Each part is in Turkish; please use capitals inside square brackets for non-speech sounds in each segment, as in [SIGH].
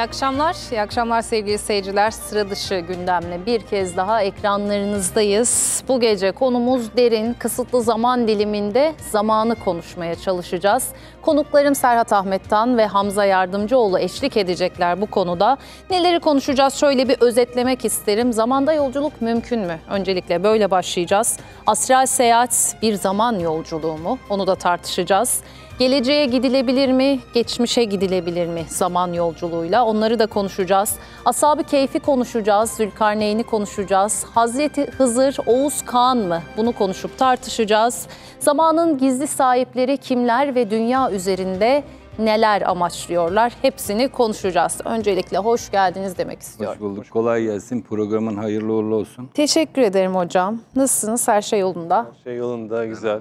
İyi akşamlar. İyi akşamlar sevgili seyirciler. Sıra dışı gündemle bir kez daha ekranlarınızdayız. Bu gece konumuz derin, kısıtlı zaman diliminde zamanı konuşmaya çalışacağız. Konuklarım Serhat Ahmet'tan ve Hamza Yardımcıoğlu eşlik edecekler bu konuda. Neleri konuşacağız şöyle bir özetlemek isterim. Zamanda yolculuk mümkün mü? Öncelikle böyle başlayacağız. Astral seyahat bir zaman yolculuğu mu? Onu da tartışacağız. Geleceğe gidilebilir mi, geçmişe gidilebilir mi zaman yolculuğuyla? Onları da konuşacağız. Asabı keyfi konuşacağız, Zülkarneyn'i konuşacağız. Hazreti Hızır, Oğuz Kağan mı? Bunu konuşup tartışacağız. Zamanın gizli sahipleri kimler ve dünya üzerinde neler amaçlıyorlar? Hepsini konuşacağız. Öncelikle hoş geldiniz demek istiyorum. Hoş bulduk. Kolay gelsin. Programın hayırlı uğurlu olsun. Teşekkür ederim hocam. Nasılsınız? Her şey yolunda. Her şey yolunda. Güzel.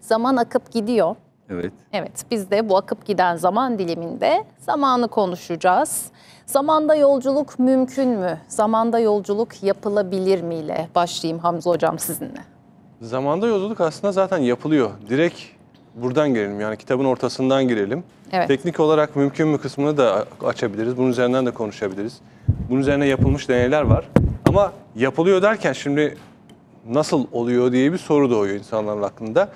Zaman akıp gidiyor. Evet. Evet, biz de bu akıp giden zaman diliminde zamanı konuşacağız. Zamanda yolculuk mümkün mü? Zamanda yolculuk yapılabilir mi ile başlayayım Hamza Hocam sizinle. Zamanda yolculuk aslında zaten yapılıyor. Direkt buradan girelim yani kitabın ortasından girelim. Evet. Teknik olarak mümkün mü kısmını da açabiliriz. Bunun üzerinden de konuşabiliriz. Bunun üzerine yapılmış deneyler var. Ama yapılıyor derken şimdi nasıl oluyor diye bir soru doğuyor insanların aklında.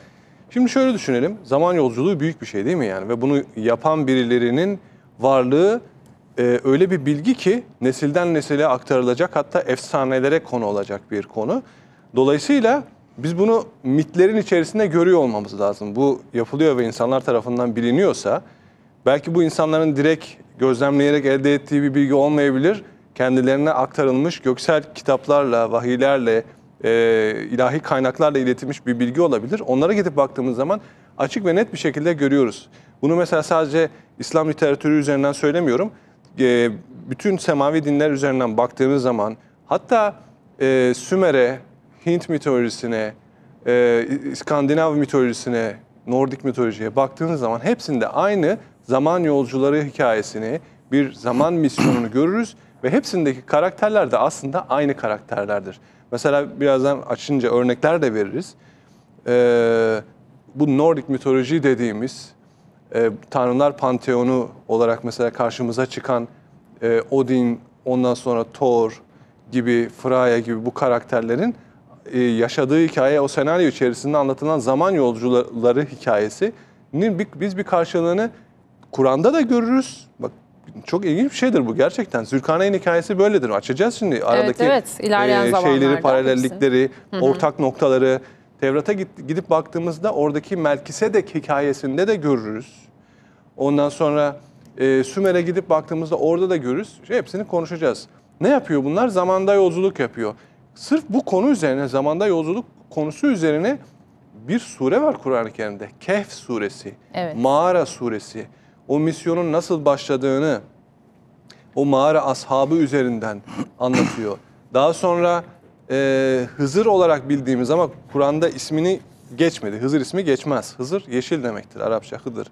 Şimdi şöyle düşünelim. Zaman yolculuğu büyük bir şey değil mi yani? Ve bunu yapan birilerinin varlığı e, öyle bir bilgi ki nesilden nesile aktarılacak hatta efsanelere konu olacak bir konu. Dolayısıyla biz bunu mitlerin içerisinde görüyor olmamız lazım. Bu yapılıyor ve insanlar tarafından biliniyorsa belki bu insanların direkt gözlemleyerek elde ettiği bir bilgi olmayabilir. Kendilerine aktarılmış göksel kitaplarla, vahiylerle, e, ilahi kaynaklarla iletilmiş bir bilgi olabilir. Onlara gidip baktığımız zaman açık ve net bir şekilde görüyoruz. Bunu mesela sadece İslam literatürü üzerinden söylemiyorum. E, bütün semavi dinler üzerinden baktığımız zaman hatta e, Sümer'e, Hint mitolojisine, e, İskandinav mitolojisine, Nordik mitolojiye baktığınız zaman hepsinde aynı zaman yolcuları hikayesini, bir zaman misyonunu görürüz ve hepsindeki karakterler de aslında aynı karakterlerdir. Mesela birazdan açınca örnekler de veririz. Ee, bu Nordic mitoloji dediğimiz e, tanrılar panteonu olarak mesela karşımıza çıkan e, Odin, ondan sonra Thor gibi, Freya gibi bu karakterlerin e, yaşadığı hikaye, o senaryo içerisinde anlatılan zaman yolcuları hikayesinin biz bir karşılığını Kur'an'da da görürüz. Bak çok ilginç bir şeydir bu gerçekten. Zülkarneyn hikayesi böyledir. Açacağız şimdi aradaki evet, evet. İlerleyen e, şeyleri, paralellikleri, Hı -hı. ortak noktaları. Tevrat'a gidip baktığımızda oradaki Melkisedek hikayesinde de görürüz. Ondan sonra e, Sümer'e gidip baktığımızda orada da görürüz. Şey, hepsini konuşacağız. Ne yapıyor bunlar? Zamanda yolculuk yapıyor. Sırf bu konu üzerine, zamanda yolculuk konusu üzerine bir sure var Kur'an-ı Kerim'de. Kehf suresi, evet. Mağara suresi o misyonun nasıl başladığını o mağara ashabı üzerinden anlatıyor. Daha sonra e, Hızır olarak bildiğimiz ama Kur'an'da ismini geçmedi. Hızır ismi geçmez. Hızır yeşil demektir. Arapça Hıdır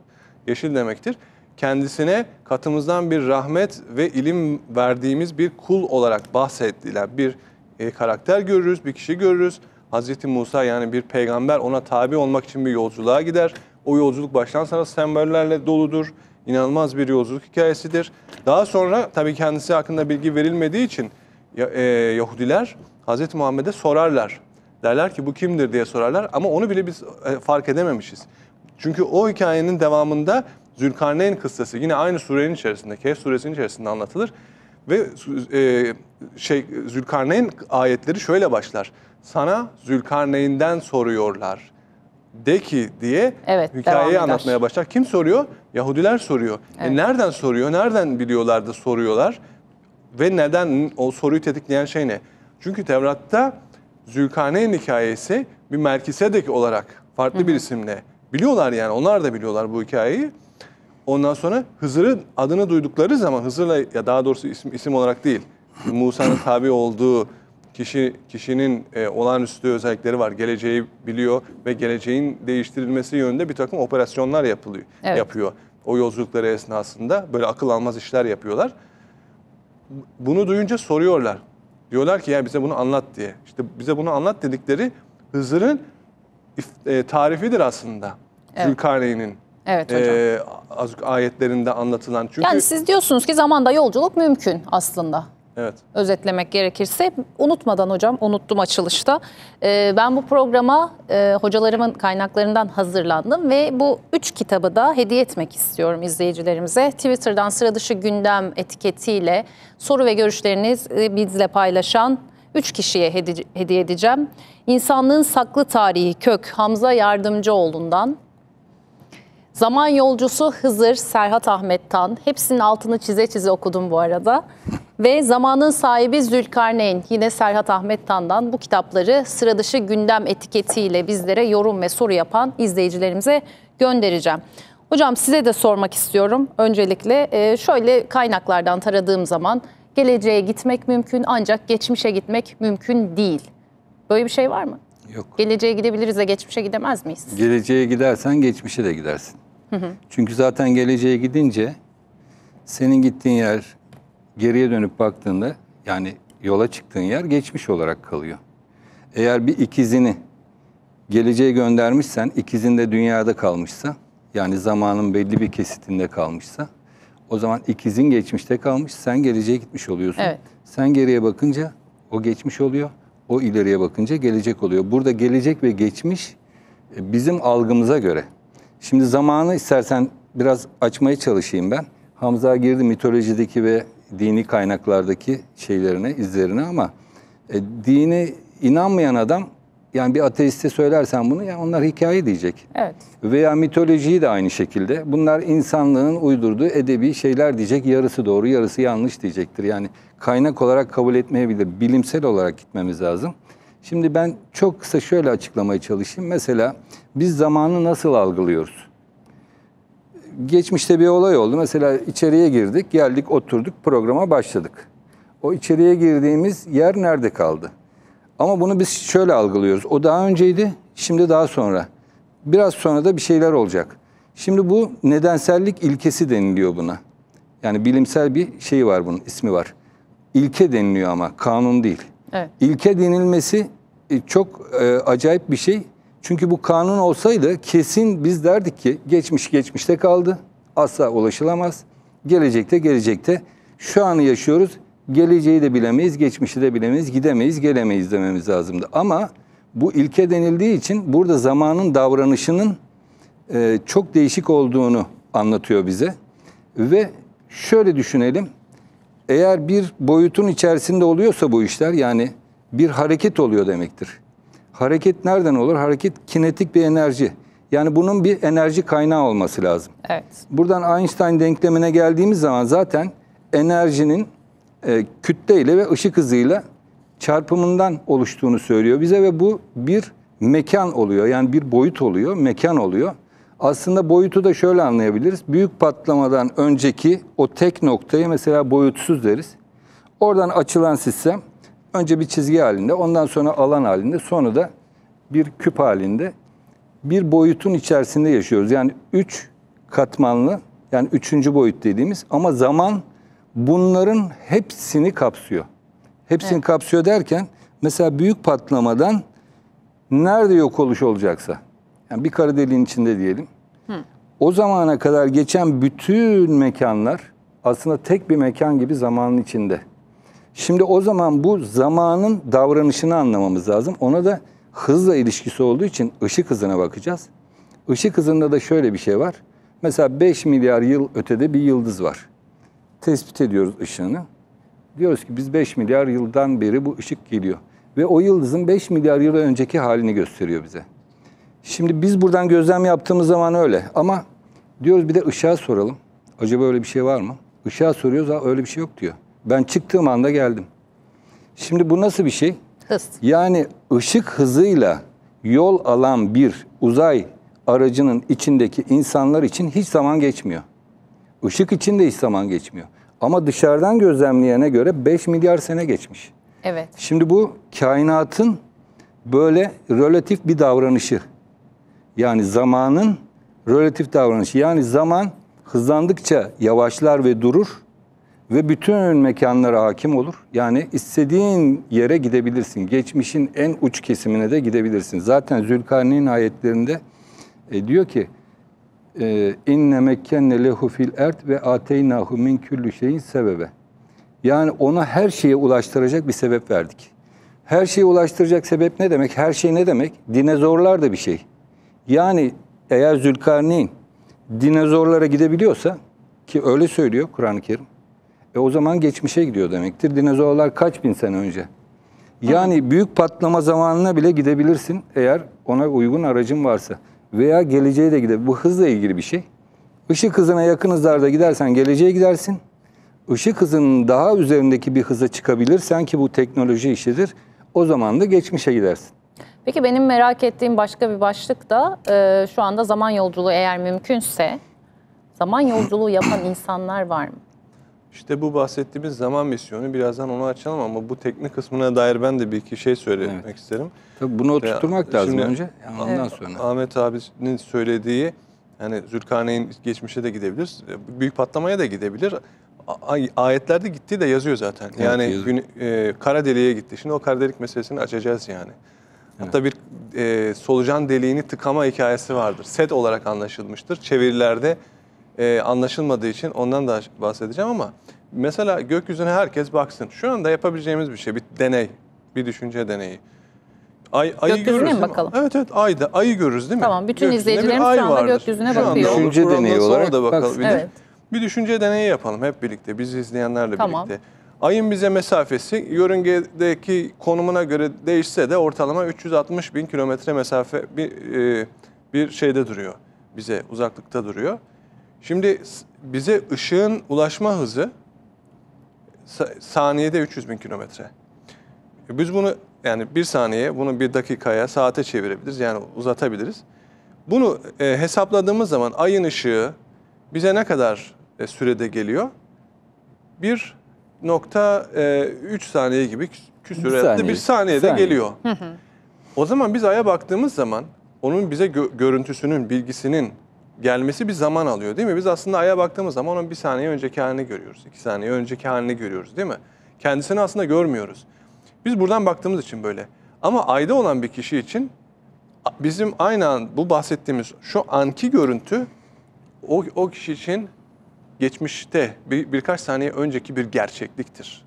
yeşil demektir. Kendisine katımızdan bir rahmet ve ilim verdiğimiz bir kul olarak bahsettiler. Bir e, karakter görürüz, bir kişi görürüz. Hazreti Musa yani bir peygamber ona tabi olmak için bir yolculuğa gider. O yolculuk baştan sana sembollerle doludur. İnanılmaz bir yolculuk hikayesidir. Daha sonra tabii kendisi hakkında bilgi verilmediği için e, Yahudiler Hz. Muhammed'e sorarlar. Derler ki bu kimdir diye sorarlar ama onu bile biz e, fark edememişiz. Çünkü o hikayenin devamında Zülkarneyn kıssası yine aynı surenin içerisinde, Kehf suresinin içerisinde anlatılır. Ve e, şey Zülkarneyn ayetleri şöyle başlar. Sana Zülkarneyn'den soruyorlar de ki diye evet, hikayeyi anlatmaya başlar. Kim soruyor? Yahudiler soruyor. E, evet. E nereden soruyor? Nereden biliyorlar da soruyorlar? Ve neden o soruyu tetikleyen şey ne? Çünkü Tevrat'ta Zülkarneyn hikayesi bir Melkisedek olarak farklı Hı-hı. bir isimle biliyorlar yani onlar da biliyorlar bu hikayeyi. Ondan sonra Hızır'ın adını duydukları zaman Hızır'la ya daha doğrusu isim, isim olarak değil Musa'nın tabi olduğu kişi kişinin e, olağanüstü özellikleri var. Geleceği biliyor ve geleceğin değiştirilmesi yönünde bir takım operasyonlar yapılıyor. Evet. yapıyor. O yolculukları esnasında böyle akıl almaz işler yapıyorlar. Bunu duyunca soruyorlar. Diyorlar ki ya bize bunu anlat diye. İşte bize bunu anlat dedikleri Hızır'ın e, tarifidir aslında. Evet. Zülkarneyn'in. Evet e, hocam. E, ayetlerinde anlatılan. Çünkü... Yani siz diyorsunuz ki zamanda yolculuk mümkün aslında. Evet. Özetlemek gerekirse unutmadan hocam unuttum açılışta. Ee, ben bu programa e, hocalarımın kaynaklarından hazırlandım ve bu üç kitabı da hediye etmek istiyorum izleyicilerimize. Twitter'dan sıradışı gündem etiketiyle soru ve görüşleriniz e, bizle paylaşan üç kişiye hediye edeceğim. İnsanlığın Saklı Tarihi Kök Hamza Yardımcıoğlu'ndan Zaman yolcusu Hızır Serhat Ahmet'tan hepsinin altını çize çize okudum bu arada ve Zamanın Sahibi Zülkarneyn yine Serhat Ahmet bu kitapları sıradışı gündem etiketiyle bizlere yorum ve soru yapan izleyicilerimize göndereceğim. Hocam size de sormak istiyorum. Öncelikle ee, şöyle kaynaklardan taradığım zaman geleceğe gitmek mümkün ancak geçmişe gitmek mümkün değil. Böyle bir şey var mı? Yok. Geleceğe gidebiliriz de geçmişe gidemez miyiz? Geleceğe gidersen geçmişe de gidersin. Hı hı. Çünkü zaten geleceğe gidince senin gittiğin yer, geriye dönüp baktığında yani yola çıktığın yer geçmiş olarak kalıyor. Eğer bir ikizini geleceğe göndermişsen, ikizin de dünyada kalmışsa, yani zamanın belli bir kesitinde kalmışsa, o zaman ikizin geçmişte kalmış, sen geleceğe gitmiş oluyorsun. Evet. Sen geriye bakınca o geçmiş oluyor, o ileriye bakınca gelecek oluyor. Burada gelecek ve geçmiş e, bizim algımıza göre. Şimdi zamanı istersen biraz açmaya çalışayım ben. Hamza girdi mitolojideki ve dini kaynaklardaki şeylerine, izlerine ama e, dine inanmayan adam yani bir ateiste söylersen bunu yani onlar hikaye diyecek. Evet. Veya mitolojiyi de aynı şekilde. Bunlar insanlığın uydurduğu edebi şeyler diyecek. Yarısı doğru, yarısı yanlış diyecektir. Yani kaynak olarak kabul etmeyebilir. Bilimsel olarak gitmemiz lazım. Şimdi ben çok kısa şöyle açıklamaya çalışayım. Mesela biz zamanı nasıl algılıyoruz? geçmişte bir olay oldu. Mesela içeriye girdik, geldik, oturduk, programa başladık. O içeriye girdiğimiz yer nerede kaldı? Ama bunu biz şöyle algılıyoruz. O daha önceydi, şimdi daha sonra. Biraz sonra da bir şeyler olacak. Şimdi bu nedensellik ilkesi deniliyor buna. Yani bilimsel bir şey var bunun, ismi var. İlke deniliyor ama kanun değil. Evet. İlke denilmesi e, çok e, acayip bir şey. Çünkü bu kanun olsaydı kesin biz derdik ki geçmiş geçmişte kaldı. Asla ulaşılamaz. Gelecekte gelecekte. Şu anı yaşıyoruz. Geleceği de bilemeyiz, geçmişi de bilemeyiz, gidemeyiz, gelemeyiz dememiz lazımdı. Ama bu ilke denildiği için burada zamanın davranışının e, çok değişik olduğunu anlatıyor bize. Ve şöyle düşünelim. Eğer bir boyutun içerisinde oluyorsa bu işler yani bir hareket oluyor demektir. Hareket nereden olur? Hareket kinetik bir enerji. Yani bunun bir enerji kaynağı olması lazım. Evet. Buradan Einstein denklemine geldiğimiz zaman zaten enerjinin e, kütleyle ve ışık hızıyla çarpımından oluştuğunu söylüyor bize ve bu bir mekan oluyor. Yani bir boyut oluyor, mekan oluyor. Aslında boyutu da şöyle anlayabiliriz. Büyük patlamadan önceki o tek noktayı mesela boyutsuz deriz. Oradan açılan sistem Önce bir çizgi halinde, ondan sonra alan halinde, sonra da bir küp halinde bir boyutun içerisinde yaşıyoruz. Yani üç katmanlı, yani üçüncü boyut dediğimiz ama zaman bunların hepsini kapsıyor. Hepsini evet. kapsıyor derken mesela büyük patlamadan nerede yok oluş olacaksa, yani bir kara deliğin içinde diyelim. Hı. O zamana kadar geçen bütün mekanlar aslında tek bir mekan gibi zamanın içinde. Şimdi o zaman bu zamanın davranışını anlamamız lazım. Ona da hızla ilişkisi olduğu için ışık hızına bakacağız. Işık hızında da şöyle bir şey var. Mesela 5 milyar yıl ötede bir yıldız var. Tespit ediyoruz ışığını. Diyoruz ki biz 5 milyar yıldan beri bu ışık geliyor. Ve o yıldızın 5 milyar yıl önceki halini gösteriyor bize. Şimdi biz buradan gözlem yaptığımız zaman öyle. Ama diyoruz bir de ışığa soralım. Acaba öyle bir şey var mı? Işığa soruyoruz öyle bir şey yok diyor. Ben çıktığım anda geldim. Şimdi bu nasıl bir şey? Hız. Yani ışık hızıyla yol alan bir uzay aracının içindeki insanlar için hiç zaman geçmiyor. Işık için de hiç zaman geçmiyor. Ama dışarıdan gözlemleyene göre 5 milyar sene geçmiş. Evet. Şimdi bu kainatın böyle relatif bir davranışı. Yani zamanın relatif davranışı. Yani zaman hızlandıkça yavaşlar ve durur ve bütün mekanlara hakim olur. Yani istediğin yere gidebilirsin. Geçmişin en uç kesimine de gidebilirsin. Zaten Zülkarneyn ayetlerinde e, diyor ki e, inne mekkenne lehu fil ert ve ateynahu min küllü şeyin sebebe. Yani ona her şeye ulaştıracak bir sebep verdik. Her şeye ulaştıracak sebep ne demek? Her şey ne demek? Dinozorlar da bir şey. Yani eğer Zülkarneyn dinozorlara gidebiliyorsa ki öyle söylüyor Kur'an-ı Kerim. E o zaman geçmişe gidiyor demektir. Dinozorlar kaç bin sene önce? Yani Hı. büyük patlama zamanına bile gidebilirsin eğer ona uygun aracın varsa. Veya geleceğe de gidebilirsin. Bu hızla ilgili bir şey. Işık hızına yakın hızlarda gidersen geleceğe gidersin. Işık hızının daha üzerindeki bir hıza çıkabilirsen ki bu teknoloji işidir. O zaman da geçmişe gidersin. Peki benim merak ettiğim başka bir başlık da e, şu anda zaman yolculuğu eğer mümkünse zaman yolculuğu yapan insanlar var mı? İşte bu bahsettiğimiz zaman misyonu birazdan onu açalım ama bu teknik kısmına dair ben de bir iki şey söylemek evet. isterim. Tabii bunu oturtmak ya, lazım şimdi, önce yani ondan evet. sonra. Ahmet abinin söylediği hani Zülkarneyn geçmişe de gidebilir. Büyük patlamaya da gidebilir. Ayetlerde gitti de yazıyor zaten. Evet, yani Gün, e, kara deliğe gitti. Şimdi o kara delik meselesini açacağız yani. Evet. Hatta bir e, solucan deliğini tıkama hikayesi vardır. Set olarak anlaşılmıştır. Çevirilerde e, anlaşılmadığı için ondan da bahsedeceğim ama mesela gökyüzüne herkes baksın. Şu anda yapabileceğimiz bir şey, bir deney, bir düşünce deneyi. Ay, ayı gökyüzüne görürüz, mi bakalım? Evet evet ayda ayı görürüz değil mi? Tamam bütün gökyüzüne izleyicilerimiz şu anda vardır. gökyüzüne şu bakıyor. düşünce deneyi olarak da bakalım. Bir, evet. bir düşünce deneyi yapalım hep birlikte bizi izleyenlerle tamam. birlikte. Ayın bize mesafesi yörüngedeki konumuna göre değişse de ortalama 360 bin kilometre mesafe bir, e, bir şeyde duruyor. Bize uzaklıkta duruyor. Şimdi bize ışığın ulaşma hızı saniyede 300 bin kilometre. Biz bunu yani bir saniye bunu bir dakikaya saate çevirebiliriz yani uzatabiliriz. Bunu e, hesapladığımız zaman ayın ışığı bize ne kadar e, sürede geliyor? 1.3 e, saniye gibi küsur bir, saniye. bir saniyede saniye. geliyor. Hı hı. O zaman biz aya baktığımız zaman onun bize gö görüntüsünün, bilgisinin, gelmesi bir zaman alıyor değil mi? Biz aslında aya baktığımız zaman onun bir saniye önceki halini görüyoruz. iki saniye önceki halini görüyoruz değil mi? Kendisini aslında görmüyoruz. Biz buradan baktığımız için böyle. Ama ayda olan bir kişi için bizim aynı an bu bahsettiğimiz şu anki görüntü o, o kişi için geçmişte bir, birkaç saniye önceki bir gerçekliktir.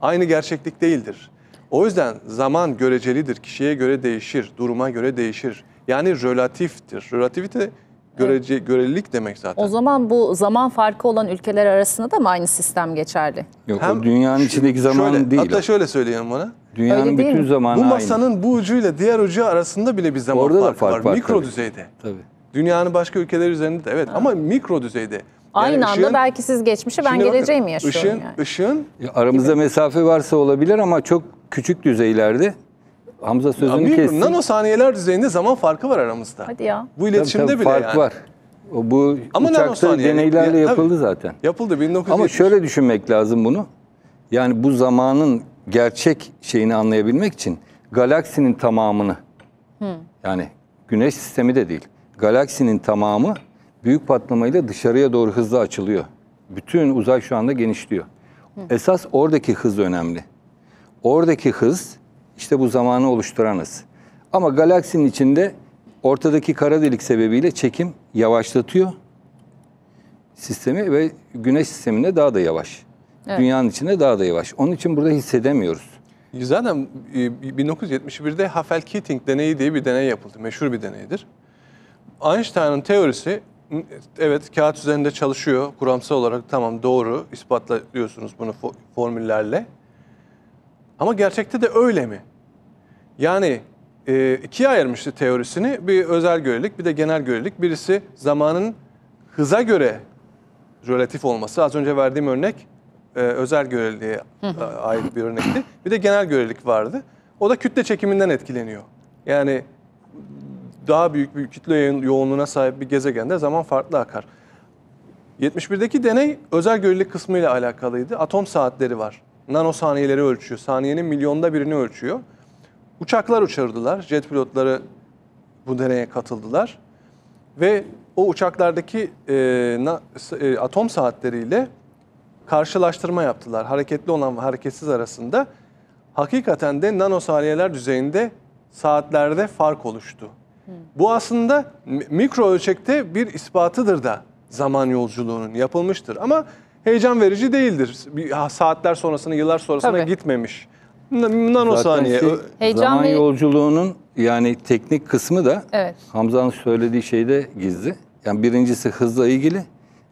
Aynı gerçeklik değildir. O yüzden zaman görecelidir, kişiye göre değişir, duruma göre değişir. Yani relatiftir. Relativite Görece, evet. Görelilik demek zaten. O zaman bu zaman farkı olan ülkeler arasında da mı aynı sistem geçerli? Yok Hem o dünyanın içindeki zaman şöyle, değil. Hatta o. şöyle söyleyeyim bana. Dünyanın Öyle bütün zamanı aynı. Bu masanın aynı. bu ucuyla diğer ucu arasında bile bir zaman Orada farkı da fark var. var. Mikro tabii. düzeyde. Tabii. Dünyanın başka ülkeler üzerinde de evet ha. ama mikro düzeyde. Yani Aynı ışığın, anda belki siz geçmişi ben geleceği mi yaşıyorum ışığın, yani? Işığın. Ya aramızda gibi. mesafe varsa olabilir ama çok küçük düzeylerde Hamza sözünü ya Nano saniyeler düzeyinde zaman farkı var aramızda. Hadi ya. Bu iletişimde tabii, tabii, bile fark yani. var. O bu Ama uçakta deneylerle yapıldı tabii, zaten. Yapıldı 1970. Ama şöyle düşünmek lazım bunu. Yani bu zamanın gerçek şeyini anlayabilmek için galaksinin tamamını hmm. yani güneş sistemi de değil. Galaksinin tamamı büyük patlamayla dışarıya doğru hızla açılıyor. Bütün uzay şu anda genişliyor. Hı. Esas oradaki hız önemli. Oradaki hız işte bu zamanı oluşturanız. Ama galaksinin içinde ortadaki kara delik sebebiyle çekim yavaşlatıyor sistemi ve güneş sisteminde daha da yavaş. Evet. Dünyanın içinde daha da yavaş. Onun için burada hissedemiyoruz. Zaten e, 1971'de Hafel-Keating deneyi diye bir deney yapıldı. Meşhur bir deneydir. Einstein'ın teorisi evet kağıt üzerinde çalışıyor. Kuramsal olarak tamam doğru ispatlıyorsunuz bunu formüllerle. Ama gerçekte de öyle mi? Yani e, ikiye ayırmıştı teorisini. Bir özel görelilik, bir de genel görelilik. Birisi zamanın hıza göre relatif olması. Az önce verdiğim örnek e, özel göreliliğe ait bir örnekti. Bir de genel görelilik vardı. O da kütle çekiminden etkileniyor. Yani daha büyük bir kütle yoğunluğuna sahip bir gezegende zaman farklı akar. 71'deki deney özel görelilik kısmıyla alakalıydı. Atom saatleri var nanosaniyeleri ölçüyor. Saniyenin milyonda birini ölçüyor. Uçaklar uçurdular. Jet pilotları bu deneye katıldılar. Ve o uçaklardaki e, na, e, atom saatleriyle karşılaştırma yaptılar. Hareketli olan ve hareketsiz arasında hakikaten de nanosaniyeler düzeyinde saatlerde fark oluştu. Bu aslında mikro ölçekte bir ispatıdır da zaman yolculuğunun yapılmıştır. Ama heyecan verici değildir. Bir- Saatler sonrasına, yıllar sonrasına Tabii. gitmemiş. N- Nanosaniye. Zaten şey, Heyecan zaman ve- yolculuğunun yani teknik kısmı da Evet. Hamza'nın söylediği şeyde gizli. Yani birincisi hızla ilgili,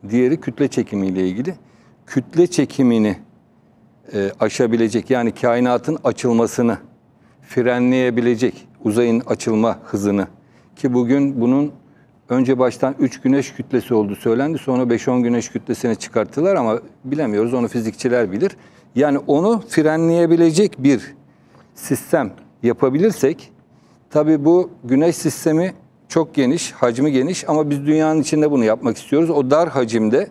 diğeri kütle çekimiyle ilgili. Kütle çekimini e, aşabilecek yani kainatın açılmasını frenleyebilecek uzayın açılma hızını ki bugün bunun önce baştan 3 güneş kütlesi oldu söylendi. Sonra 5-10 güneş kütlesini çıkarttılar ama bilemiyoruz onu fizikçiler bilir. Yani onu frenleyebilecek bir sistem yapabilirsek tabii bu güneş sistemi çok geniş, hacmi geniş ama biz dünyanın içinde bunu yapmak istiyoruz. O dar hacimde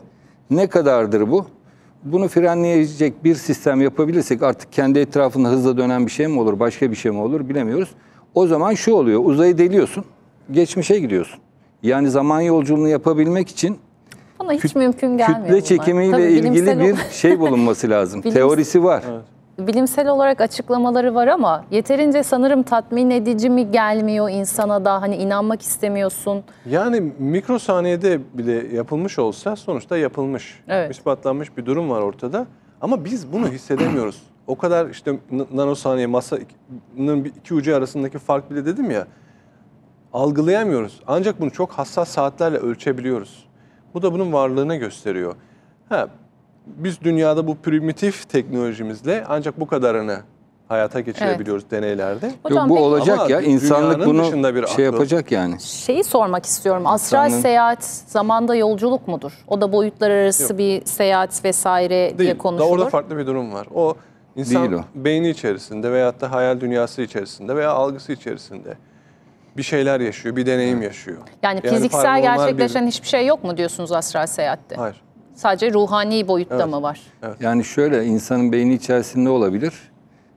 ne kadardır bu? Bunu frenleyecek bir sistem yapabilirsek artık kendi etrafında hızla dönen bir şey mi olur, başka bir şey mi olur bilemiyoruz. O zaman şu oluyor, uzayı deliyorsun, geçmişe gidiyorsun. Yani zaman yolculuğunu yapabilmek için Bana hiç mümkün gelmiyor. Kütle çekimiyle ilgili bir şey [LAUGHS] bulunması lazım. Teorisi var. Evet bilimsel olarak açıklamaları var ama yeterince sanırım tatmin edici mi gelmiyor insana da hani inanmak istemiyorsun. Yani mikrosaniyede bile yapılmış olsa sonuçta yapılmış. Evet. ispatlanmış bir durum var ortada. Ama biz bunu hissedemiyoruz. O kadar işte nanosaniye masanın iki ucu arasındaki fark bile dedim ya algılayamıyoruz. Ancak bunu çok hassas saatlerle ölçebiliyoruz. Bu da bunun varlığını gösteriyor. Ha, biz dünyada bu primitif teknolojimizle ancak bu kadarını hayata geçirebiliyoruz evet. deneylerde. Hocam, Yok bu peki, olacak Ama ya İnsanlık bunu bir şey yapacak yani. Şeyi sormak istiyorum. Astral İnsanın... seyahat zamanda yolculuk mudur? O da boyutlar arası Yok. bir seyahat vesaire Değil. diye konuşulur. Da orada farklı bir durum var. O insan Değil o. beyni içerisinde veyahut da hayal dünyası içerisinde veya algısı içerisinde bir şeyler yaşıyor, bir deneyim yaşıyor. Yani, yani fiziksel gerçekleşen bir... hiçbir şey yok mu diyorsunuz astral seyahatte? Hayır. Sadece ruhani boyutta evet. mı var? Evet. Yani şöyle insanın beyni içerisinde olabilir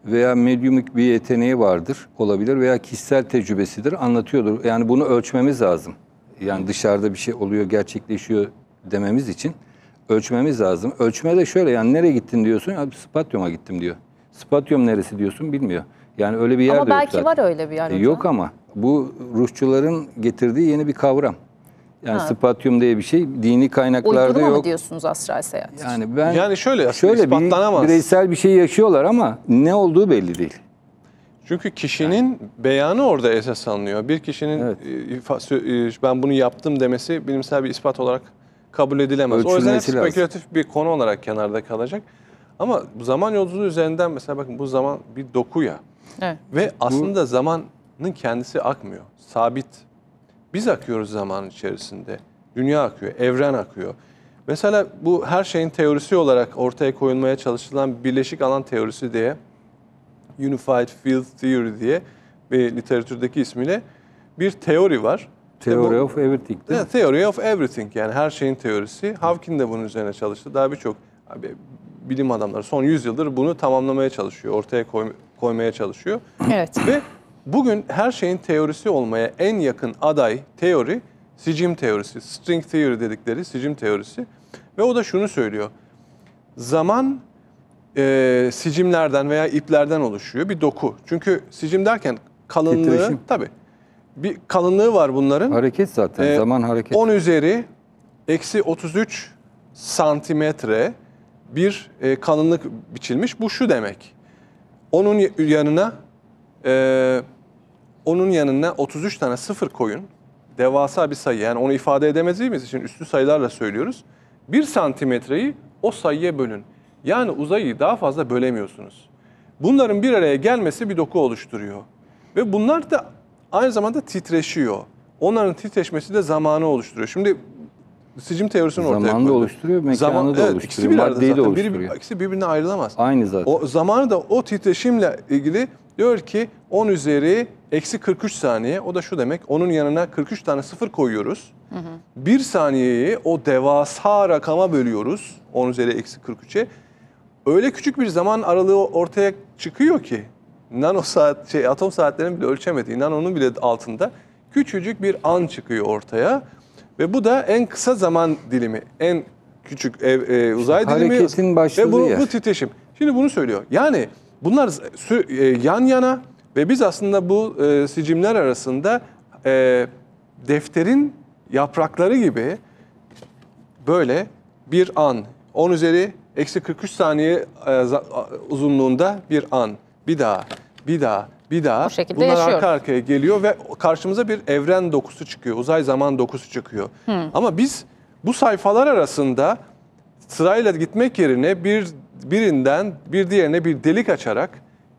veya medyumik bir yeteneği vardır olabilir veya kişisel tecrübesidir anlatıyordur. Yani bunu ölçmemiz lazım. Yani dışarıda bir şey oluyor gerçekleşiyor dememiz için ölçmemiz lazım. Ölçme de şöyle yani nereye gittin diyorsun ya spatyuma gittim diyor. Spatyum neresi diyorsun bilmiyor. Yani öyle bir yer ama de yok Ama belki var öyle bir yer. E, yok ama bu Rusçuların getirdiği yeni bir kavram. Yani ha. diye bir şey dini kaynaklarda Uydurma yok. Mı diyorsunuz astral seyahat? Yani ben Yani şöyle şöyle bir bireysel bir şey yaşıyorlar ama ne olduğu belli değil. Çünkü kişinin yani. beyanı orada esas alınıyor. Bir kişinin evet. E, e, ben bunu yaptım demesi bilimsel bir ispat olarak kabul edilemez. Ölçülmesi o yüzden spekülatif lazım. bir konu olarak kenarda kalacak. Ama zaman yolculuğu üzerinden mesela bakın bu zaman bir doku ya. Evet. Ve aslında bu, zaman kendisi akmıyor. Sabit. Biz akıyoruz zaman içerisinde. Dünya akıyor, evren akıyor. Mesela bu her şeyin teorisi olarak ortaya koyulmaya çalışılan birleşik alan teorisi diye Unified Field Theory diye ve literatürdeki ismiyle bir teori var. Theory bu, of Everything. Değil mi? Theory of Everything yani her şeyin teorisi. Hawking de bunun üzerine çalıştı. Daha birçok bilim adamları son 100 yıldır bunu tamamlamaya çalışıyor, ortaya koy, koymaya çalışıyor. Evet. Ve Bugün her şeyin teorisi olmaya en yakın aday teori sicim teorisi, string theory dedikleri sicim teorisi. Ve o da şunu söylüyor. Zaman e, sicimlerden veya iplerden oluşuyor bir doku. Çünkü sicim derken kalınlığı Titreşim. tabii bir kalınlığı var bunların. Hareket zaten e, zaman hareket. 10 üzeri eksi 33 santimetre bir e, kalınlık biçilmiş. Bu şu demek. Onun yanına e, onun yanına 33 tane sıfır koyun. Devasa bir sayı. Yani onu ifade edemediğimiz için üstü sayılarla söylüyoruz. Bir santimetreyi o sayıya bölün. Yani uzayı daha fazla bölemiyorsunuz. Bunların bir araya gelmesi bir doku oluşturuyor. Ve bunlar da aynı zamanda titreşiyor. Onların titreşmesi de zamanı oluşturuyor. Şimdi sicim teorisini ortaya koydu. Zamanı da oluşturuyor, mekanı Zaman, da evet, oluşturuyor, ikisi maddeyi de oluşturuyor. Biri, ikisi birbirine ayrılamaz. Aynı zaten. O zamanı da o titreşimle ilgili diyor ki 10 üzeri eksi 43 saniye. O da şu demek onun yanına 43 tane sıfır koyuyoruz. Hı hı. Bir saniyeyi o devasa rakama bölüyoruz 10 üzeri eksi 43'e. Öyle küçük bir zaman aralığı ortaya çıkıyor ki nano saat şey atom saatlerini bile ölçemediği nanonun bile altında küçücük bir an çıkıyor ortaya. Ve bu da en kısa zaman dilimi, en küçük ev, e, uzay Şimdi dilimi hareketin başladığı ve bu, bu titreşim. Şimdi bunu söylüyor. Yani bunlar sü, e, yan yana ve biz aslında bu e, sicimler arasında e, defterin yaprakları gibi böyle bir an 10 üzeri eksi 43 saniye e, uzunluğunda bir an bir daha bir daha bir daha. Bu şekilde Bunlar yaşıyoruz. arka arkaya geliyor ve karşımıza bir evren dokusu çıkıyor. Uzay zaman dokusu çıkıyor. Hmm. Ama biz bu sayfalar arasında sırayla gitmek yerine bir birinden bir diğerine bir delik açarak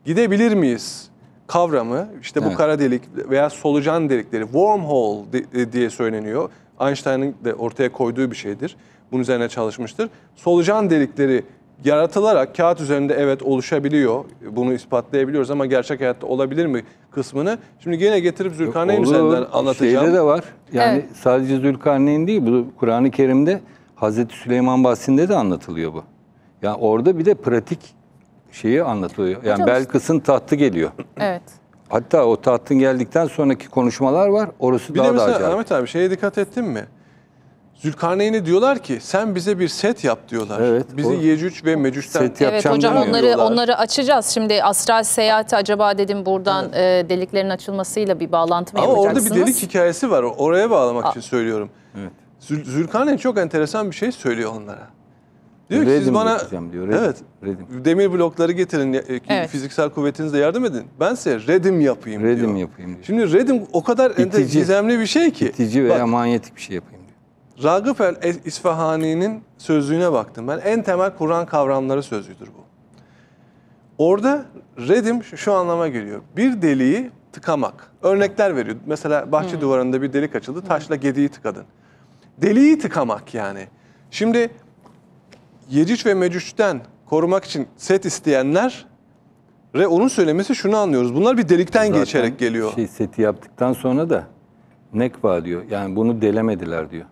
gidebilir miyiz? kavramı işte evet. bu kara delik veya solucan delikleri wormhole de, diye söyleniyor. Einstein'ın da ortaya koyduğu bir şeydir. Bunun üzerine çalışmıştır. Solucan delikleri yaratılarak kağıt üzerinde evet oluşabiliyor. Bunu ispatlayabiliyoruz ama gerçek hayatta olabilir mi kısmını şimdi yine getirip Zülkarneyn senden anlatacağım. Şeyde de var. Yani evet. sadece Zülkarneyn değil bu Kur'an-ı Kerim'de Hazreti Süleyman bahsinde de anlatılıyor bu. Yani orada bir de pratik şeyi anlatılıyor. Yani Belkıs'ın tahtı geliyor. Evet. Hatta o tahtın geldikten sonraki konuşmalar var. Orası bir daha da acayip. Bir de mesela Ahmet abi şeye dikkat ettin mi? Zülkarneyn'e diyorlar ki sen bize bir set yap diyorlar. Evet, Bizi o, Yecüc ve Mecüc'ten set Evet hocam onları onları açacağız. Şimdi astral seyahati acaba dedim buradan evet. e, deliklerin açılmasıyla bir bağlantı mı Ama orada bir delik hikayesi var. Oraya bağlamak Aa. için söylüyorum. Evet. Zülkarneyn çok enteresan bir şey söylüyor onlara. Diyor ki siz bana diyor, evet demir blokları getirin e, evet. fiziksel kuvvetinizle yardım edin. Ben size Redim yapayım Redim diyor. yapayım diyor. Şimdi Redim o kadar itici, gizemli bir şey ki. İtici veya Bak, manyetik bir şey yapayım. Ragıp el İsfahani'nin sözlüğüne baktım ben. En temel Kur'an kavramları sözlüğüdür bu. Orada redim şu anlama geliyor. Bir deliği tıkamak. Örnekler veriyor. Mesela bahçe hmm. duvarında bir delik açıldı. Hmm. Taşla gediği tıkadın. Deliği tıkamak yani. Şimdi Yecüc ve Mecüc'ten korumak için set isteyenler ve onun söylemesi şunu anlıyoruz. Bunlar bir delikten Zaten geçerek geliyor. Şey seti yaptıktan sonra da nekva diyor. Yani bunu delemediler diyor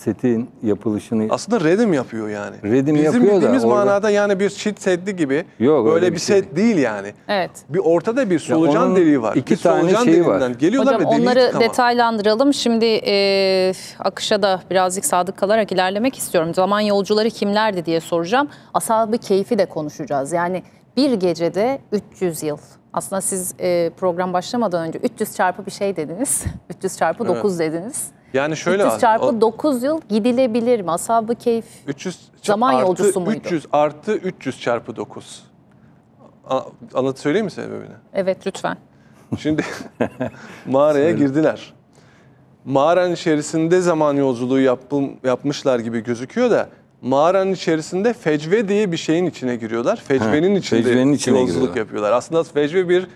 setin yapılışını... Aslında redim yapıyor yani. Redim Bizim yapıyor da... Bizim bildiğimiz manada yani bir çit setli gibi Yok, böyle bir şey. set değil yani. Evet. Bir ortada bir solucan deliği var. İki bir tane şeyi var. Geliyorlar Hocam ve onları yıkama. detaylandıralım. Şimdi e, akışa da birazcık sadık kalarak ilerlemek istiyorum. Zaman yolcuları kimlerdi diye soracağım. Asabı keyfi de konuşacağız. Yani bir gecede 300 yıl aslında siz e, program başlamadan önce 300 çarpı bir şey dediniz. 300 [LAUGHS] çarpı 9 evet. dediniz. Yani şöyle 300 çarpı o, 9 yıl gidilebilir mi? Asabı keyif 300 zaman artı, yolcusu muydu? 300 artı 300 çarpı 9. A, anlat söyleyeyim mi sebebini? Evet lütfen. Şimdi [LAUGHS] mağaraya girdiler. Mağaranın içerisinde zaman yolculuğu yapım, yapmışlar gibi gözüküyor da mağaranın içerisinde fecve diye bir şeyin içine giriyorlar. Fecvenin ha, içinde fecvenin içine yolculuk giriyorlar. yapıyorlar. Aslında fecve bir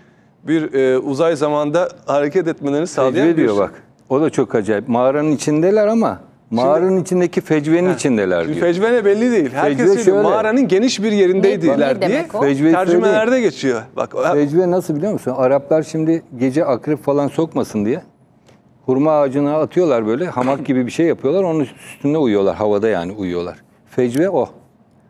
bir e, uzay zamanda hareket etmelerini sağlayan fecve bir diyor bak. O da çok acayip. Mağaranın içindeler ama mağaranın Şimdi, içindeki fecvenin he, içindeler diyor. Fecvene belli değil. Herkes fecve şöyle, mağaranın geniş bir yerindeydiler diye fecve tercümelerde söyleyeyim. geçiyor. Bak, fecve nasıl biliyor musun? Araplar şimdi gece akrep falan sokmasın diye hurma ağacına atıyorlar böyle hamak gibi bir şey yapıyorlar. Onun üstünde uyuyorlar. Havada yani uyuyorlar. Fecve o.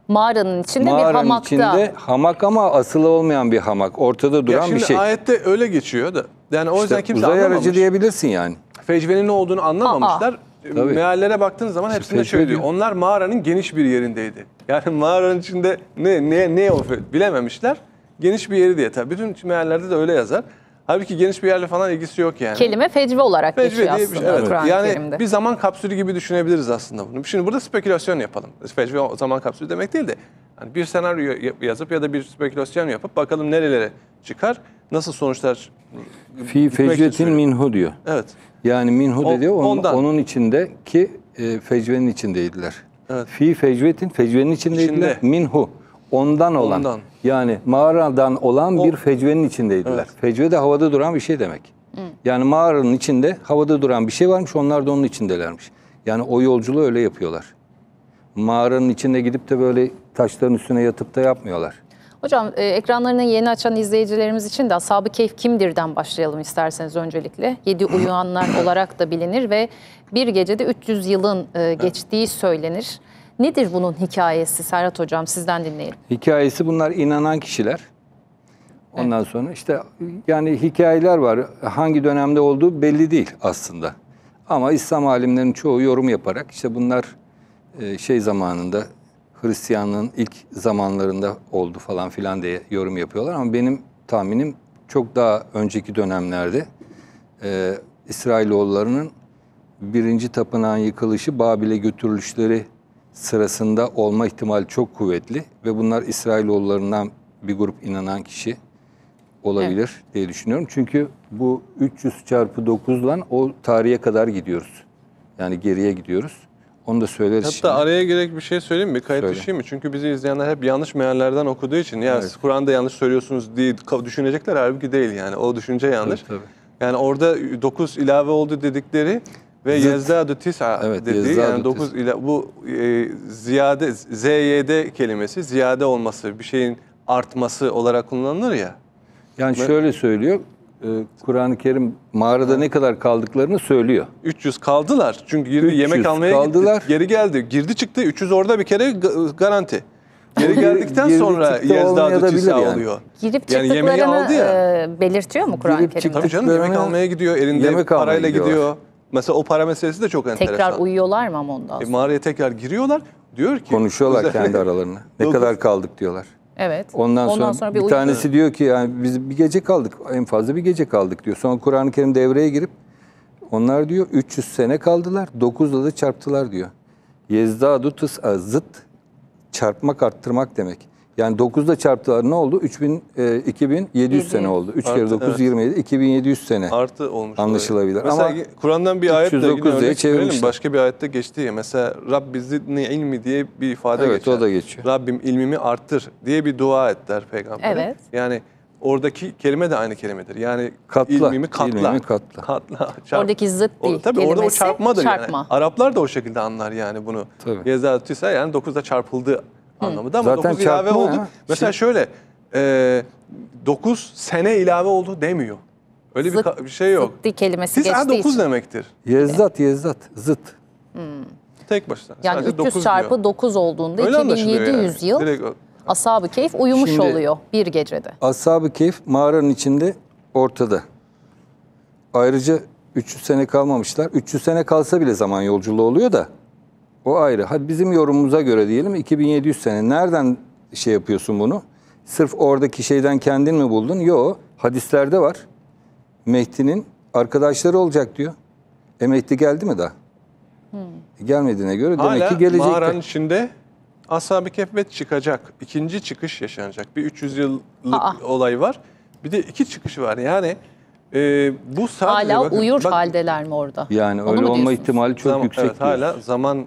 Mağaranın içinde Mağaranın bir hamakta. içinde hamak ama asılı olmayan bir hamak. Ortada duran ya şimdi bir şey. ayette öyle geçiyor da. Yani o işte yüzden kimse uzay anlamamış. aracı diyebilirsin yani fecvenin ne olduğunu anlamamışlar. Aa. E, tabii. Meallere baktığın zaman işte hepsinde şöyle diyor. Onlar mağaranın geniş bir yerindeydi. Yani [LAUGHS] mağaranın içinde ne ne ne o bilememişler. Geniş bir yeri diye tabii. Bütün meallerde de öyle yazar. Halbuki geniş bir yerle falan ilgisi yok yani. Kelime fecve olarak fecve geçiyor şey. aslında. evet. yani Kerim'de. bir zaman kapsülü gibi düşünebiliriz aslında bunu. Şimdi burada spekülasyon yapalım. Fecve o zaman kapsülü demek değil de yani bir senaryo yazıp ya da bir spekülasyon yapıp bakalım nerelere çıkar, nasıl sonuçlar Fi fecvetin minhu diyor. Evet. Yani minhu o, dedi on, ondan. onun içindeki e, fecvenin içindeydiler. Evet. Fi fecvetin fecvenin içindeydiler. İçinde. Minhu ondan olan. Ondan. Yani mağaradan olan o, bir fecvenin içindeydiler. Evet. Fecve de havada duran bir şey demek. Hı. Yani mağaranın içinde havada duran bir şey varmış onlar da onun içindelermiş. Yani o yolculuğu öyle yapıyorlar. Mağaranın içinde gidip de böyle taşların üstüne yatıp da yapmıyorlar. Hocam e, ekranlarını yeni açan izleyicilerimiz için de Ashab-ı Keyf kimdir'den başlayalım isterseniz öncelikle. Yedi uyuyanlar [CLEARS THROAT] olarak da bilinir ve bir gecede 300 yılın e, geçtiği söylenir. Nedir bunun hikayesi Serhat Hocam sizden dinleyelim. Hikayesi bunlar inanan kişiler. Ondan evet. sonra işte yani hikayeler var. Hangi dönemde olduğu belli değil aslında. Ama İslam alimlerinin çoğu yorum yaparak işte bunlar e, şey zamanında Hristiyanlığın ilk zamanlarında oldu falan filan diye yorum yapıyorlar ama benim tahminim çok daha önceki dönemlerde e, İsrailoğullarının birinci tapınağın yıkılışı Babil'e götürülüşleri sırasında olma ihtimali çok kuvvetli ve bunlar İsrailoğullarından bir grup inanan kişi olabilir evet. diye düşünüyorum. Çünkü bu 300 çarpı 9'dan o tarihe kadar gidiyoruz. Yani geriye gidiyoruz. Onu da söyleriz Hatta şimdi. araya gerek bir şey söyleyeyim mi? Kayıt Söyle. mi? Çünkü bizi izleyenler hep yanlış meallerden okuduğu için ya Evet. Kur'an'da yanlış söylüyorsunuz diye düşünecekler halbuki değil yani. O düşünce yanlış. Tabii, Yani orada 9 ilave oldu dedikleri ve Zıt. yezdâdü tis'a Evet, dediği yezdâdü yani 9 ila bu e, ziyade ZYD kelimesi ziyade olması bir şeyin artması olarak kullanılır ya. Yani şöyle söylüyor. Ee, Kur'an-ı Kerim mağarada ne kadar kaldıklarını söylüyor. 300 kaldılar. Çünkü 20 yemek almaya kaldılar. gitti. Geri geldi. Girdi çıktı. 300 orada bir kere garanti. Geri geldikten Girip sonra çıktı Yezdat Tisa yani. oluyor. Girip yani yemeği aldı ya. E, belirtiyor mu Kur'an-ı Kerim? Tabii canım yemek almaya gidiyor. Elinde yemek parayla gidiyor. gidiyor. Mesela o para meselesi de çok enteresan. Tekrar uyuyorlar mı ama ondan e, sonra? E, mağaraya tekrar giriyorlar. Diyor ki... Konuşuyorlar kendi aralarına. [LAUGHS] Ne kadar kaldık diyorlar. Evet. Ondan, Ondan sonra, sonra bir, bir tanesi diyor ki yani biz bir gece kaldık. En fazla bir gece kaldık diyor. Sonra Kur'an-ı Kerim devreye girip onlar diyor 300 sene kaldılar. 9'la da çarptılar diyor. Yezdadu tıs'a zıt çarpmak arttırmak demek. Yani 9'da çarptılar ne oldu? 3000 e, 2700 sene oldu. 3 kere Artı, 9 evet. 27 2700 sene. Artı olmuş. Anlaşılabilir. Olabilir. Ama Kur'an'dan bir ayetle 309 diye çevirelim. Başka bir ayette geçti ya. Mesela Rabbi zidni ilmi diye bir ifade Evet, geçer. o da geçiyor. Rabbim ilmimi arttır diye bir dua et der peygamber. Evet. Yani oradaki kelime de aynı kelimedir. Yani Katla, ilmimi katla. ilmimi katla. Katla. çarp. Oradaki zıt değil. O, tabii orada o kelimesi çarpmadır çarpma. yani. Araplar da o şekilde anlar yani bunu. Tabii. Yeza yani 9'da çarpıldı anlamında ama Zaten 9 ilave oldu. ya. Mesela şöyle e, 9 sene ilave oldu demiyor. Öyle bir, Zıt- ka- bir şey yok. Zıddi kelimesi Siz geçtiği 9 demektir. Yezdat, yezdat, zıt. Tek başına. Yani Sadece 300 dokuz çarpı diyor. 9 olduğunda 2700 yani. yıl Asabı o- keyif uyumuş Şimdi- oluyor bir gecede. Asabı ı mağaranın içinde ortada. Ayrıca 300 sene kalmamışlar. 300 sene kalsa bile zaman yolculuğu oluyor da o ayrı. Hadi bizim yorumumuza göre diyelim 2700 sene. Nereden şey yapıyorsun bunu? Sırf oradaki şeyden kendin mi buldun? Yok. Hadislerde var. Mehdi'nin arkadaşları olacak diyor. E Mehdi geldi mi daha? Hmm. E, gelmediğine göre Hala demek ki gelecek. Hala mağaranın içinde Ashab-ı Kehfet çıkacak. İkinci çıkış yaşanacak. Bir 300 yıllık Aa. olay var. Bir de iki çıkış var. Yani e, bu sadece... Hala bakın, uyur bak, haldeler mi orada? Yani Onu öyle olma ihtimali çok zaman, yüksek. Evet, hala zaman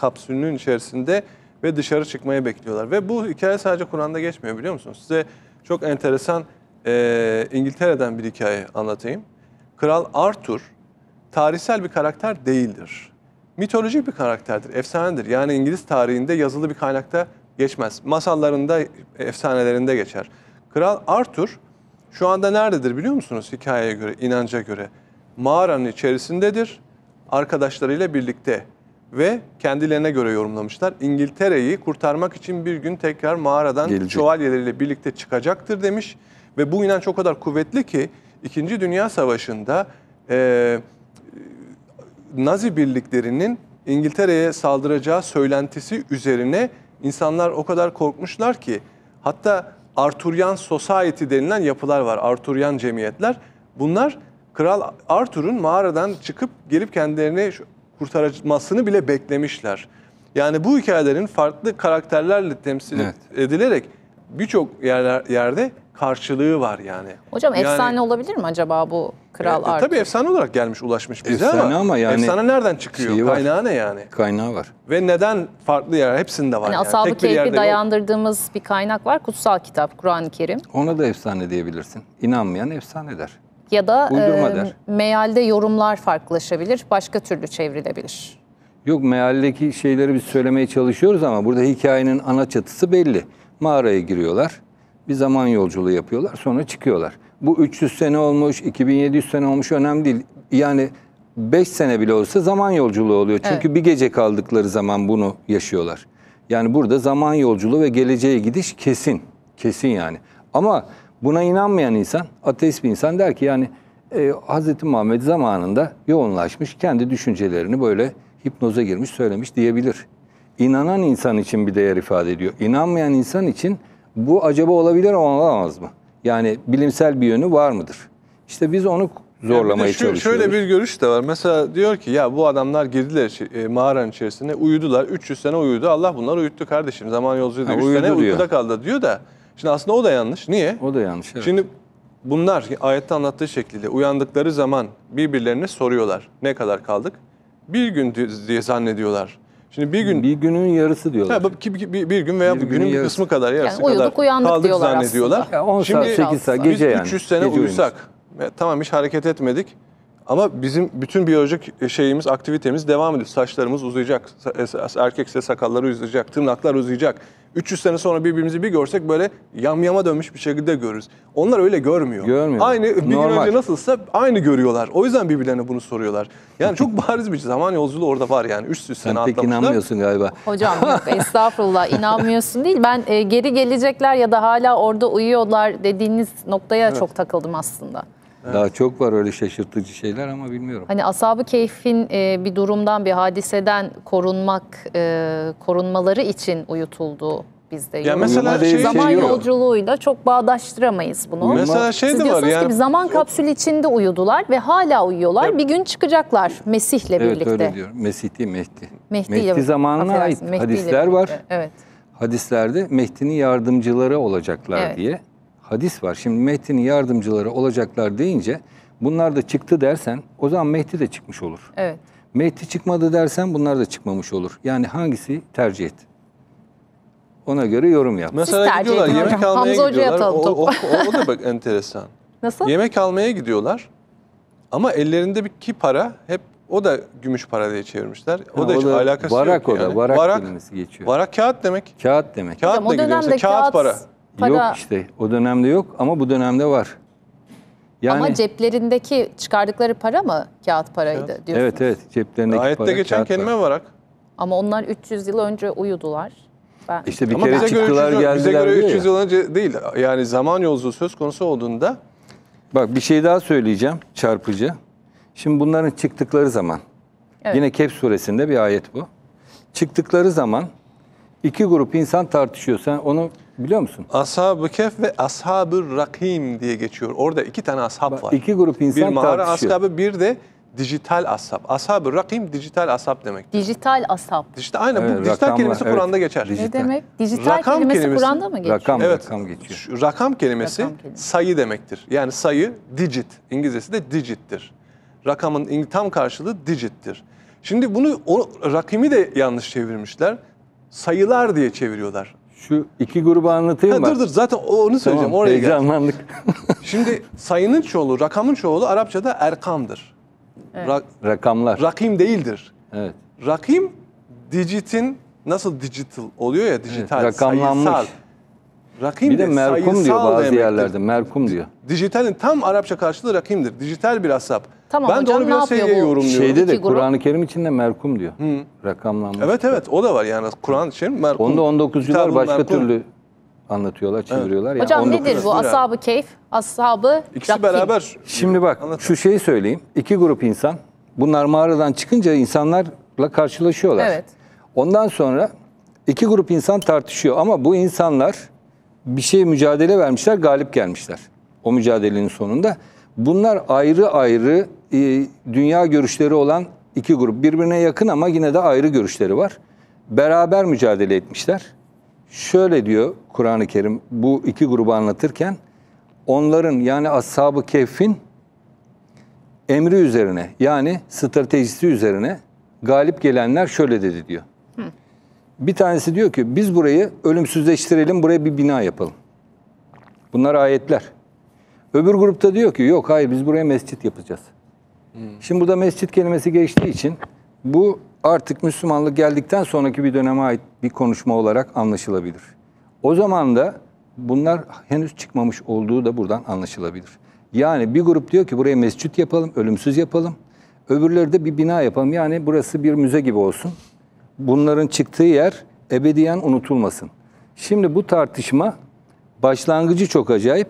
kapsülünün içerisinde ve dışarı çıkmayı bekliyorlar. Ve bu hikaye sadece Kur'an'da geçmiyor biliyor musunuz? Size çok enteresan e, İngiltere'den bir hikaye anlatayım. Kral Arthur tarihsel bir karakter değildir. Mitolojik bir karakterdir, efsanedir. Yani İngiliz tarihinde yazılı bir kaynakta geçmez. Masallarında, efsanelerinde geçer. Kral Arthur şu anda nerededir biliyor musunuz hikayeye göre, inanca göre? Mağaranın içerisindedir. Arkadaşlarıyla birlikte ve kendilerine göre yorumlamışlar. İngiltere'yi kurtarmak için bir gün tekrar mağaradan Gelecek. şövalyeleriyle birlikte çıkacaktır demiş. Ve bu inanç o kadar kuvvetli ki İkinci Dünya Savaşı'nda e, Nazi birliklerinin İngiltere'ye saldıracağı söylentisi üzerine insanlar o kadar korkmuşlar ki hatta Arturyan Society denilen yapılar var, Arturyan cemiyetler. Bunlar Kral Arthur'un mağaradan çıkıp gelip kendilerini kurtarılmasını bile beklemişler. Yani bu hikayelerin farklı karakterlerle temsil evet. edilerek birçok yerler, yerde karşılığı var yani. Hocam yani, efsane olabilir mi acaba bu Kral e, Arthur? E, tabii efsane olarak gelmiş ulaşmış bize efsane ama, ama yani, efsane nereden çıkıyor? Var, Kaynağı ne yani? Kaynağı var. Ve neden farklı yer? Hepsinde var hani yani. yani. Asabı keyfi dayandırdığımız yok. bir kaynak var. Kutsal kitap, Kur'an-ı Kerim. Ona da efsane diyebilirsin. İnanmayan efsane der ya da Uydurma e, mealde yorumlar farklılaşabilir, başka türlü çevrilebilir. Yok mealdeki şeyleri biz söylemeye çalışıyoruz ama burada hikayenin ana çatısı belli. Mağaraya giriyorlar, bir zaman yolculuğu yapıyorlar, sonra çıkıyorlar. Bu 300 sene olmuş, 2700 sene olmuş önemli değil. Yani 5 sene bile olsa zaman yolculuğu oluyor. Çünkü evet. bir gece kaldıkları zaman bunu yaşıyorlar. Yani burada zaman yolculuğu ve geleceğe gidiş kesin. Kesin yani. Ama Buna inanmayan insan, ateist bir insan der ki yani e, Hz. Muhammed zamanında yoğunlaşmış, kendi düşüncelerini böyle hipnoza girmiş, söylemiş diyebilir. İnanan insan için bir değer ifade ediyor. İnanmayan insan için bu acaba olabilir ama olamaz mı? Yani bilimsel bir yönü var mıdır? İşte biz onu zorlamaya yani çalışıyoruz. Şöyle bir görüş de var. Mesela diyor ki ya bu adamlar girdiler şey, e, mağaranın içerisine uyudular. 300 sene uyudu. Allah bunları uyuttu kardeşim. Zaman yolculuğu da 3 sene diyor. uykuda kaldı diyor da Şimdi aslında o da yanlış. Niye? O da yanlış. Evet. Şimdi bunlar ayette anlattığı şekilde uyandıkları zaman birbirlerine soruyorlar. Ne kadar kaldık? Bir gün diye zannediyorlar. Şimdi bir gün bir günün yarısı diyorlar. Ha, bir, bir, bir gün veya bir, bir günün kısmı kadar yarısı yani uyuduk, kadar uyandık kaldık diyorlar zannediyorlar. Aslında. 10 saat, Şimdi, 8 saat gece yani. 300 sene gece uyusak. Uyumuş. Tamam hiç hareket etmedik. Ama bizim bütün biyolojik e, şeyimiz, aktivitemiz devam ediyor. Saçlarımız uzayacak, e, erkekse sakalları uzayacak, tırnaklar uzayacak. 300 sene sonra birbirimizi bir görsek böyle yamyama dönmüş bir şekilde görürüz. Onlar öyle görmüyor. Görmüyor. Aynı bir Normal. gün önce nasılsa aynı görüyorlar. O yüzden birbirlerine bunu soruyorlar. Yani çok [LAUGHS] bariz bir şey. zaman yolculuğu orada var yani. Üst üste atlamışlar. Pek inanmıyorsun galiba. Hocam yok [LAUGHS] estağfurullah inanmıyorsun değil. Ben e, geri gelecekler ya da hala orada uyuyorlar dediğiniz noktaya evet. çok takıldım aslında. Daha çok var öyle şaşırtıcı şeyler ama bilmiyorum. Hani asabı keyfin e, bir durumdan bir hadiseden korunmak e, korunmaları için uyutuldu bizde. Ya mesela şey, zaman şey yolculuğuyla çok bağdaştıramayız bunu. Mesela şey de var yani. Ki zaman kapsülü içinde uyudular ve hala uyuyorlar. Ya, bir gün çıkacaklar Mesih'le evet, birlikte. Evet öyle diyor. Mesih değil Mehdi. Mehdi, Mehdi zamanına ait Mehdi hadisler var. Evet. Hadislerde Mehdi'nin yardımcıları olacaklar evet. diye hadis var. Şimdi Mehdi'nin yardımcıları olacaklar deyince bunlar da çıktı dersen o zaman Mehdi de çıkmış olur. Evet. Mehdi çıkmadı dersen bunlar da çıkmamış olur. Yani hangisi tercih et? Ona göre yorum yap. Mesela tercih gidiyorlar yemek hocam. almaya Hamza gidiyorlar. atalım O, o, o, da bak enteresan. [LAUGHS] Nasıl? Yemek almaya gidiyorlar ama ellerinde bir ki para hep o da gümüş para diye çevirmişler. O Ha, da hiç alakası varak yok o da, yani. Varak, kelimesi geçiyor. varak kağıt demek. Kağıt demek. Kağıt Hocam o gidiyor. kağıt, kağıt para. Para... Yok işte o dönemde yok ama bu dönemde var. Yani, Ama ceplerindeki çıkardıkları para mı kağıt paraydı evet. diyorsunuz? Evet evet ceplerindeki Ayette para geçen kağıt kelime para. varak. Ama onlar 300 yıl önce uyudular. Ben... İşte bir Ama kere çıktılar geldiler Bize göre 300 yıl önce değil yani zaman yolculuğu söz konusu olduğunda. Bak bir şey daha söyleyeceğim çarpıcı. Şimdi bunların çıktıkları zaman evet. yine Kehf suresinde bir ayet bu. Çıktıkları zaman iki grup insan tartışıyor. Sen onu Biliyor musun? Ashab-ı Kehf ve Ashab-ı Rakim diye geçiyor. Orada iki tane ashab Bak, var. İki grup insan bir mağara tartışıyor. ashabı bir de dijital ashab. Ashab-ı Rakim dijital ashab demek. Dijital ashab. İşte aynen Evet, bu dijital rakam kelimesi evet. Kur'an'da geçer. Ne demek? Dijital Rakam kelimesi, kelimesi- Kur'an'da mı geçiyor? Rakam, Evet. rakam geçiyor. Rakam kelimesi Rakam kelimesi. sayı demektir. Yani sayı digit. İngilizcesi de digittir. Rakamın tam karşılığı digittir. Şimdi bunu o, rakimi de yanlış çevirmişler. Sayılar diye çeviriyorlar. Şu iki grubu anlatayım ha, mı? Dur dur zaten onu söyleyeceğim. Tamam, Oraya heyecanlandık. [LAUGHS] Şimdi sayının çoğulu, rakamın çoğulu Arapçada erkamdır. Evet. Ra Rakamlar. Rakim değildir. Evet. Rakim digitin nasıl digital oluyor ya dijital, evet, sayısal Rakim bir de merkum diyor bazı demektir. yerlerde. Merkum diyor. Dijitalin tam Arapça karşılığı rakimdir. Dijital bir asap. Tamam, ben hocam, de onu biraz yorumluyorum. Şeyde de Kur'an-ı Kerim içinde merkum diyor. Hı. Rakamlanmış. Evet evet o da var yani Kur'an-ı Kerim merkum. Onda 19'cular başka merkum. türlü anlatıyorlar, çeviriyorlar. Evet. Yani Hocam nedir bu? asabı keyf, ashabı İkisi rakim. beraber. Şimdi bak Anlatın. şu şeyi söyleyeyim. İki grup insan. Bunlar mağaradan çıkınca insanlarla karşılaşıyorlar. Evet. Ondan sonra iki grup insan tartışıyor ama bu insanlar bir şey mücadele vermişler, galip gelmişler o mücadelenin sonunda. Bunlar ayrı ayrı e, dünya görüşleri olan iki grup. Birbirine yakın ama yine de ayrı görüşleri var. Beraber mücadele etmişler. Şöyle diyor Kur'an-ı Kerim bu iki grubu anlatırken onların yani Ashab-ı Kehf'in emri üzerine yani stratejisi üzerine galip gelenler şöyle dedi diyor. Bir tanesi diyor ki biz burayı ölümsüzleştirelim, buraya bir bina yapalım. Bunlar ayetler. Öbür grupta diyor ki yok hayır biz buraya mescit yapacağız. Hmm. Şimdi burada mescit kelimesi geçtiği için bu artık Müslümanlık geldikten sonraki bir döneme ait bir konuşma olarak anlaşılabilir. O zaman da bunlar henüz çıkmamış olduğu da buradan anlaşılabilir. Yani bir grup diyor ki buraya mescit yapalım, ölümsüz yapalım. Öbürleri de bir bina yapalım. Yani burası bir müze gibi olsun bunların çıktığı yer ebediyen unutulmasın. Şimdi bu tartışma başlangıcı çok acayip.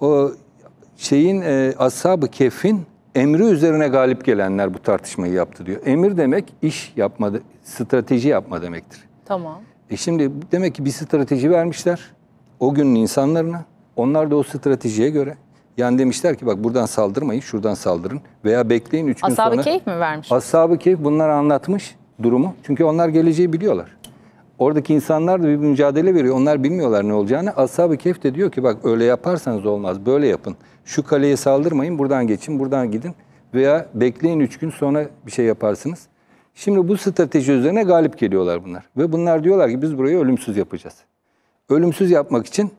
O şeyin e, Ashab-ı emri üzerine galip gelenler bu tartışmayı yaptı diyor. Emir demek iş yapma, strateji yapma demektir. Tamam. E şimdi demek ki bir strateji vermişler o günün insanlarına. Onlar da o stratejiye göre. Yani demişler ki bak buradan saldırmayın, şuradan saldırın veya bekleyin 3 gün sonra. Ashab-ı mi vermiş? Ashab-ı Keyf bunlar anlatmış durumu. Çünkü onlar geleceği biliyorlar. Oradaki insanlar da bir mücadele veriyor. Onlar bilmiyorlar ne olacağını. Ashab-ı Kehf de diyor ki bak öyle yaparsanız olmaz. Böyle yapın. Şu kaleye saldırmayın. Buradan geçin. Buradan gidin. Veya bekleyin üç gün sonra bir şey yaparsınız. Şimdi bu strateji üzerine galip geliyorlar bunlar. Ve bunlar diyorlar ki biz burayı ölümsüz yapacağız. Ölümsüz yapmak için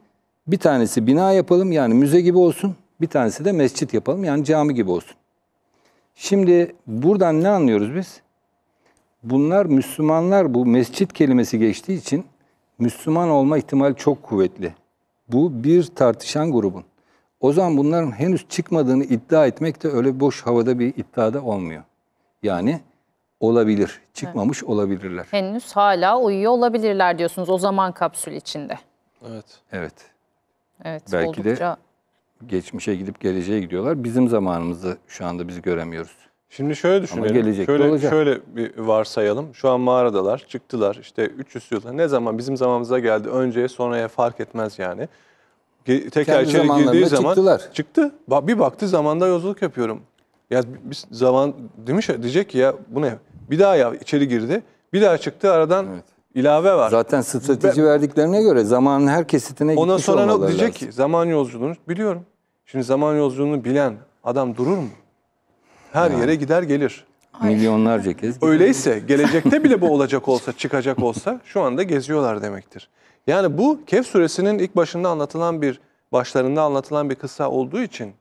bir tanesi bina yapalım yani müze gibi olsun. Bir tanesi de mescit yapalım yani cami gibi olsun. Şimdi buradan ne anlıyoruz biz? bunlar Müslümanlar bu mescit kelimesi geçtiği için Müslüman olma ihtimali çok kuvvetli. Bu bir tartışan grubun. O zaman bunların henüz çıkmadığını iddia etmek de öyle boş havada bir iddiada olmuyor. Yani olabilir, çıkmamış evet. olabilirler. Henüz hala uyuyor olabilirler diyorsunuz o zaman kapsül içinde. Evet. Evet. Evet. Belki oldukça... de geçmişe gidip geleceğe gidiyorlar. Bizim zamanımızda şu anda biz göremiyoruz. Şimdi şöyle düşünelim. Ama gelecekte şöyle, olacak. Şöyle bir varsayalım. Şu an mağaradalar, çıktılar. işte 300 yılda ne zaman bizim zamanımıza geldi önceye sonraya fark etmez yani. Tekrar Kendi içeri girdiği zaman çıktılar. çıktı. Bir baktı zamanda yolculuk yapıyorum. Ya biz zaman demiş diyecek ki ya bu ne? Bir daha ya içeri girdi. Bir daha çıktı aradan evet. ilave var. Zaten strateji Ve, verdiklerine göre zamanın her kesitine gitmiş Ona sonra ne diyecek lazım. ki zaman yolculuğunu biliyorum. Şimdi zaman yolculuğunu bilen adam durur mu? Her yere gider gelir. Milyonlarca kez. Öyleyse gelecekte bile bu olacak olsa, çıkacak olsa şu anda geziyorlar demektir. Yani bu Kehf suresinin ilk başında anlatılan bir, başlarında anlatılan bir kısa olduğu için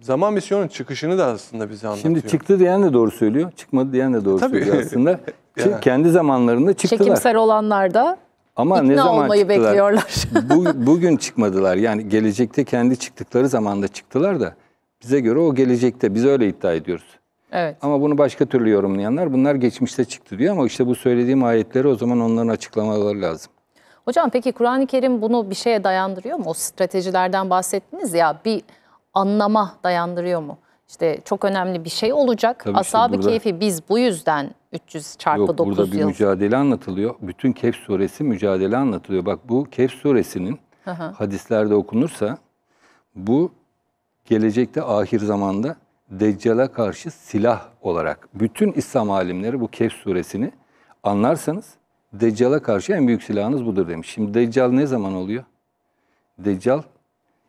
zaman misyonun çıkışını da aslında bize anlatıyor. Şimdi çıktı diyen de doğru söylüyor, çıkmadı diyen de doğru Tabii. söylüyor aslında. [LAUGHS] Yani. Kendi zamanlarında çıktılar. Çekimsel olanlar da ama İkna ne zaman olmayı çıktılar? bekliyorlar. Bu, bugün çıkmadılar. Yani gelecekte kendi çıktıkları zamanda çıktılar da bize göre o gelecekte. Biz öyle iddia ediyoruz. Evet. Ama bunu başka türlü yorumlayanlar bunlar geçmişte çıktı diyor ama işte bu söylediğim ayetleri o zaman onların açıklamaları lazım. Hocam peki Kur'an-ı Kerim bunu bir şeye dayandırıyor mu? O stratejilerden bahsettiniz ya bir anlama dayandırıyor mu? İşte çok önemli bir şey olacak. Tabii Ashab-ı işte Keyfi biz bu yüzden 300 çarpı Yok, 9 burada yıl. bir mücadele anlatılıyor. Bütün Kehf suresi mücadele anlatılıyor. Bak bu Kehf suresinin hı hı. hadislerde okunursa bu gelecekte ahir zamanda Deccal'a karşı silah olarak bütün İslam alimleri bu Kehf suresini anlarsanız Deccal'a karşı en büyük silahınız budur demiş. Şimdi Deccal ne zaman oluyor? Deccal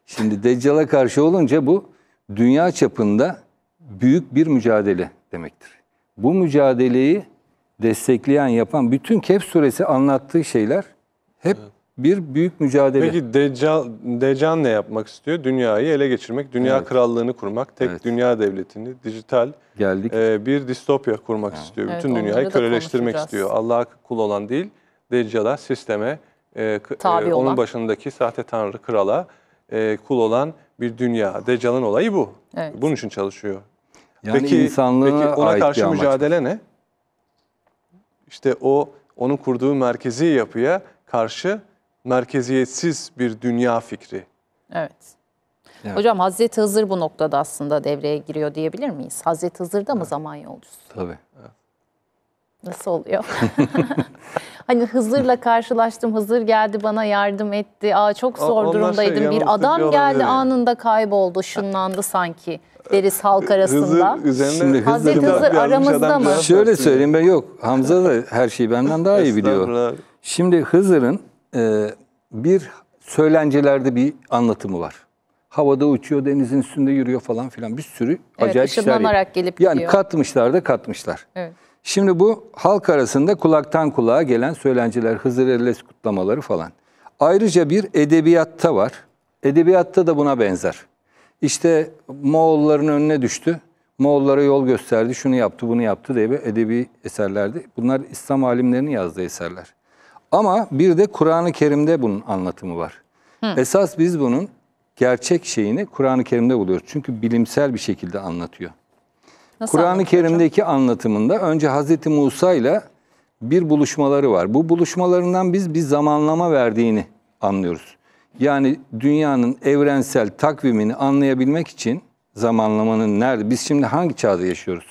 şimdi Deccal'a karşı olunca bu dünya çapında büyük bir mücadele demektir. Bu mücadeleyi destekleyen, yapan bütün Kehf suresi anlattığı şeyler hep evet bir büyük mücadele. Peki Deccal, Deccal ne yapmak istiyor? Dünyayı ele geçirmek, dünya Evet. krallığını kurmak, tek Evet. dünya devletini, dijital Geldik. e, bir distopya kurmak Evet. istiyor. Bütün onları dünyayı köleleştirmek istiyor. Allah'a kul olan değil, Deccal'a, sisteme, e, e Tabi e, olan. onun başındaki sahte tanrı, krala e, kul olan bir dünya. Deccal'ın olayı bu. Evet. Bunun için çalışıyor. Yani peki, peki ona ait karşı amaç. mücadele ne? İşte o onun kurduğu merkezi yapıya karşı merkeziyetsiz bir dünya fikri. Evet. Evet. Hocam Hazreti Hızır bu noktada aslında devreye giriyor diyebilir miyiz? Hazreti Hızır da mı evet. zaman yolcusu? Tabii. Nasıl oluyor? [LAUGHS] hani Hızır'la karşılaştım, Hızır geldi bana yardım etti. Aa çok zor o, şey, durumdaydım. Şey, bir adam geldi yani. anında kayboldu, şunlandı sanki deriz halk arasında. Hızır üzerinde Şimdi Hazreti Hızır aramızda şey mı? Şöyle söyleyeyim ben yok. Hamza da her şeyi benden daha iyi biliyor. Şimdi Hızır'ın ee, bir söylencelerde bir anlatımı var. Havada uçuyor, denizin üstünde yürüyor falan filan bir sürü evet, acayip işler. Evet, gelip Yani katmışlar da katmışlar. Evet. Şimdi bu halk arasında kulaktan kulağa gelen söylenceler, Hızır Elles kutlamaları falan. Ayrıca bir edebiyatta var. Edebiyatta da buna benzer. İşte Moğolların önüne düştü. Moğollara yol gösterdi, şunu yaptı, bunu yaptı diye bir edebi eserlerdi. Bunlar İslam alimlerinin yazdığı eserler. Ama bir de Kur'an-ı Kerim'de bunun anlatımı var. Hı. Esas biz bunun gerçek şeyini Kur'an-ı Kerim'de buluyoruz. Çünkü bilimsel bir şekilde anlatıyor. Kur'an-ı Kerim'deki hocam? anlatımında önce Hazreti Musa ile bir buluşmaları var. Bu buluşmalarından biz bir zamanlama verdiğini anlıyoruz. Yani dünyanın evrensel takvimini anlayabilmek için zamanlamanın nerede? Biz şimdi hangi çağda yaşıyoruz?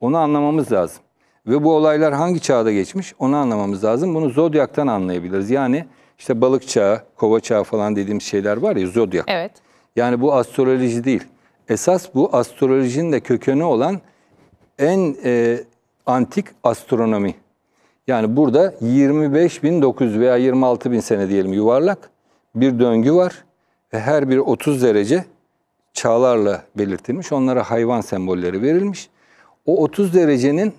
Onu anlamamız lazım. Ve bu olaylar hangi çağda geçmiş onu anlamamız lazım. Bunu zodyaktan anlayabiliriz. Yani işte balık çağı, kova çağı falan dediğimiz şeyler var ya zodyak. Evet. Yani bu astroloji değil. Esas bu astrolojinin de kökeni olan en e, antik astronomi. Yani burada 25.900 veya 26.000 sene diyelim yuvarlak bir döngü var. Ve her bir 30 derece çağlarla belirtilmiş. Onlara hayvan sembolleri verilmiş. O 30 derecenin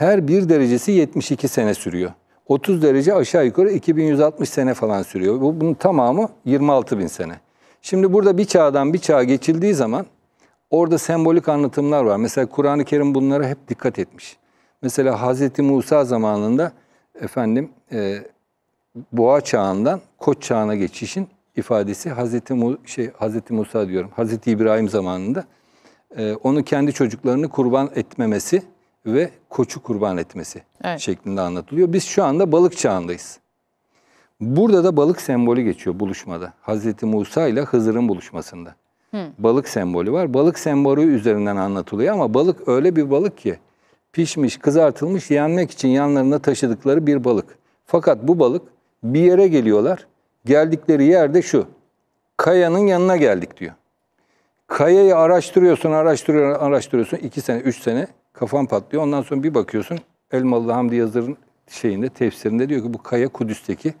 her bir derecesi 72 sene sürüyor. 30 derece aşağı yukarı 2160 sene falan sürüyor. Bu, bunun tamamı 26 bin sene. Şimdi burada bir çağdan bir çağa geçildiği zaman orada sembolik anlatımlar var. Mesela Kur'an-ı Kerim bunlara hep dikkat etmiş. Mesela Hz. Musa zamanında efendim e, boğa çağından koç çağına geçişin ifadesi Hz. Mu şey, Hz. Musa diyorum Hz. İbrahim zamanında e, onu kendi çocuklarını kurban etmemesi ve koçu kurban etmesi evet. şeklinde anlatılıyor. Biz şu anda balık çağındayız. Burada da balık sembolü geçiyor buluşmada. Hazreti Musa ile Hızır'ın buluşmasında. Hı. Balık sembolü var. Balık sembolü üzerinden anlatılıyor ama balık öyle bir balık ki pişmiş, kızartılmış, yenmek için yanlarına taşıdıkları bir balık. Fakat bu balık bir yere geliyorlar. Geldikleri yerde şu. Kayanın yanına geldik diyor. Kayayı araştırıyorsun, araştırıyorsun, araştırıyorsun. iki sene, üç sene Kafan patlıyor. Ondan sonra bir bakıyorsun Elmalı Hamdi Yazır'ın şeyinde tefsirinde diyor ki bu kaya Kudüs'teki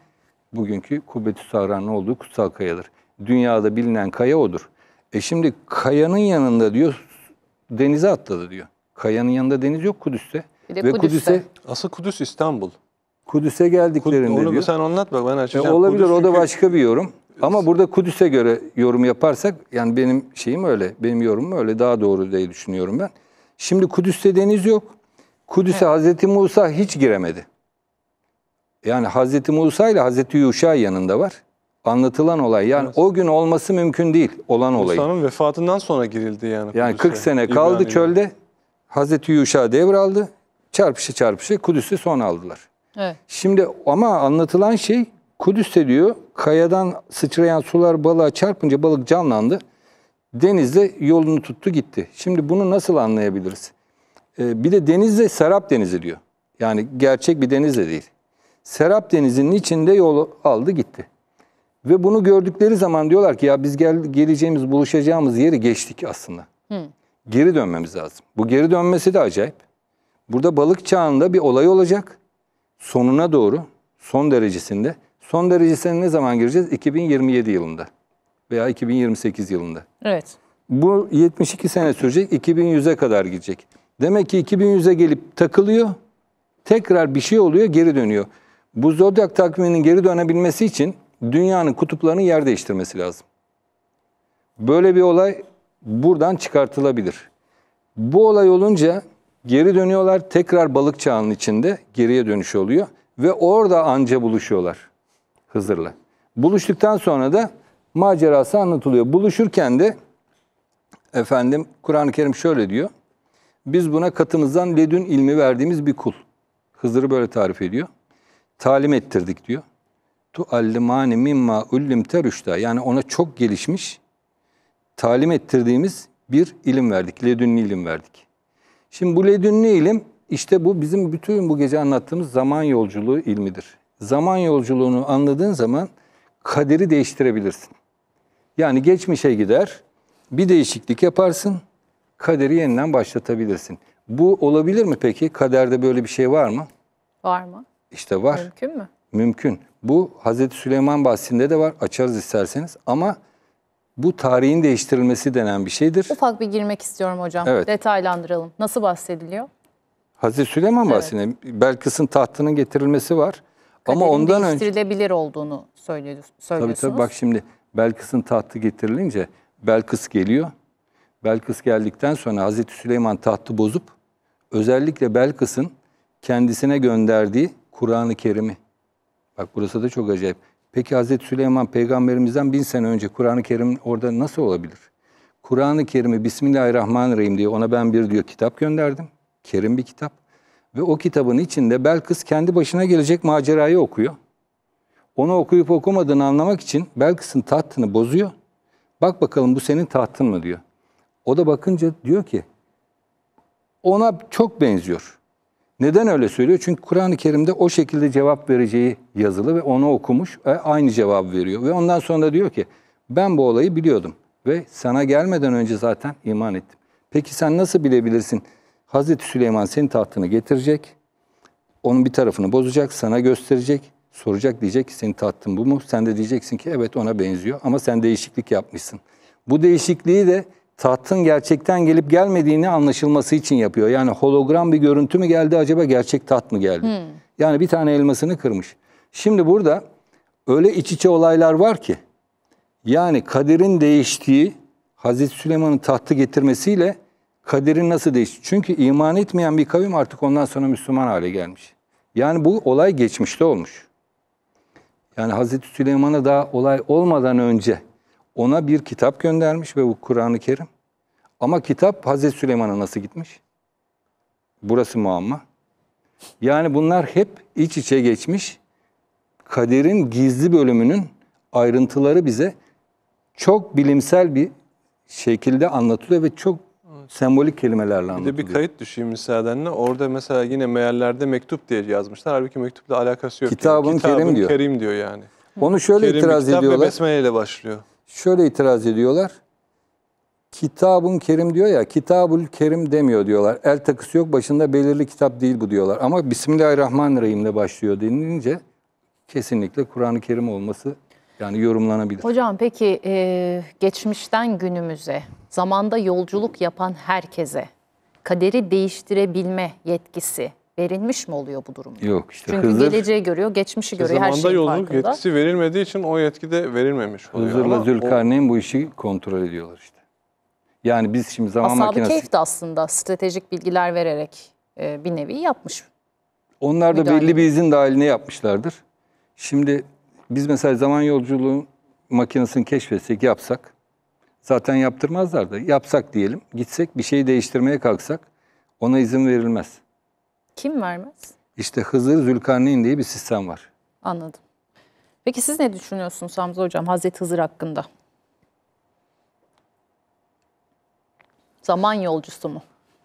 bugünkü Kubbetü Sahra'nın olduğu kutsal kayadır. Dünyada bilinen kaya odur. E şimdi kayanın yanında diyor denize atladı diyor. Kayanın yanında deniz yok Kudüs'te. Ve Kudüs'te. Kudüs'e Asıl Kudüs İstanbul. Kudüs'e geldiklerinde Onu diyor. bir sen anlat bak ben E, açacağım. olabilir Kudüs o da başka bir yorum. Ama burada Kudüs'e göre yorum yaparsak yani benim şeyim öyle, benim yorumum öyle daha doğru diye düşünüyorum ben. Şimdi Kudüs'te deniz yok. Kudüs'e evet. Hazreti Musa hiç giremedi. Yani Hazreti Musa ile Hazreti Yuşa yanında var. Anlatılan olay yani evet. o gün olması mümkün değil olan olay. Musa'nın vefatından sonra girildi yani. Yani 40 sene kaldı İbrahim. çölde. Hazreti Yuşa devraldı. Çarpışı çarpışı Kudüs'ü son aldılar. Evet. Şimdi ama anlatılan şey Kudüs'te diyor kayadan sıçrayan sular balığa çarpınca balık canlandı denizde yolunu tuttu gitti. Şimdi bunu nasıl anlayabiliriz? Ee, bir de denizde Serap Denizi diyor. Yani gerçek bir deniz de değil. Serap Denizi'nin içinde yolu aldı gitti. Ve bunu gördükleri zaman diyorlar ki ya biz gel, geleceğimiz, buluşacağımız yeri geçtik aslında. Hı. Geri dönmemiz lazım. Bu geri dönmesi de acayip. Burada balık çağında bir olay olacak. Sonuna doğru, son derecesinde. Son derecesine ne zaman gireceğiz? 2027 yılında veya 2028 yılında. Evet. Bu 72 sene sürecek, 2100'e kadar gidecek. Demek ki 2100'e gelip takılıyor, tekrar bir şey oluyor, geri dönüyor. Bu zodyak takviminin geri dönebilmesi için dünyanın kutuplarının yer değiştirmesi lazım. Böyle bir olay buradan çıkartılabilir. Bu olay olunca geri dönüyorlar, tekrar balık çağının içinde geriye dönüş oluyor ve orada anca buluşuyorlar Hızır'la. Buluştuktan sonra da macerası anlatılıyor. Buluşurken de efendim Kur'an-ı Kerim şöyle diyor. Biz buna katımızdan ledün ilmi verdiğimiz bir kul. Hızır'ı böyle tarif ediyor. Talim ettirdik diyor. Tu allimani mimma ullimte rüşta. Yani ona çok gelişmiş, talim ettirdiğimiz bir ilim verdik. Ledünni ilim verdik. Şimdi bu ledünni ilim işte bu bizim bütün bu gece anlattığımız zaman yolculuğu ilmidir. Zaman yolculuğunu anladığın zaman kaderi değiştirebilirsin. Yani geçmişe gider, bir değişiklik yaparsın, kaderi yeniden başlatabilirsin. Bu olabilir mi peki? Kaderde böyle bir şey var mı? Var mı? İşte var. Mümkün mü? Mümkün. Bu Hazreti Süleyman bahsinde de var. Açarız isterseniz. Ama bu tarihin değiştirilmesi denen bir şeydir. Ufak bir girmek istiyorum hocam. Evet. Detaylandıralım. Nasıl bahsediliyor? Hazreti Süleyman evet. bahsinde Belkıs'ın tahtının getirilmesi var. Kaderin Ama ondan değiştirilebilir önce değiştirilebilir olduğunu söylüyorsunuz. Tabii tabii bak şimdi Belkıs'ın tahtı getirilince Belkıs geliyor. Belkıs geldikten sonra Hazreti Süleyman tahtı bozup özellikle Belkıs'ın kendisine gönderdiği Kur'an-ı Kerim'i. Bak burası da çok acayip. Peki Hazreti Süleyman peygamberimizden bin sene önce Kur'an-ı Kerim orada nasıl olabilir? Kur'an-ı Kerim'i Bismillahirrahmanirrahim diye ona ben bir diyor kitap gönderdim. Kerim bir kitap. Ve o kitabın içinde Belkıs kendi başına gelecek macerayı okuyor. Onu okuyup okumadığını anlamak için Belkıs'ın tahtını bozuyor. Bak bakalım bu senin tahtın mı diyor. O da bakınca diyor ki ona çok benziyor. Neden öyle söylüyor? Çünkü Kur'an-ı Kerim'de o şekilde cevap vereceği yazılı ve onu okumuş ve aynı cevap veriyor. Ve ondan sonra da diyor ki ben bu olayı biliyordum ve sana gelmeden önce zaten iman ettim. Peki sen nasıl bilebilirsin? Hazreti Süleyman senin tahtını getirecek, onun bir tarafını bozacak, sana gösterecek soracak diyecek ki senin tattın bu mu? Sen de diyeceksin ki evet ona benziyor ama sen değişiklik yapmışsın. Bu değişikliği de tahtın gerçekten gelip gelmediğini anlaşılması için yapıyor. Yani hologram bir görüntü mü geldi acaba gerçek taht mı geldi? Hmm. Yani bir tane elmasını kırmış. Şimdi burada öyle iç içe olaylar var ki yani kaderin değiştiği Hazreti Süleyman'ın tahtı getirmesiyle kaderin nasıl değişti? Çünkü iman etmeyen bir kavim artık ondan sonra Müslüman hale gelmiş. Yani bu olay geçmişte olmuş. Yani Hazreti Süleyman'a daha olay olmadan önce ona bir kitap göndermiş ve bu Kur'an-ı Kerim. Ama kitap Hazreti Süleyman'a nasıl gitmiş? Burası muamma. Yani bunlar hep iç içe geçmiş. Kaderin gizli bölümünün ayrıntıları bize çok bilimsel bir şekilde anlatılıyor ve çok sembolik kelimelerle anlatılıyor. Bir de bir kayıt düşeyim müsaadenle. Orada mesela yine meallerde mektup diye yazmışlar. Halbuki mektupla alakası yok. Kitabın, Kitabın kerim diyor. Kerim diyor yani. Onu şöyle kerim, itiraz kitap ediyorlar. Kitap besmele ile başlıyor. Şöyle itiraz ediyorlar. Kitabın kerim diyor ya, kitabul kerim demiyor diyorlar. El takısı yok, başında belirli kitap değil bu diyorlar. Ama Bismillahirrahmanirrahim ile başlıyor denilince kesinlikle Kur'an-ı Kerim olması yani yorumlanabilir. Hocam peki e, geçmişten günümüze zamanda yolculuk yapan herkese kaderi değiştirebilme yetkisi verilmiş mi oluyor bu durumda? Yok işte Çünkü Hızır, geleceği görüyor, geçmişi görüyor, her şeyin yolculuk yetkisi verilmediği için o yetki de verilmemiş oluyor. Hızır'la Zülkarneyn o... bu işi kontrol ediyorlar işte. Yani biz şimdi zaman Ashab-ı makinesi... Keyf de aslında stratejik bilgiler vererek e, bir nevi yapmış. Onlar da belli bir izin dahiline yapmışlardır. Şimdi biz mesela zaman yolculuğu makinesini keşfetsek, yapsak Zaten yaptırmazlar da. Yapsak diyelim, gitsek bir şeyi değiştirmeye kalksak ona izin verilmez. Kim vermez? İşte Hızır Zülkarneyn diye bir sistem var. Anladım. Peki siz ne düşünüyorsunuz Hamza Hocam Hazreti Hızır hakkında? Zaman yolcusu mu?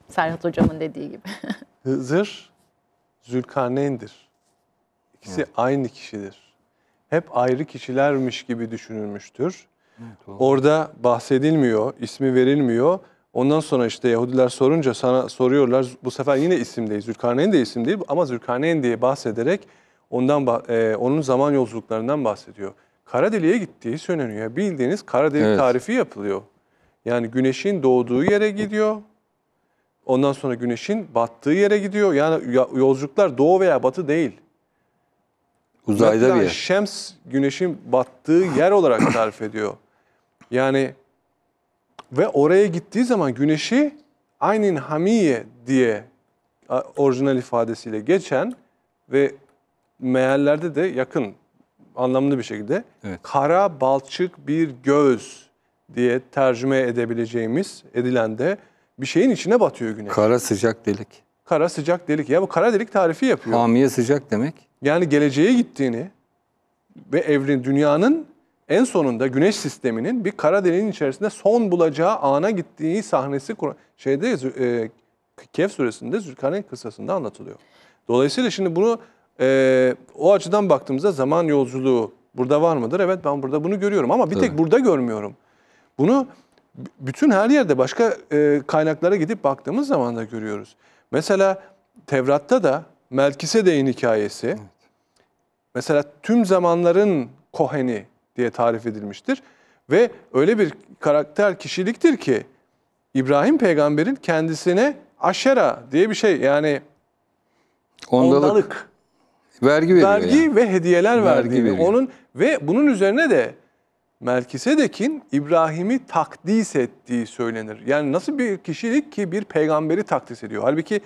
Serhat Hocam'ın dediği gibi. [LAUGHS] Hızır Zülkarneyn'dir. İkisi evet. aynı kişidir. Hep ayrı kişilermiş gibi düşünülmüştür. Evet, Orada bahsedilmiyor, ismi verilmiyor. Ondan sonra işte Yahudiler sorunca sana soruyorlar. Bu sefer yine isimdeyiz. Zülkarneyn de isim değil ama Zülkarneyn diye bahsederek ondan e, onun zaman yolculuklarından bahsediyor. Kara gittiği söyleniyor. Bildiğiniz kara evet. tarifi yapılıyor. Yani güneşin doğduğu yere gidiyor. Ondan sonra güneşin battığı yere gidiyor. Yani yolculuklar doğu veya batı değil. Uzayda Hatta bir yer. Şems güneşin battığı yer olarak tarif ediyor. Yani ve oraya gittiği zaman güneşi aynin hamiye diye orijinal ifadesiyle geçen ve meallerde de yakın anlamlı bir şekilde evet. kara balçık bir göz diye tercüme edebileceğimiz edilen de bir şeyin içine batıyor güneş. Kara sıcak delik. Kara sıcak delik. Ya bu kara delik tarifi yapıyor. Hamiye sıcak demek. Yani geleceğe gittiğini ve evren dünyanın en sonunda Güneş sisteminin bir kara deliğin içerisinde son bulacağı ana gittiği sahnesi şeyde e, Kehf suresinde Zülkarneyn kıssasında anlatılıyor. Dolayısıyla şimdi bunu e, o açıdan baktığımızda zaman yolculuğu burada var mıdır? Evet ben burada bunu görüyorum ama bir tek evet. burada görmüyorum. Bunu bütün her yerde başka e, kaynaklara gidip baktığımız zaman da görüyoruz. Mesela Tevrat'ta da Melkisedek'in hikayesi. Evet. Mesela tüm zamanların koheni diye tarif edilmiştir. Ve öyle bir karakter kişiliktir ki İbrahim peygamberin kendisine aşera diye bir şey yani ondalık, ondalık vergi veriyor. Vergi yani. ve hediyeler vergi verdiğini. Veriyor. Onun ve bunun üzerine de Melkisedek'in İbrahim'i takdis ettiği söylenir. Yani nasıl bir kişilik ki bir peygamberi takdis ediyor. Halbuki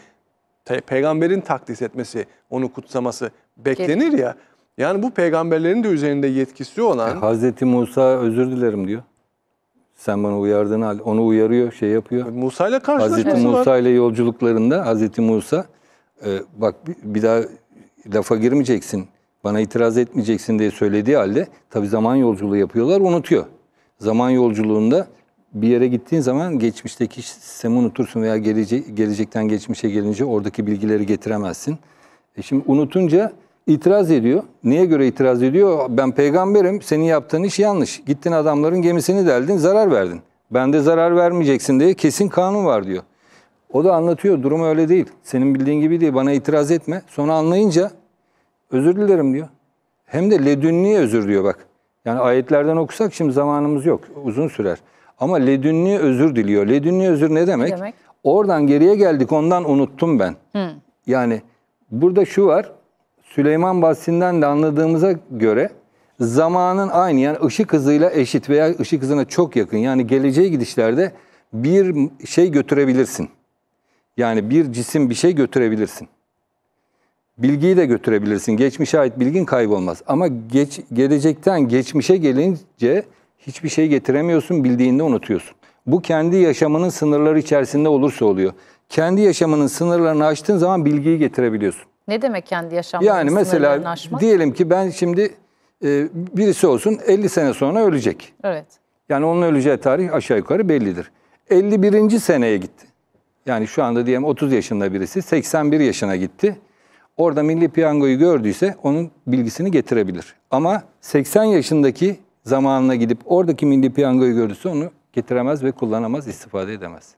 pe peygamberin takdis etmesi, onu kutsaması beklenir ya. Yani bu peygamberlerin de üzerinde yetkisi olan... E, Hazreti Musa özür dilerim diyor. Sen bana uyardığın halde onu uyarıyor, şey yapıyor. E, Musa ile karşılaşması Hazreti Musa ile yolculuklarında Hazreti Musa e, bak bir daha lafa girmeyeceksin, bana itiraz etmeyeceksin diye söylediği halde tabi zaman yolculuğu yapıyorlar, unutuyor. Zaman yolculuğunda bir yere gittiğin zaman geçmişteki sistemi unutursun veya gelece gelecekten geçmişe gelince oradaki bilgileri getiremezsin. E şimdi unutunca itiraz ediyor. Niye göre itiraz ediyor? Ben peygamberim, senin yaptığın iş yanlış. Gittin adamların gemisini deldin, zarar verdin. Ben de zarar vermeyeceksin diye kesin kanun var diyor. O da anlatıyor, durum öyle değil. Senin bildiğin gibi değil, bana itiraz etme. Sonra anlayınca özür dilerim diyor. Hem de ledünni özür diyor bak. Yani ayetlerden okusak şimdi zamanımız yok, uzun sürer. Ama ledünni özür diliyor. Ledünni özür ne demek? Ne demek? Oradan geriye geldik, ondan unuttum ben. Hı. Yani burada şu var, Süleyman Basri'nden de anladığımıza göre zamanın aynı yani ışık hızıyla eşit veya ışık hızına çok yakın yani geleceğe gidişlerde bir şey götürebilirsin. Yani bir cisim bir şey götürebilirsin. Bilgiyi de götürebilirsin. Geçmişe ait bilgin kaybolmaz. Ama geç, gelecekten geçmişe gelince hiçbir şey getiremiyorsun, bildiğinde unutuyorsun. Bu kendi yaşamının sınırları içerisinde olursa oluyor. Kendi yaşamının sınırlarını aştığın zaman bilgiyi getirebiliyorsun. Ne demek kendi yaşamını Yani mesela diyelim ki ben şimdi e, birisi olsun 50 sene sonra ölecek. Evet. Yani onun öleceği tarih aşağı yukarı bellidir. 51. seneye gitti. Yani şu anda diyelim 30 yaşında birisi 81 yaşına gitti. Orada milli piyangoyu gördüyse onun bilgisini getirebilir. Ama 80 yaşındaki zamanına gidip oradaki milli piyangoyu gördüyse onu getiremez ve kullanamaz, istifade edemez.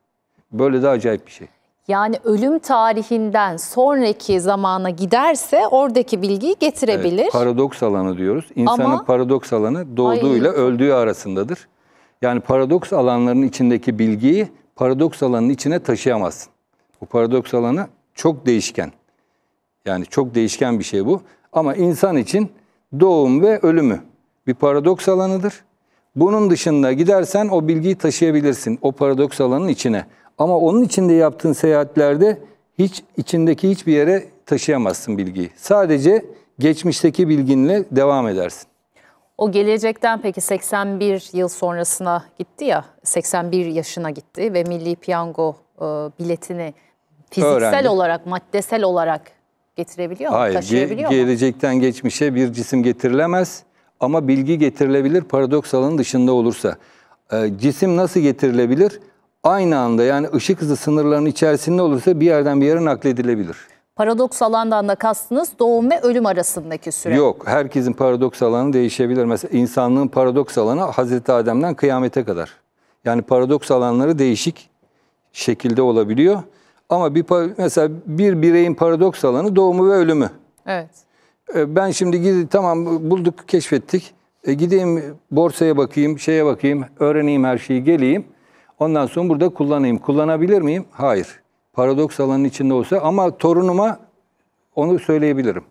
Böyle de acayip bir şey yani ölüm tarihinden sonraki zamana giderse oradaki bilgiyi getirebilir. Evet, paradoks alanı diyoruz. İnsanın Ama, paradoks alanı doğduğuyla hayır. öldüğü arasındadır. Yani paradoks alanlarının içindeki bilgiyi paradoks alanının içine taşıyamazsın. Bu paradoks alanı çok değişken. Yani çok değişken bir şey bu. Ama insan için doğum ve ölümü bir paradoks alanıdır. Bunun dışında gidersen o bilgiyi taşıyabilirsin o paradoks alanın içine. Ama onun içinde yaptığın seyahatlerde hiç içindeki hiçbir yere taşıyamazsın bilgiyi. Sadece geçmişteki bilginle devam edersin. O gelecekten peki 81 yıl sonrasına gitti ya, 81 yaşına gitti ve Milli Piyango e, biletini fiziksel Öğrendi. olarak, maddesel olarak getirebiliyor mu? taşıyabiliyor ge mu? gelecekten geçmişe bir cisim getirilemez ama bilgi getirilebilir paradoks alanın dışında olursa. E, cisim nasıl getirilebilir? aynı anda yani ışık hızı sınırlarının içerisinde olursa bir yerden bir yere nakledilebilir. Paradoks alandan da kastınız doğum ve ölüm arasındaki süre. Yok, herkesin paradoks alanı değişebilir. Mesela insanlığın paradoks alanı Hazreti Adem'den kıyamete kadar. Yani paradoks alanları değişik şekilde olabiliyor. Ama bir mesela bir bireyin paradoks alanı doğumu ve ölümü. Evet. E, ben şimdi gidip tamam bulduk, keşfettik. E gideyim borsaya bakayım, şeye bakayım, öğreneyim her şeyi, geleyim. Ondan sonra burada kullanayım. Kullanabilir miyim? Hayır. Paradoks alanının içinde olsa ama torunuma onu söyleyebilirim.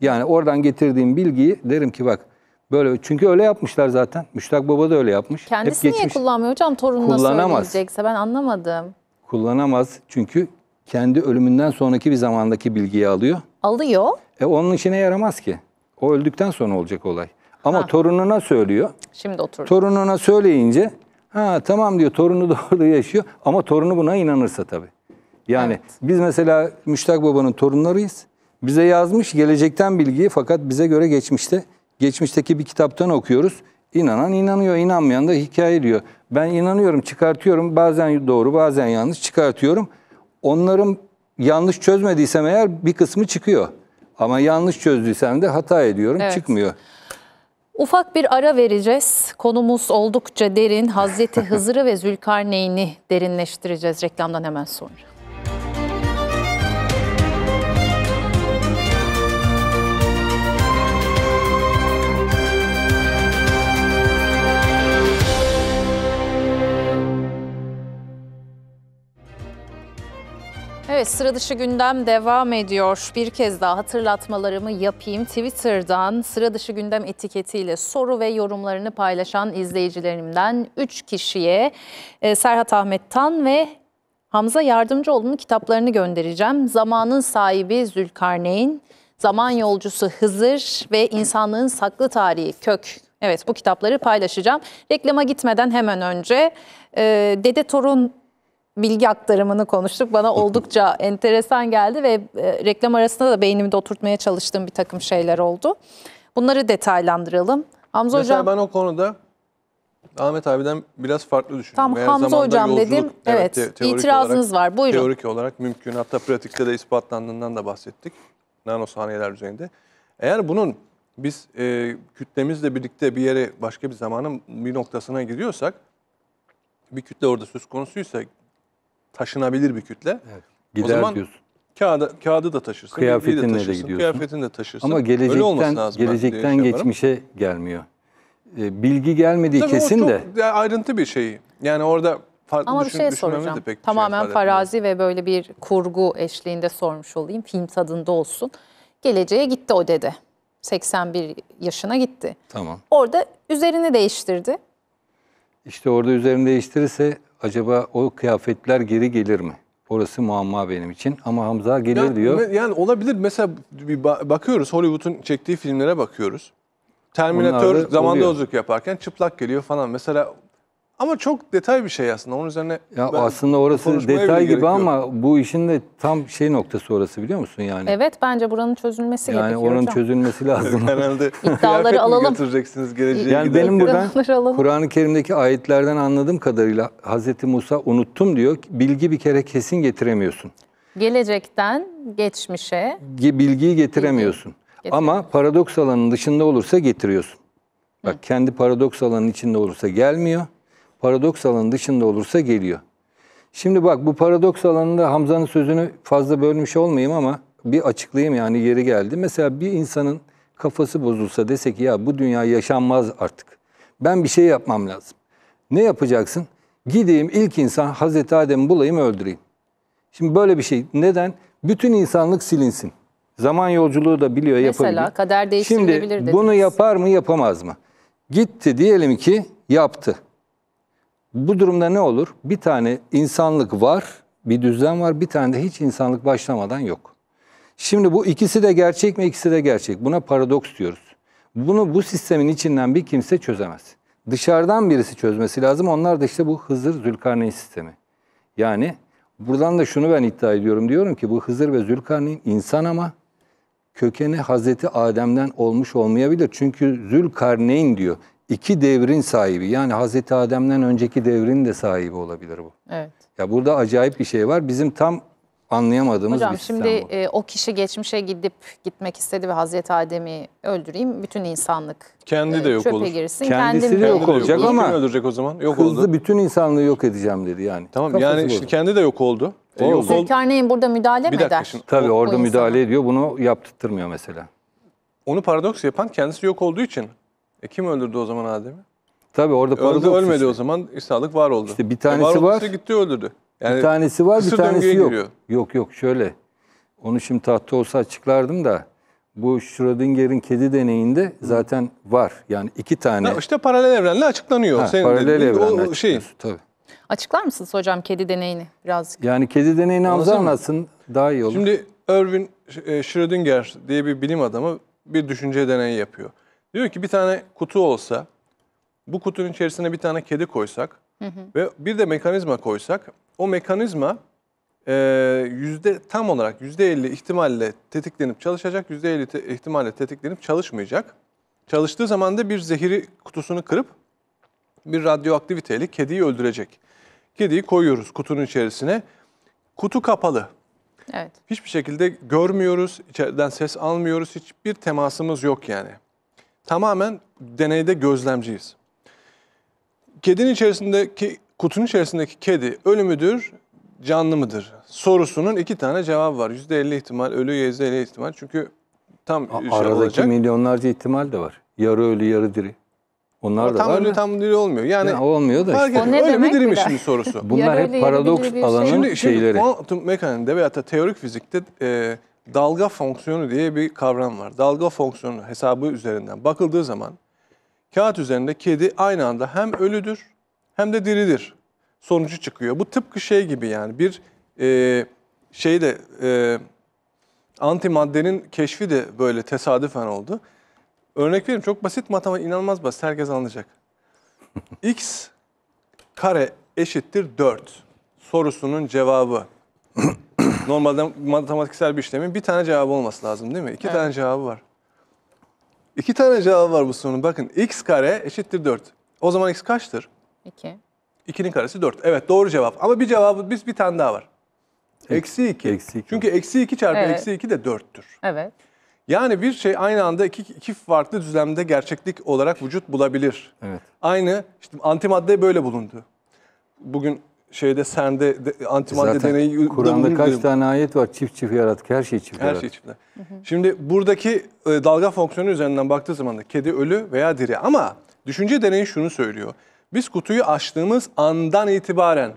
Yani oradan getirdiğim bilgiyi derim ki bak böyle çünkü öyle yapmışlar zaten. Müştak Baba da öyle yapmış. Kendisi Hep niye geçmiş. kullanmıyor hocam torununa Kullanamaz. söyleyecekse ben anlamadım. Kullanamaz çünkü kendi ölümünden sonraki bir zamandaki bilgiyi alıyor. Alıyor. E onun işine yaramaz ki. O öldükten sonra olacak olay. Ama Ha. torununa söylüyor. Şimdi oturdu. Torununa söyleyince Ha tamam diyor torunu [LAUGHS] da orada yaşıyor ama torunu buna inanırsa tabii. Yani evet. biz mesela Müştak Baba'nın torunlarıyız. Bize yazmış gelecekten bilgiyi fakat bize göre geçmişte. Geçmişteki bir kitaptan okuyoruz. İnanan inanıyor, inanmayan da hikaye diyor. Ben inanıyorum, çıkartıyorum. Bazen doğru, bazen yanlış çıkartıyorum. Onların yanlış çözmediysem eğer bir kısmı çıkıyor. Ama yanlış çözdüysem de hata ediyorum, evet. çıkmıyor. Ufak bir ara vereceğiz. Konumuz oldukça derin. Hazreti [LAUGHS] Hızır'ı ve Zülkarneyn'i derinleştireceğiz reklamdan hemen sonra. Evet sıra dışı gündem devam ediyor. Bir kez daha hatırlatmalarımı yapayım. Twitter'dan sıra dışı gündem etiketiyle soru ve yorumlarını paylaşan izleyicilerimden 3 kişiye e, Serhat Ahmet Tan ve Hamza Yardımcıoğlu'nun kitaplarını göndereceğim. Zamanın sahibi Zülkarneyn, Zaman Yolcusu Hızır ve İnsanlığın Saklı Tarihi Kök Evet bu kitapları paylaşacağım. Reklama gitmeden hemen önce e, Dede Torun bilgi aktarımını konuştuk. Bana [LAUGHS] oldukça enteresan geldi ve e, reklam arasında da beynimde oturtmaya çalıştığım bir takım şeyler oldu. Bunları detaylandıralım. Hamza Mesela Hocam... ben o konuda Ahmet abiden biraz farklı düşünüyorum. Tam Eğer Hamza Hocam dedim. Evet, evet te itirazınız olarak, var. Buyurun. Teorik olarak mümkün. Hatta pratikte de ispatlandığından da bahsettik. Nanosaniyeler düzeyinde. Eğer bunun biz e, kütlemizle birlikte bir yere başka bir zamanın bir noktasına gidiyorsak bir kütle orada söz konusuysa taşınabilir bir kütle. Evet. Gider o zaman diyorsun. Kağıda, kağıdı da taşırsın, kıyafetinle de, taşırsın, de gidiyorsun. Kıyafetini de taşırsın. Ama gelecekten lazım şey gelecekten geçmişe yaparım. gelmiyor. E, bilgi gelmediği Tabii kesin çok de. Ayrıntı bir şey. Yani orada farklı Ama düşün, şey bir şey soracağım. Pek Tamamen şey farazi ve böyle bir kurgu eşliğinde sormuş olayım. Film tadında olsun. Geleceğe gitti o dede. 81 yaşına gitti. Tamam. Orada üzerini değiştirdi. İşte orada üzerini değiştirirse acaba o kıyafetler geri gelir mi? Orası muamma benim için ama Hamza gelir yani, diyor. Yani olabilir. Mesela bir bakıyoruz Hollywood'un çektiği filmlere bakıyoruz. Terminator zamanda yolculuk yaparken çıplak geliyor falan. Mesela ama çok detay bir şey aslında. Onun üzerine ya aslında orası detay gibi ama bu işin de tam şey noktası orası biliyor musun yani? Evet bence buranın çözülmesi yani gerekiyor. Yani onun hocam. çözülmesi [LAUGHS] lazım. Herhalde iddiaları alalım. götüreceksiniz geleceğe Yani giderken. benim buradan Kur'an-ı Kerim'deki ayetlerden anladığım kadarıyla Hazreti Musa unuttum diyor. Bilgi bir kere kesin getiremiyorsun. Gelecekten geçmişe bilgiyi getiremiyorsun. Bilgi. Ama paradoks alanın dışında olursa getiriyorsun. Bak Hı. kendi paradoks alanın içinde olursa gelmiyor paradoks alanı dışında olursa geliyor. Şimdi bak bu paradoks alanında Hamza'nın sözünü fazla bölmüş olmayayım ama bir açıklayayım yani yeri geldi. Mesela bir insanın kafası bozulsa dese ki ya bu dünya yaşanmaz artık. Ben bir şey yapmam lazım. Ne yapacaksın? Gideyim ilk insan Hazreti Adem'i bulayım öldüreyim. Şimdi böyle bir şey. Neden? Bütün insanlık silinsin. Zaman yolculuğu da biliyor yapabilir. Mesela kader değiştirilebilir Şimdi dediniz. bunu yapar mı yapamaz mı? Gitti diyelim ki yaptı. Bu durumda ne olur? Bir tane insanlık var, bir düzen var, bir tane de hiç insanlık başlamadan yok. Şimdi bu ikisi de gerçek mi? İkisi de gerçek. Buna paradoks diyoruz. Bunu bu sistemin içinden bir kimse çözemez. Dışarıdan birisi çözmesi lazım. Onlar da işte bu Hızır Zülkarneyn sistemi. Yani buradan da şunu ben iddia ediyorum. Diyorum ki bu Hızır ve Zülkarneyn insan ama kökeni Hazreti Adem'den olmuş olmayabilir. Çünkü Zülkarneyn diyor iki devrin sahibi yani Hazreti Adem'den önceki devrin de sahibi olabilir bu. Evet. Ya burada acayip bir şey var. Bizim tam anlayamadığımız Hocam, bir sistem şimdi bu. E, o kişi geçmişe gidip gitmek istedi ve Hazreti Adem'i öldüreyim. Bütün insanlık kendi e, de yok çöpe olur. girsin. Kendisi kendim de yok olacak yok. ama öldürecek o zaman? Yok hızlı oldu. bütün insanlığı yok edeceğim dedi yani. Tamam Çok yani şimdi kendi de yok oldu. E, yok Zülkarneyn burada müdahale mi eder? Şimdi, Tabii orada müdahale ediyor. Bunu yaptırtmıyor mesela. Onu paradoks yapan kendisi yok olduğu için e kim öldürdü o zaman Adem'i? Tabii orada Öldü paradoks. ölmedi işte. o zaman insanlık var oldu. İşte bir tanesi e, var. var. gitti öldürdü. Yani bir tanesi var, bir tanesi yok. giriyor. Yok yok şöyle. Onu şimdi tahta olsa açıklardım da bu Schrödinger'in kedi deneyinde zaten var. Yani iki tane. Ya işte paralel evrenle açıklanıyor. Ha, Senin paralel dediğin, evrenle o şey. açıklanıyorsun, Tabii. Açıklar mısınız hocam kedi deneyini birazcık? Yani kedi deneyini Hamza Anlasana. anlatsın daha iyi olur. Şimdi Erwin e, Schrödinger diye bir bilim adamı bir düşünce deneyi yapıyor. Diyor ki bir tane kutu olsa bu kutunun içerisine bir tane kedi koysak hı hı. ve bir de mekanizma koysak o mekanizma e, yüzde tam olarak yüzde elli ihtimalle tetiklenip çalışacak yüzde elli te, ihtimalle tetiklenip çalışmayacak. Çalıştığı zaman da bir zehiri kutusunu kırıp bir radyoaktiviteyle kediyi öldürecek. Kediyi koyuyoruz kutunun içerisine. Kutu kapalı. Evet. Hiçbir şekilde görmüyoruz, içeriden ses almıyoruz, hiçbir temasımız yok yani. Tamamen deneyde gözlemciyiz. Kedinin içerisindeki, kutunun içerisindeki kedi ölü müdür, canlı mıdır? Sorusunun iki tane cevabı var. %50 ihtimal ölü, %50 ihtimal. Çünkü tam A- şey aradaki olacak. milyonlarca ihtimal de var. Yarı ölü, yarı diri. Onlar Ama da tam var. ölü da. tam diri olmuyor. Yani Ya, olmuyor da işte. O ne Ölü mü diri mi şimdi sorusu? Bunlar hep paradoks diri bir şey. Şimdi, şimdi şeyleri. kuantum mekaniğinde veyahut da teorik fizikte e, dalga fonksiyonu diye bir kavram var. Dalga fonksiyonu hesabı üzerinden bakıldığı zaman kağıt üzerinde kedi aynı anda hem ölüdür hem de diridir. Sonucu çıkıyor. Bu tıpkı şey gibi yani bir e, şey de e, antimaddenin keşfi de böyle tesadüfen oldu. Örnek vereyim çok basit matematik inanılmaz basit herkes anlayacak. [LAUGHS] X kare eşittir 4 sorusunun cevabı [LAUGHS] [LAUGHS] Normalde matematiksel bir işlemin bir tane cevabı olması lazım değil mi? İki evet. tane cevabı var. İki tane cevabı var bu sorunun. Bakın x kare eşittir 4. O zaman x kaçtır? 2. 2'nin karesi 4. Evet doğru cevap. Ama bir cevabı biz bir tane daha var. Eksi 2. Eksi 2. Çünkü eksi 2 çarpı evet. eksi 2 de 4'tür. Evet. Yani bir şey aynı anda iki, iki farklı düzlemde gerçeklik olarak vücut bulabilir. Evet. Aynı işte antimadde böyle bulundu. Bugün şeyde sende de, antimade Zaten deneyi Kur'an'da kaç tane ayet var? Çift çift yarattık. Her şeyi çift Her şey yarattık. şey çiftler. Şimdi buradaki e, dalga fonksiyonu üzerinden baktığı zaman da kedi ölü veya diri. Ama düşünce deneyi şunu söylüyor. Biz kutuyu açtığımız andan itibaren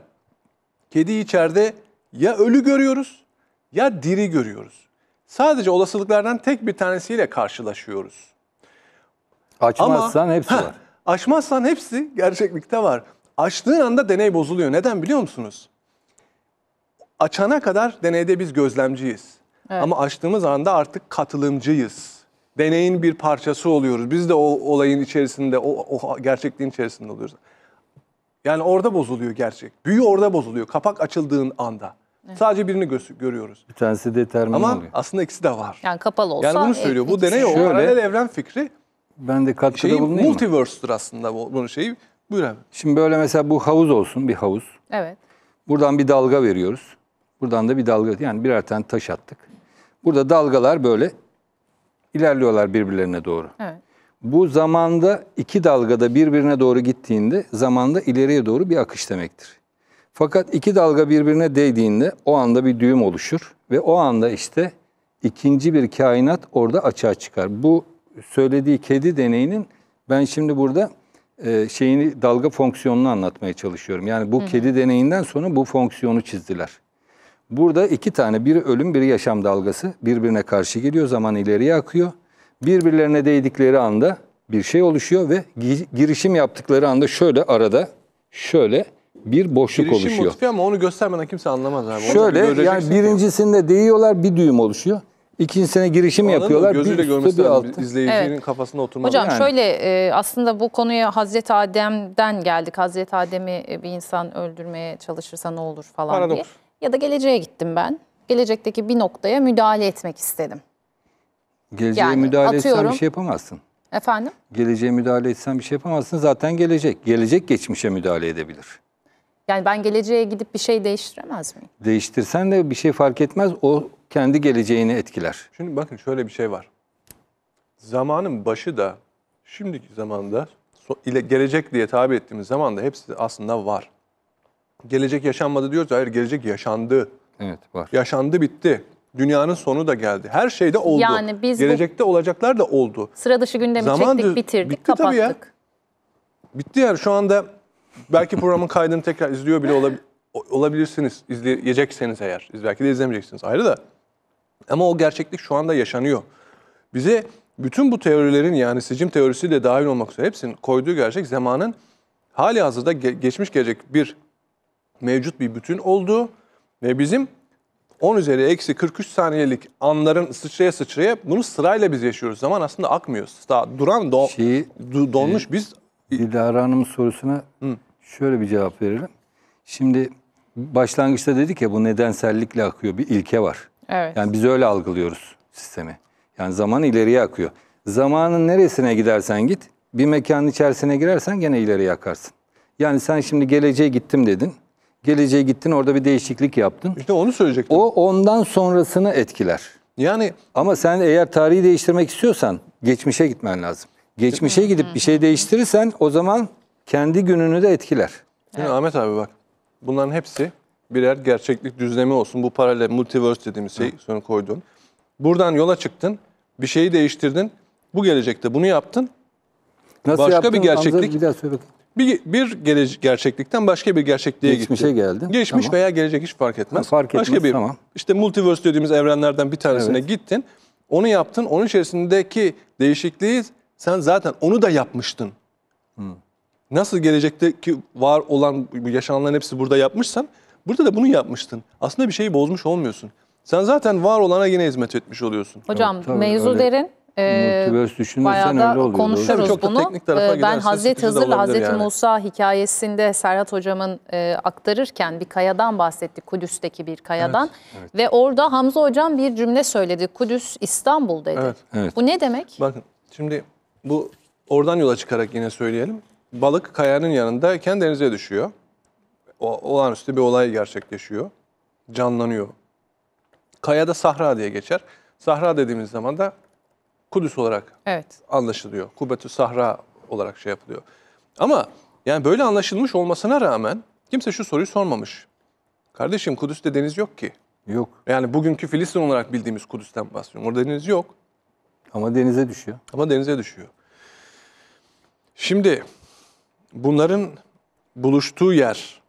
kedi içeride ya ölü görüyoruz ya diri görüyoruz. Sadece olasılıklardan tek bir tanesiyle karşılaşıyoruz. Açmazsan hepsi var. Açmazsan hepsi gerçeklikte var. Açtığın anda deney bozuluyor. Neden biliyor musunuz? Açana kadar deneyde biz gözlemciyiz. Evet. Ama açtığımız anda artık katılımcıyız. Deneyin bir parçası oluyoruz. Biz de o olayın içerisinde, o, o gerçekliğin içerisinde oluyoruz. Yani orada bozuluyor gerçek. Büyü orada bozuluyor. Kapak açıldığın anda. Evet. Sadece birini gö görüyoruz. Bir tanesi determin Ama oluyor. aslında ikisi de var. Yani kapalı olsa... Yani bunu e, söylüyor. E, bu deney o paralel evren fikri. Ben de katkıda şeyi, bulunayım Multiverse'tür aslında bunun şeyi. Buyur abi. Şimdi böyle mesela bu havuz olsun bir havuz. Evet. Buradan bir dalga veriyoruz. Buradan da bir dalga yani birer tane taş attık. Burada dalgalar böyle ilerliyorlar birbirlerine doğru. Evet. Bu zamanda iki dalgada birbirine doğru gittiğinde zamanda ileriye doğru bir akış demektir. Fakat iki dalga birbirine değdiğinde o anda bir düğüm oluşur ve o anda işte ikinci bir kainat orada açığa çıkar. Bu söylediği kedi deneyinin ben şimdi burada e, şeyini dalga fonksiyonunu anlatmaya çalışıyorum. Yani bu Hı. kedi deneyinden sonra bu fonksiyonu çizdiler. Burada iki tane biri ölüm biri yaşam dalgası birbirine karşı geliyor zaman ileriye akıyor. Birbirlerine değdikleri anda bir şey oluşuyor ve girişim yaptıkları anda şöyle arada şöyle bir boşluk Girişim oluşuyor. Girişim motifi ama onu göstermeden kimse anlamaz abi. Şöyle yani birincisinde değiyorlar bir düğüm oluşuyor. İkinci sene girişim yapıyorlar. Mı? Gözüyle bir görmesi bir lazım. Altı. İzleyicinin evet. kafasına oturmalı. Hocam yani. şöyle e, aslında bu konuya Hazreti Adem'den geldik. Hazreti Adem'i e, bir insan öldürmeye çalışırsa ne olur falan Paradoks. diye. Ya da geleceğe gittim ben. Gelecekteki bir noktaya müdahale etmek istedim. Geleceğe yani, müdahale atıyorum, etsen bir şey yapamazsın. Efendim? Geleceğe müdahale etsen bir şey yapamazsın. Zaten gelecek. Gelecek geçmişe müdahale edebilir. Yani ben geleceğe gidip bir şey değiştiremez miyim? Değiştirsen de bir şey fark etmez. O kendi geleceğini etkiler. Şimdi bakın şöyle bir şey var. Zamanın başı da şimdiki zamanda ile gelecek diye tabi ettiğimiz zaman da hepsi aslında var. Gelecek yaşanmadı diyoruz. Hayır gelecek yaşandı. Evet var. Yaşandı bitti. Dünyanın sonu da geldi. Her şey de oldu. Yani biz Gelecekte olacaklar da oldu. sıra dışı gündemi Zaman çektik, bitirdik, bitti tabii ya. Bitti yani şu anda belki programın kaydını tekrar izliyor bile olabilirsiniz. İzleyecekseniz eğer. Belki de izlemeyeceksiniz ayrı da. Ama o gerçeklik şu anda yaşanıyor. Bize bütün bu teorilerin yani seçim teorisi de dahil olmak üzere hepsinin koyduğu gerçek zamanın hali hazırda ge geçmiş gelecek bir mevcut bir bütün olduğu ve bizim 10 üzeri eksi 43 saniyelik anların sıçraya sıçraya bunu sırayla biz yaşıyoruz. Zaman aslında akmıyor. Daha duran do Şeyi, do donmuş e, biz. Dilara Hanım'ın sorusuna Hı. şöyle bir cevap verelim. Şimdi başlangıçta dedik ya bu nedensellikle akıyor bir ilke var. Evet. Yani biz öyle algılıyoruz sistemi. Yani zaman ileriye akıyor. Zamanın neresine gidersen git, bir mekanın içerisine girersen gene ileriye akarsın. Yani sen şimdi geleceğe gittim dedin. Geleceğe gittin orada bir değişiklik yaptın. İşte onu söyleyecektim. O ondan sonrasını etkiler. Yani ama sen eğer tarihi değiştirmek istiyorsan geçmişe gitmen lazım. Geçmişe gidip bir şey değiştirirsen o zaman kendi gününü de etkiler. evet. Ahmet abi bak bunların hepsi birer gerçeklik düzlemi olsun. Bu paralel multiverse dediğimiz şey sonra koyduğun. Buradan yola çıktın, bir şeyi değiştirdin. Bu gelecekte bunu yaptın. Nasıl başka yaptın, bir gerçeklik. Bir söyle Bir, bir gele- gerçeklikten başka bir gerçekliğe Geçmişe gitti. geldi. Geçmiş Tamam. veya gelecek hiç fark etmez. Ha, fark başka etmez, bir tamam. işte multiverse dediğimiz evrenlerden bir tanesine gittin. Onu yaptın. Onun içerisindeki değişikliği sen zaten onu da yapmıştın. Nasıl gelecekteki var olan bu yaşananların hepsi burada yapmışsan Burada da bunu yapmıştın. Aslında bir şeyi bozmuş olmuyorsun. Sen zaten var olana yine hizmet etmiş oluyorsun. Hocam evet, mevzu öyle. Hani derin. Ee, bayağı da öyle konuşuruz çok bunu. teknik tarafa ee, ben Hazreti Hazır, Hazreti yani. Musa hikayesinde Serhat Hocam'ın e, aktarırken bir kayadan bahsetti. Kudüs'teki bir kayadan. Evet, evet. Ve orada Hamza Hocam bir cümle söyledi. Kudüs İstanbul dedi. Evet, evet. Bu ne demek? Bakın şimdi bu oradan yola çıkarak yine söyleyelim. Balık kayanın yanındayken denize düşüyor o, olağanüstü bir olay gerçekleşiyor. Canlanıyor. Kayada Sahra diye geçer. Sahra dediğimiz zaman da Kudüs olarak evet. anlaşılıyor. Kubbetü Sahra olarak şey yapılıyor. Ama yani böyle anlaşılmış olmasına rağmen kimse şu soruyu sormamış. Kardeşim Kudüs'te deniz yok ki. Yok. Yani bugünkü Filistin olarak bildiğimiz Kudüs'ten bahsediyorum. Orada deniz yok. Ama denize düşüyor. Ama denize düşüyor. Şimdi bunların buluştuğu yer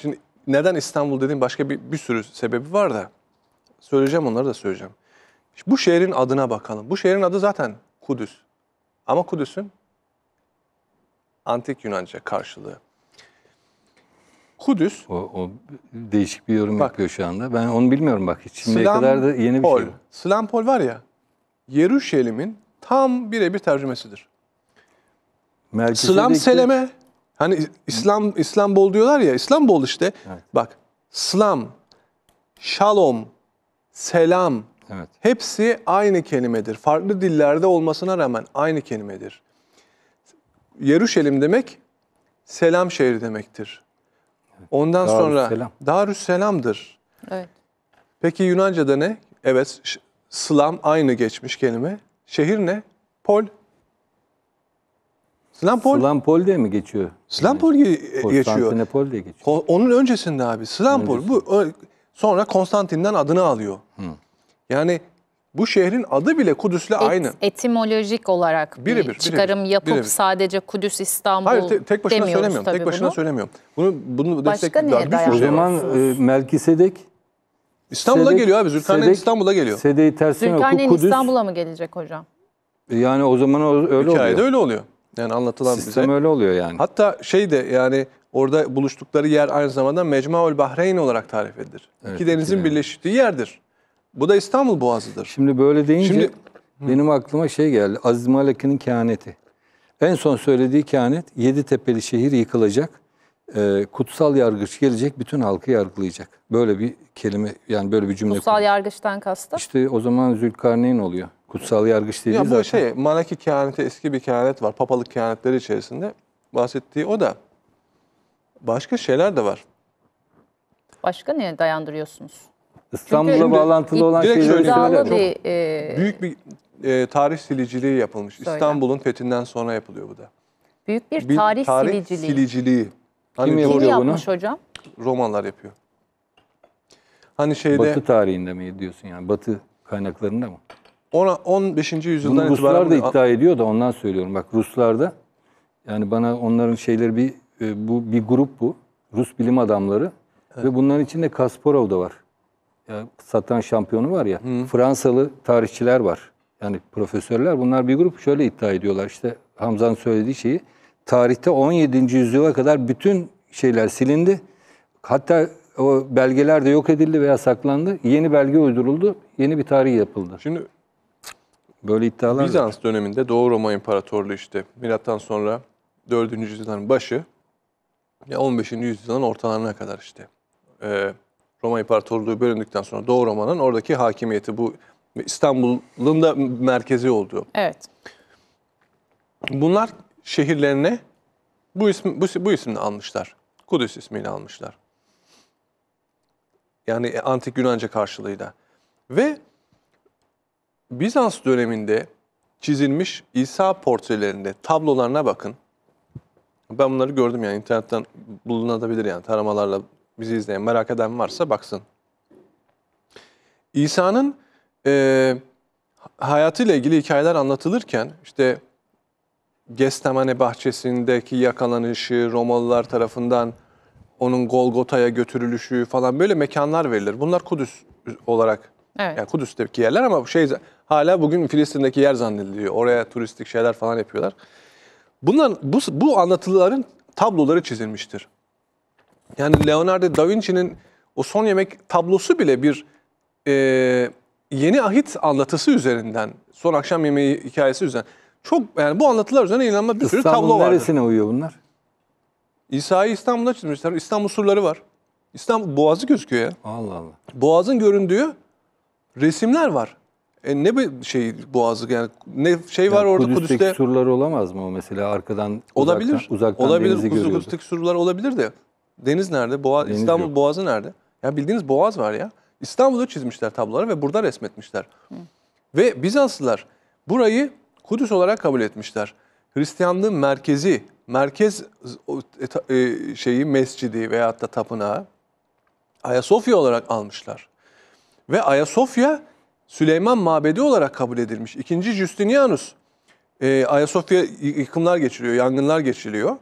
Şimdi neden İstanbul dediğim başka bir, bir sürü sebebi var da söyleyeceğim onları da söyleyeceğim. Bu şehrin adına bakalım. Bu şehrin adı zaten Kudüs. Ama Kudüs'ün antik Yunanca karşılığı. Kudüs. O, o değişik bir yorum bak, yapıyor şu anda. Ben onu bilmiyorum bak hiç. Şimdiye Slam kadar da yeni bir pol. şey. Slampol var ya. Yeruşelimin tam birebir tercümesidir. Merkezi Slam Seleme Hani İslam İslambol diyorlar ya İslambol işte. Evet. Bak slam, şalom, selam evet. hepsi aynı kelimedir. Farklı dillerde olmasına rağmen aynı kelimedir. Yeruşalim demek selam şehri demektir. Ondan Darüs sonra selam. Darüsselam'dır. Evet. Peki Yunanca'da ne? Evet, slam aynı geçmiş kelime. Şehir ne? Pol. Slampol. Slampol diye mi geçiyor? Slampol yani, geçiyor. Konstantinopol diye geçiyor. onun öncesinde abi. Slampol Öncesi. bu sonra Konstantin'den adını alıyor. Hı. Yani bu şehrin adı bile Kudüs'le Et, aynı. Etimolojik olarak biri bir bir, çıkarım biri yapıp biri bir. sadece Kudüs İstanbul Hayır, te, tek başına söylemiyorum. Tek başına bunu. söylemiyorum. Bunu bunu destek Başka O zaman e, Melkisedek İstanbul'a geliyor abi. Zülkarneyn İstanbul'a geliyor. Sedeyi tersine oku Kudüs. İstanbul'a mı gelecek hocam? Yani o zaman öyle Hikayede oluyor. Hikayede öyle oluyor. Yani anlatılan Sistem bize. öyle oluyor yani. Hatta şey de yani orada buluştukları yer aynı zamanda Mecmuaül Bahreyn olarak tarif edilir. Evet, İki denizin yani. birleştiği yerdir. Bu da İstanbul Boğazı'dır. Şimdi böyle deyince Şimdi, benim aklıma şey geldi. Aziz Malak'ın kehaneti. En son söylediği kehanet yedi tepeli şehir yıkılacak. E, kutsal yargıç gelecek bütün halkı yargılayacak. Böyle bir kelime yani böyle bir cümle. Kutsal kurmuş. yargıçtan kastı? İşte o zaman Zülkarneyn oluyor. Kutsal yargıç değil ya zaten. Bu şey Malaki kehaneti eski bir kehanet var. Papalık kehanetleri içerisinde bahsettiği o da. Başka şeyler de var. Başka neye dayandırıyorsunuz? İstanbul'a bağlantılı olan şeyleri söyle. Çok e... büyük bir e, tarih siliciliği yapılmış. Söyle. İstanbul'un fethinden sonra yapılıyor bu da. Büyük bir, bir tarih, tarih siliciliği. siliciliği. Hani Kim, yapıyor bunu? hocam? Romanlar yapıyor. Hani şeyde Batı tarihinde mi diyorsun yani? Batı kaynaklarında mı? Ona 15. yüzyıldan Bunu Ruslar da iddia ediyor da ondan söylüyorum. Bak Ruslar da yani bana onların şeyleri bir e, bu bir grup bu. Rus bilim adamları evet. ve bunların içinde Kasparov da var. yani satan şampiyonu var ya. Hı. Fransalı tarihçiler var. Yani profesörler bunlar bir grup şöyle iddia ediyorlar. İşte Hamza'nın söylediği şeyi tarihte 17. yüzyıla kadar bütün şeyler silindi. Hatta o belgeler de yok edildi veya saklandı. Yeni belge uyduruldu. Yeni bir tarih yapıldı. Şimdi Böyle iddialar Bizans var. döneminde Doğu Roma İmparatorluğu işte milattan sonra 4. yüzyılın başı ya 15. yüzyılın ortalarına kadar işte. Ee, Roma İmparatorluğu bölündükten sonra Doğu Roma'nın oradaki hakimiyeti bu İstanbul'un da merkezi olduğu. Evet. Bunlar şehirlerine bu isim bu, bu isimle almışlar. Kudüs ismini almışlar. Yani e, antik Yunanca karşılığıyla. Ve Bizans döneminde çizilmiş İsa portrelerinde tablolarına bakın. Ben bunları gördüm yani internetten bulunabilir yani taramalarla bizi izleyen merak eden varsa baksın. İsa'nın e, hayatıyla ilgili hikayeler anlatılırken işte Gestemane bahçesindeki yakalanışı, Romalılar tarafından onun Golgota'ya götürülüşü falan böyle mekanlar verilir. Bunlar Kudüs olarak Evet. Yani Kudüs'teki yerler ama şey hala bugün Filistin'deki yer zannediliyor. Oraya turistik şeyler falan yapıyorlar. Bunlar bu, bu anlatıların tabloları çizilmiştir. Yani Leonardo da Vinci'nin o son yemek tablosu bile bir e, yeni ahit anlatısı üzerinden, son akşam yemeği hikayesi üzerinden. Çok yani bu anlatılar üzerine inanılmaz bir sürü İstanbul tablo var. neresine uyuyor bunlar? İsa'yı İstanbul'da çizmişler. İstanbul surları var. İstanbul Boğazı gözüküyor ya. Allah Allah. Boğazın göründüğü resimler var. E ne bir şey boğazı yani ne şey yani var orada kudüs'te? Kudüs'teki Kudüs'te surlar olamaz mı o mesela arkadan olabilir uzaktan, uzaktan olabilir denizi Kudüs, Kudüs'teki surlar olabilir de deniz nerede boğaz deniz İstanbul yok. boğazı nerede ya bildiğiniz boğaz var ya İstanbul'da çizmişler tabloları ve burada resmetmişler Hı. ve Bizanslılar burayı Kudüs olarak kabul etmişler Hristiyanlığın merkezi merkez e, e, şeyi mescidi veyahut da tapınağı Ayasofya olarak almışlar ve Ayasofya Süleyman Mabedi olarak kabul edilmiş. İkinci Justinianus e, Ayasofya yıkımlar geçiriyor, yangınlar geçiriliyor.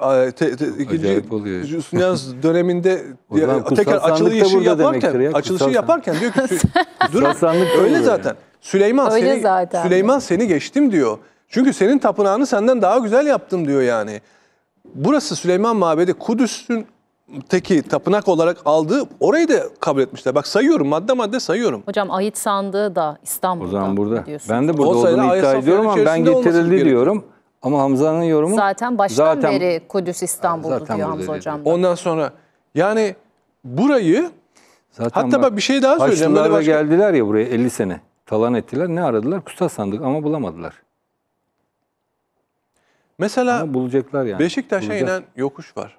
A, te, te, ikinci Justinianus [LAUGHS] döneminde diye, tekrar açılışı yaparken, ya, açılışı yaparken diyor ki [LAUGHS] dur, öyle zaten. Süleyman öyle seni zaten. Süleyman seni geçtim diyor. Çünkü senin tapınağını senden daha güzel yaptım diyor yani. Burası Süleyman Mabedi Kudüs'ün teki tapınak olarak aldığı orayı da kabul etmişler. Bak sayıyorum madde madde sayıyorum. Hocam ait sandığı da İstanbul'da. O zaman burada. Ben de burada olduğunu iddia ediyorum ama ben getirildi diyorum. Ama Hamza'nın yorumu zaten baştan zaten, beri Kudüs İstanbul'du diyor Hamza hocam. Ondan sonra yani burayı zaten hatta bak, bir şey daha söyleyeceğim. Böyle başka... geldiler ya buraya 50 sene. Talan ettiler. Ne aradılar? Kutsal sandık ama bulamadılar. Mesela ama bulacaklar yani. Beşiktaş'a inen yokuş var.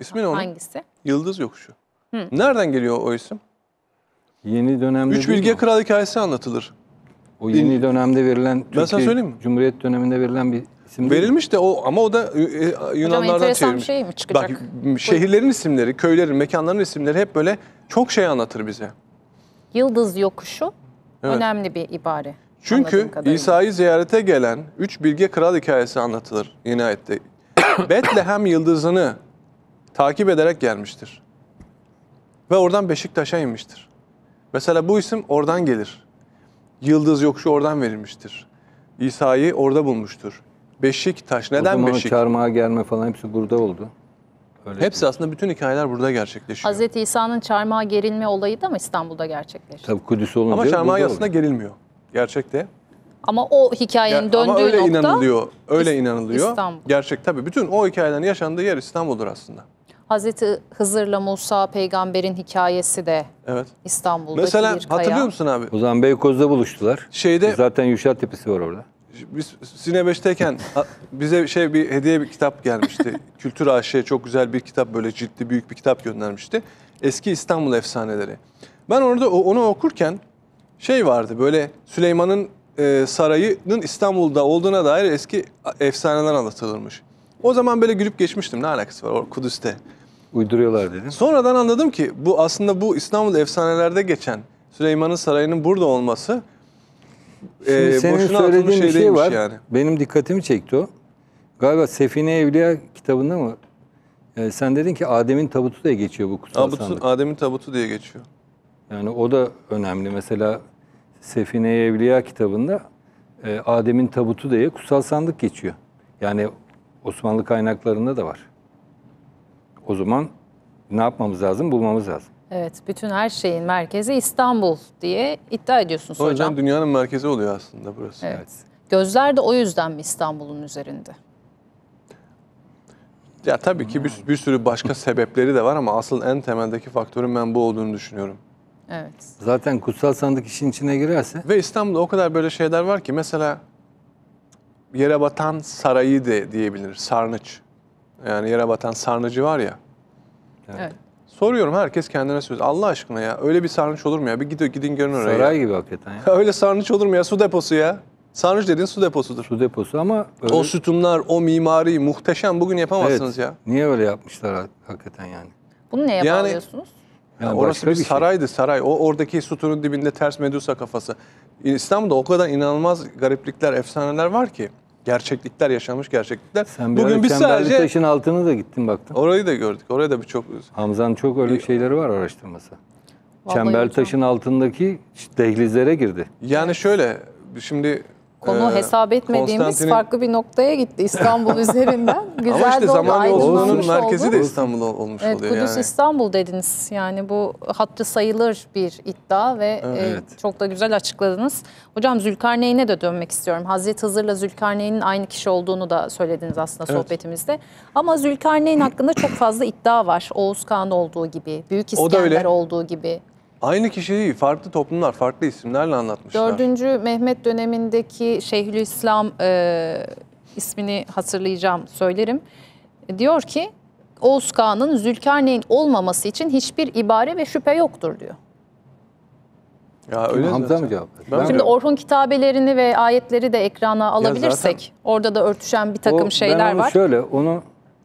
İsmi ne onun? Hangisi? Yıldız Yokuşu. Hı. Nereden geliyor o isim? Yeni dönemde Üç Bilge mi? Kral hikayesi anlatılır. O yeni dönemde verilen ben sana söyleyeyim mi? Cumhuriyet döneminde verilen bir isim. Verilmiş de o ama o da e, e Yunanlardan çevrilmiş. şey mi çıkacak? Bak şehirlerin Buyur. isimleri, köylerin, mekanların isimleri hep böyle çok şey anlatır bize. Yıldız yokuşu evet. önemli bir ibare. Çünkü İsa'yı ziyarete gelen üç bilge kral hikayesi anlatılır yeni ayette. [COUGHS] Betlehem yıldızını takip ederek gelmiştir. Ve oradan Beşiktaş'a inmiştir. Mesela bu isim oradan gelir. Yıldız yokuşu oradan verilmiştir. İsa'yı orada bulmuştur. Beşiktaş. Neden o zaman Beşik? çarmıha gelme falan hepsi burada oldu. Öyle hepsi değil. aslında bütün hikayeler burada gerçekleşiyor. Hz. İsa'nın çarmıha gerilme olayı da mı İstanbul'da gerçekleşti? Tabii Kudüs olunca Ama çarmıha aslında gerilmiyor. Gerçekte. Ama o hikayenin ya, döndüğü ama öyle nokta inanılıyor. Öyle İst inanılıyor. İstanbul. Gerçek tabii bütün o hikayelerin yaşandığı yer İstanbul'dur aslında. Hazreti Hızır'la Musa peygamberin hikayesi de evet. İstanbul'daki Mesela, bir kaya. hatırlıyor musun abi? O zaman Beykoz'da buluştular. Şeyde Zaten Yuşat Tepesi var orada. Biz Sine bize şey bir hediye bir kitap gelmişti. [LAUGHS] Kültür AŞ'ye çok güzel bir kitap böyle ciltli büyük bir kitap göndermişti. Eski İstanbul efsaneleri. Ben orada onu okurken şey vardı böyle Süleyman'ın e, sarayının İstanbul'da olduğuna dair eski efsaneler anlatılırmış. O zaman böyle gülüp geçmiştim. Ne alakası var Kudüs'te? uyduruyorlar dedin. Sonradan anladım ki bu aslında bu İstanbul efsanelerde geçen Süleyman'ın sarayının burada olması e, senin boşuna söylediğin bir şey, şey var. Yani. Benim dikkatimi çekti o. Galiba Sefine Evliya kitabında mı? E, sen dedin ki Adem'in tabutu diye geçiyor bu kutsal Abutu, sandık. Adem'in tabutu diye geçiyor. Yani o da önemli. Mesela Sefine Evliya kitabında e, Adem'in tabutu diye kutsal sandık geçiyor. Yani Osmanlı kaynaklarında da var. O zaman ne yapmamız lazım? Bulmamız lazım. Evet, bütün her şeyin merkezi İstanbul diye iddia ediyorsunuz o hocam. dünyanın merkezi oluyor aslında burası. Evet. Gözler de o yüzden mi İstanbul'un üzerinde? Ya tabii ki bir, bir sürü başka [LAUGHS] sebepleri de var ama asıl en temeldeki faktörün ben bu olduğunu düşünüyorum. Evet. Zaten kutsal sandık işin içine girerse Ve İstanbul'da o kadar böyle şeyler var ki mesela yere batan sarayı de diyebilir, sarnıç. Yani yere batan sarnıcı var ya. Evet. Soruyorum herkes kendine söz. Allah aşkına ya öyle bir sarnıç olur mu ya? Bir gidin, gidin görün oraya. Saray gibi hakikaten ya. [LAUGHS] öyle sarnıç olur mu ya? Su deposu ya. Sarnıç dediğin su deposudur. Su deposu ama... Öyle... O sütunlar, o mimari muhteşem bugün yapamazsınız evet. ya. Niye öyle yapmışlar hakikaten yani? Bunu neye yani, bağlıyorsunuz? Yani orası bir, bir şey. saraydı saray. O oradaki sütunun dibinde ters Medusa kafası. İstanbul'da o kadar inanılmaz gariplikler, efsaneler var ki gerçeklikler yaşanmış gerçeklikler. Sen Bugün biz sadece taşın altını da gittin baktın. Orayı da gördük. Oraya da birçok Hamza'nın çok öyle şeyleri var araştırması. Vallahi Çember taşın altındaki dehlizlere girdi. Yani şöyle şimdi Konu ee, hesap etmediğimiz farklı bir noktaya gitti İstanbul [LAUGHS] üzerinden. Güzel Ama işte de oldu, zaman yolculuğunun merkezi olduk. de İstanbul olmuş Evet, oluyor Kudüs yani. İstanbul dediniz. Yani bu hatta sayılır bir iddia ve e, çok da güzel açıkladınız. Hocam Zülkarneyn'e de dönmek istiyorum. Hazreti Hızır'la Zülkarneyn'in aynı kişi olduğunu da söylediniz aslında Evet. sohbetimizde. Ama Zülkarneyn hakkında çok fazla iddia var. Oğuz Kağan olduğu gibi, Büyük O İskender olduğu gibi. Aynı kişiyi farklı toplumlar, farklı isimlerle anlatmışlar. Dördüncü Mehmet dönemindeki Şeyhülislam e, ismini hatırlayacağım söylerim. E, diyor ki Oğuz Kağan'ın Zülkarneyn olmaması için hiçbir ibare ve şüphe yoktur diyor. Ya öyle Kim, Hamza mı cevap? Ben Şimdi Orhun kitabelerini ve ayetleri de ekrana alabilirsek zaten, orada da örtüşen bir takım o, şeyler ben onu var. Şöyle onu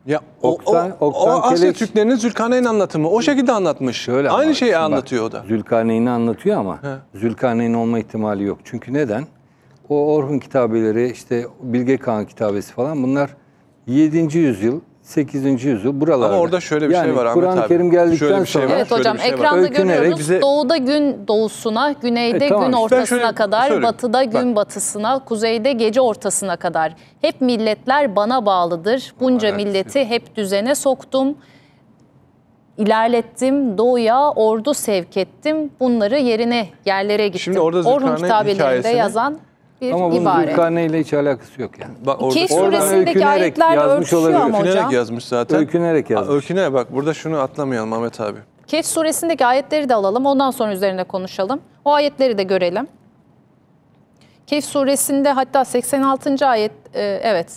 ya Oktan, o, Oktan o Asya Türklerinin Zülkarneyn anlatımı. O şekilde anlatmış. Şöyle Aynı ama, şeyi bak, anlatıyor o da. Zülkarneyn'i anlatıyor ama He. Zülkarneyn olma ihtimali yok. Çünkü neden? O Orhun kitabeleri, işte Bilge Kağan kitabesi falan bunlar 7. yüzyıl 8. yüzyıl buralarda. Ama orada şöyle bir şey yani, şey var Ahmet Kur'an-ı Kerim geldikten şöyle bir şey sonra. Var, evet şöyle hocam şey ekranda görüyoruz bize... doğuda gün doğusuna, güneyde e, tamam. gün ortasına kadar, söyleyeyim. batıda gün Bak. batısına, kuzeyde gece ortasına kadar. Hep milletler bana bağlıdır. Bunca evet. milleti hep düzene soktum. İlerlettim, doğuya ordu sevk ettim. Bunları yerine, yerlere gittim. Şimdi orada Orhun kitabelerinde yazan bir Ama bunun ibaret. Zülkarne ile hiç alakası yok yani. Bak, orada, Keyif suresindeki ayetlerle örtüşüyor olabilir. Öykünerek yazmış zaten. Öykünerek yazmış. Ha, bak burada şunu atlamayalım Ahmet abi. Keş suresindeki ayetleri de alalım. Ondan sonra üzerine konuşalım. O ayetleri de görelim. Kehf suresinde hatta 86. ayet e, evet.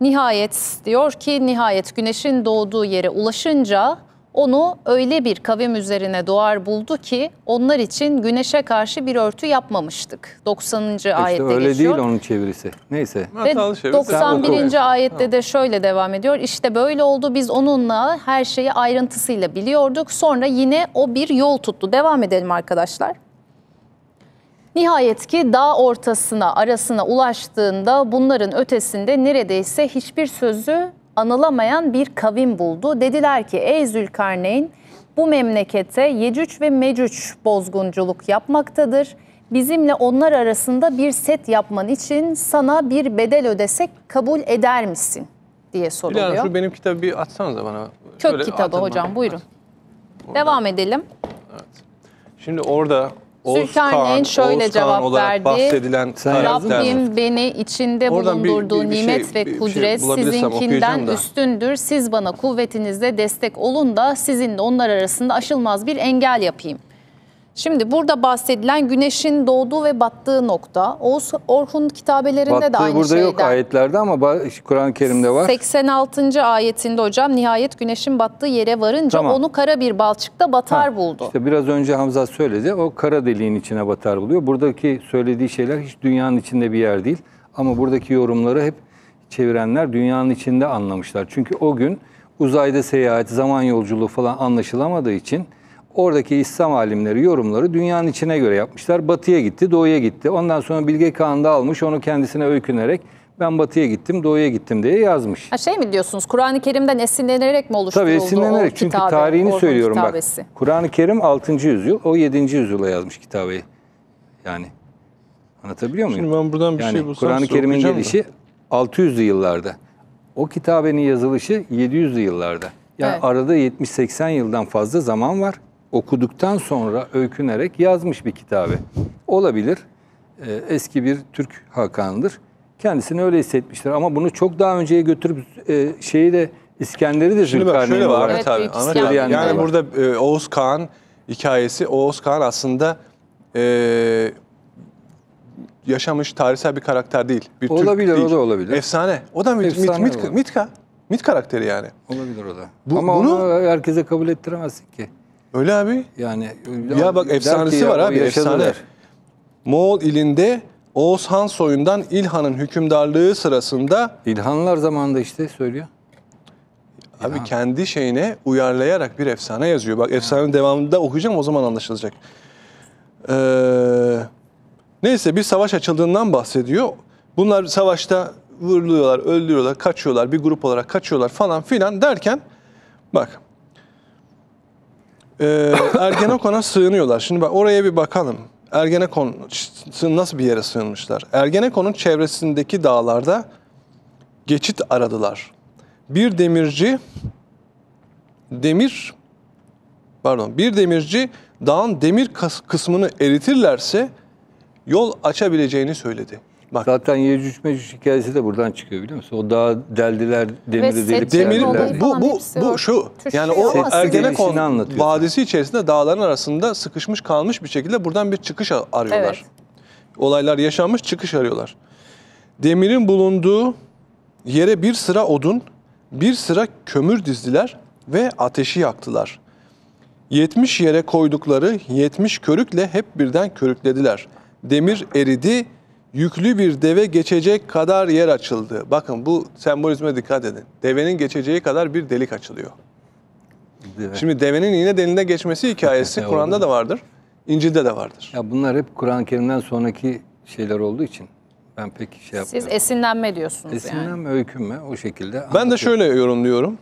Nihayet diyor ki nihayet güneşin doğduğu yere ulaşınca onu öyle bir kavim üzerine doğar buldu ki onlar için güneşe karşı bir örtü yapmamıştık. 90. İşte ayette öyle geçiyor. değil onun çevirisi. Neyse. Ve 91. ayette de şöyle devam ediyor. İşte böyle oldu biz onunla her şeyi ayrıntısıyla biliyorduk. Sonra yine o bir yol tuttu. Devam edelim arkadaşlar. Nihayet ki dağ ortasına, arasına ulaştığında bunların ötesinde neredeyse hiçbir sözü anılamayan bir kavim buldu. Dediler ki ey Zülkarneyn bu memlekete Yecüc ve Mecüc bozgunculuk yapmaktadır. Bizimle onlar arasında bir set yapman için sana bir bedel ödesek kabul eder misin? diye soruluyor. Bilal şu benim kitabı bir atsanıza bana. Kök Şöyle kitabı hocam bana. buyurun. Devam edelim. Evet. Şimdi orada Zülkarneyn şöyle Oğuz cevap verdi. Bahsedilen Rabbim beni içinde Oradan bulundurduğu bir, bir, şey- bir nimet şey, ve kudret şey sizinkinden üstündür. Siz bana kuvvetinizle destek olun da sizinle onlar arasında aşılmaz bir engel yapayım. Şimdi burada bahsedilen güneşin doğduğu ve battığı nokta. Oğuz Orhun kitabelerinde battığı de aynı burada şeyden. yok ayetlerde ama Kur'an-ı Kerim'de var. 86. ayetinde hocam nihayet güneşin battığı yere varınca tamam. onu kara bir balçıkta batar ha, buldu. İşte biraz önce Hamza söyledi o kara deliğin içine batar buluyor. Buradaki söylediği şeyler hiç dünyanın içinde bir yer değil. Ama buradaki yorumları hep çevirenler dünyanın içinde anlamışlar. Çünkü o gün uzayda seyahat, zaman yolculuğu falan anlaşılamadığı için Oradaki İslam alimleri yorumları dünyanın içine göre yapmışlar. Batıya gitti, doğuya gitti. Ondan sonra Bilge Kağan da almış onu kendisine öykünerek ben batıya gittim, doğuya gittim diye yazmış. Ha şey mi diyorsunuz? Kur'an-ı Kerim'den esinlenerek mi oluşturuldu? Tabii esinlenerek. Çünkü kitabe, tarihini söylüyorum kitabesi. bak. Kur'an-ı Kerim 6. yüzyıl, o 7. yüzyıla yazmış kitabeyi. Yani anlatabiliyor muyum? Şimdi ben buradan bir şey yani, şey bulsam Kur'an-ı Kerim'in gelişi da. 600'lü yıllarda. O kitabenin yazılışı 700'lü yıllarda. Yani evet. arada 70-80 yıldan fazla zaman var okuduktan sonra öykünerek yazmış bir kitabı. Olabilir. E, eski bir Türk Hakan'dır. Kendisini öyle hissetmiştir ama bunu çok daha önceye götürüp e, şeyi de İskender'i de Zülkarneyn var. Evet, tabii. Ana, yani, yani, burada e, Oğuz Kağan hikayesi, Oğuz Kağan aslında e, yaşamış tarihsel bir karakter değil. Bir olabilir, Türk değil. o da olabilir. Efsane. O da mit, Efsane mit, mit, mitka, mitka karakteri yani. Olabilir o da. Bu, ama bunu, onu herkese kabul ettiremezsin ki. Öyle abi. Yani ya bak efsanesi var abi efsane. Moğol ilinde Oğuz Han soyundan İlhan'ın hükümdarlığı sırasında İlhanlar zamanında işte söylüyor. Abi İlhan. kendi şeyine uyarlayarak bir efsane yazıyor. Bak efsanenin devamında okuyacağım o zaman anlaşılacak. Ee, neyse bir savaş açıldığından bahsediyor. Bunlar savaşta vuruluyorlar, öldürüyorlar, kaçıyorlar, bir grup olarak kaçıyorlar falan filan derken bak ee, Ergenekon'a sığınıyorlar. Şimdi bak oraya bir bakalım. Ergenekon nasıl bir yere sığınmışlar? Ergenekon'un çevresindeki dağlarda geçit aradılar. Bir demirci demir pardon bir demirci dağın demir kısmını eritirlerse yol açabileceğini söyledi. Bak. Zaten Yecüc Mecüc hikayesi de buradan çıkıyor biliyor musun? O dağ deldiler, demiri delip demiri bu bu bu, bu şu. Yani o Ergenekon vadisi içerisinde dağların arasında sıkışmış kalmış bir şekilde buradan bir çıkış arıyorlar. Evet. Olaylar yaşanmış, çıkış arıyorlar. Demirin bulunduğu yere bir sıra odun, bir sıra kömür dizdiler ve ateşi yaktılar. 70 yere koydukları 70 körükle hep birden körüklediler. Demir eridi, yüklü bir deve geçecek kadar yer açıldı. Bakın bu sembolizme dikkat edin. Devenin geçeceği kadar bir delik açılıyor. Deve. Şimdi devenin yine deline geçmesi hikayesi [LAUGHS] Kur'an'da da vardır. İncil'de de vardır. Ya bunlar hep Kur'an-ı Kerim'den sonraki şeyler olduğu için ben pek şey yapmıyorum. Siz esinlenme diyorsunuz esinlenme, yani. Esinlenme, öykünme o şekilde. Ben de şöyle yorumluyorum.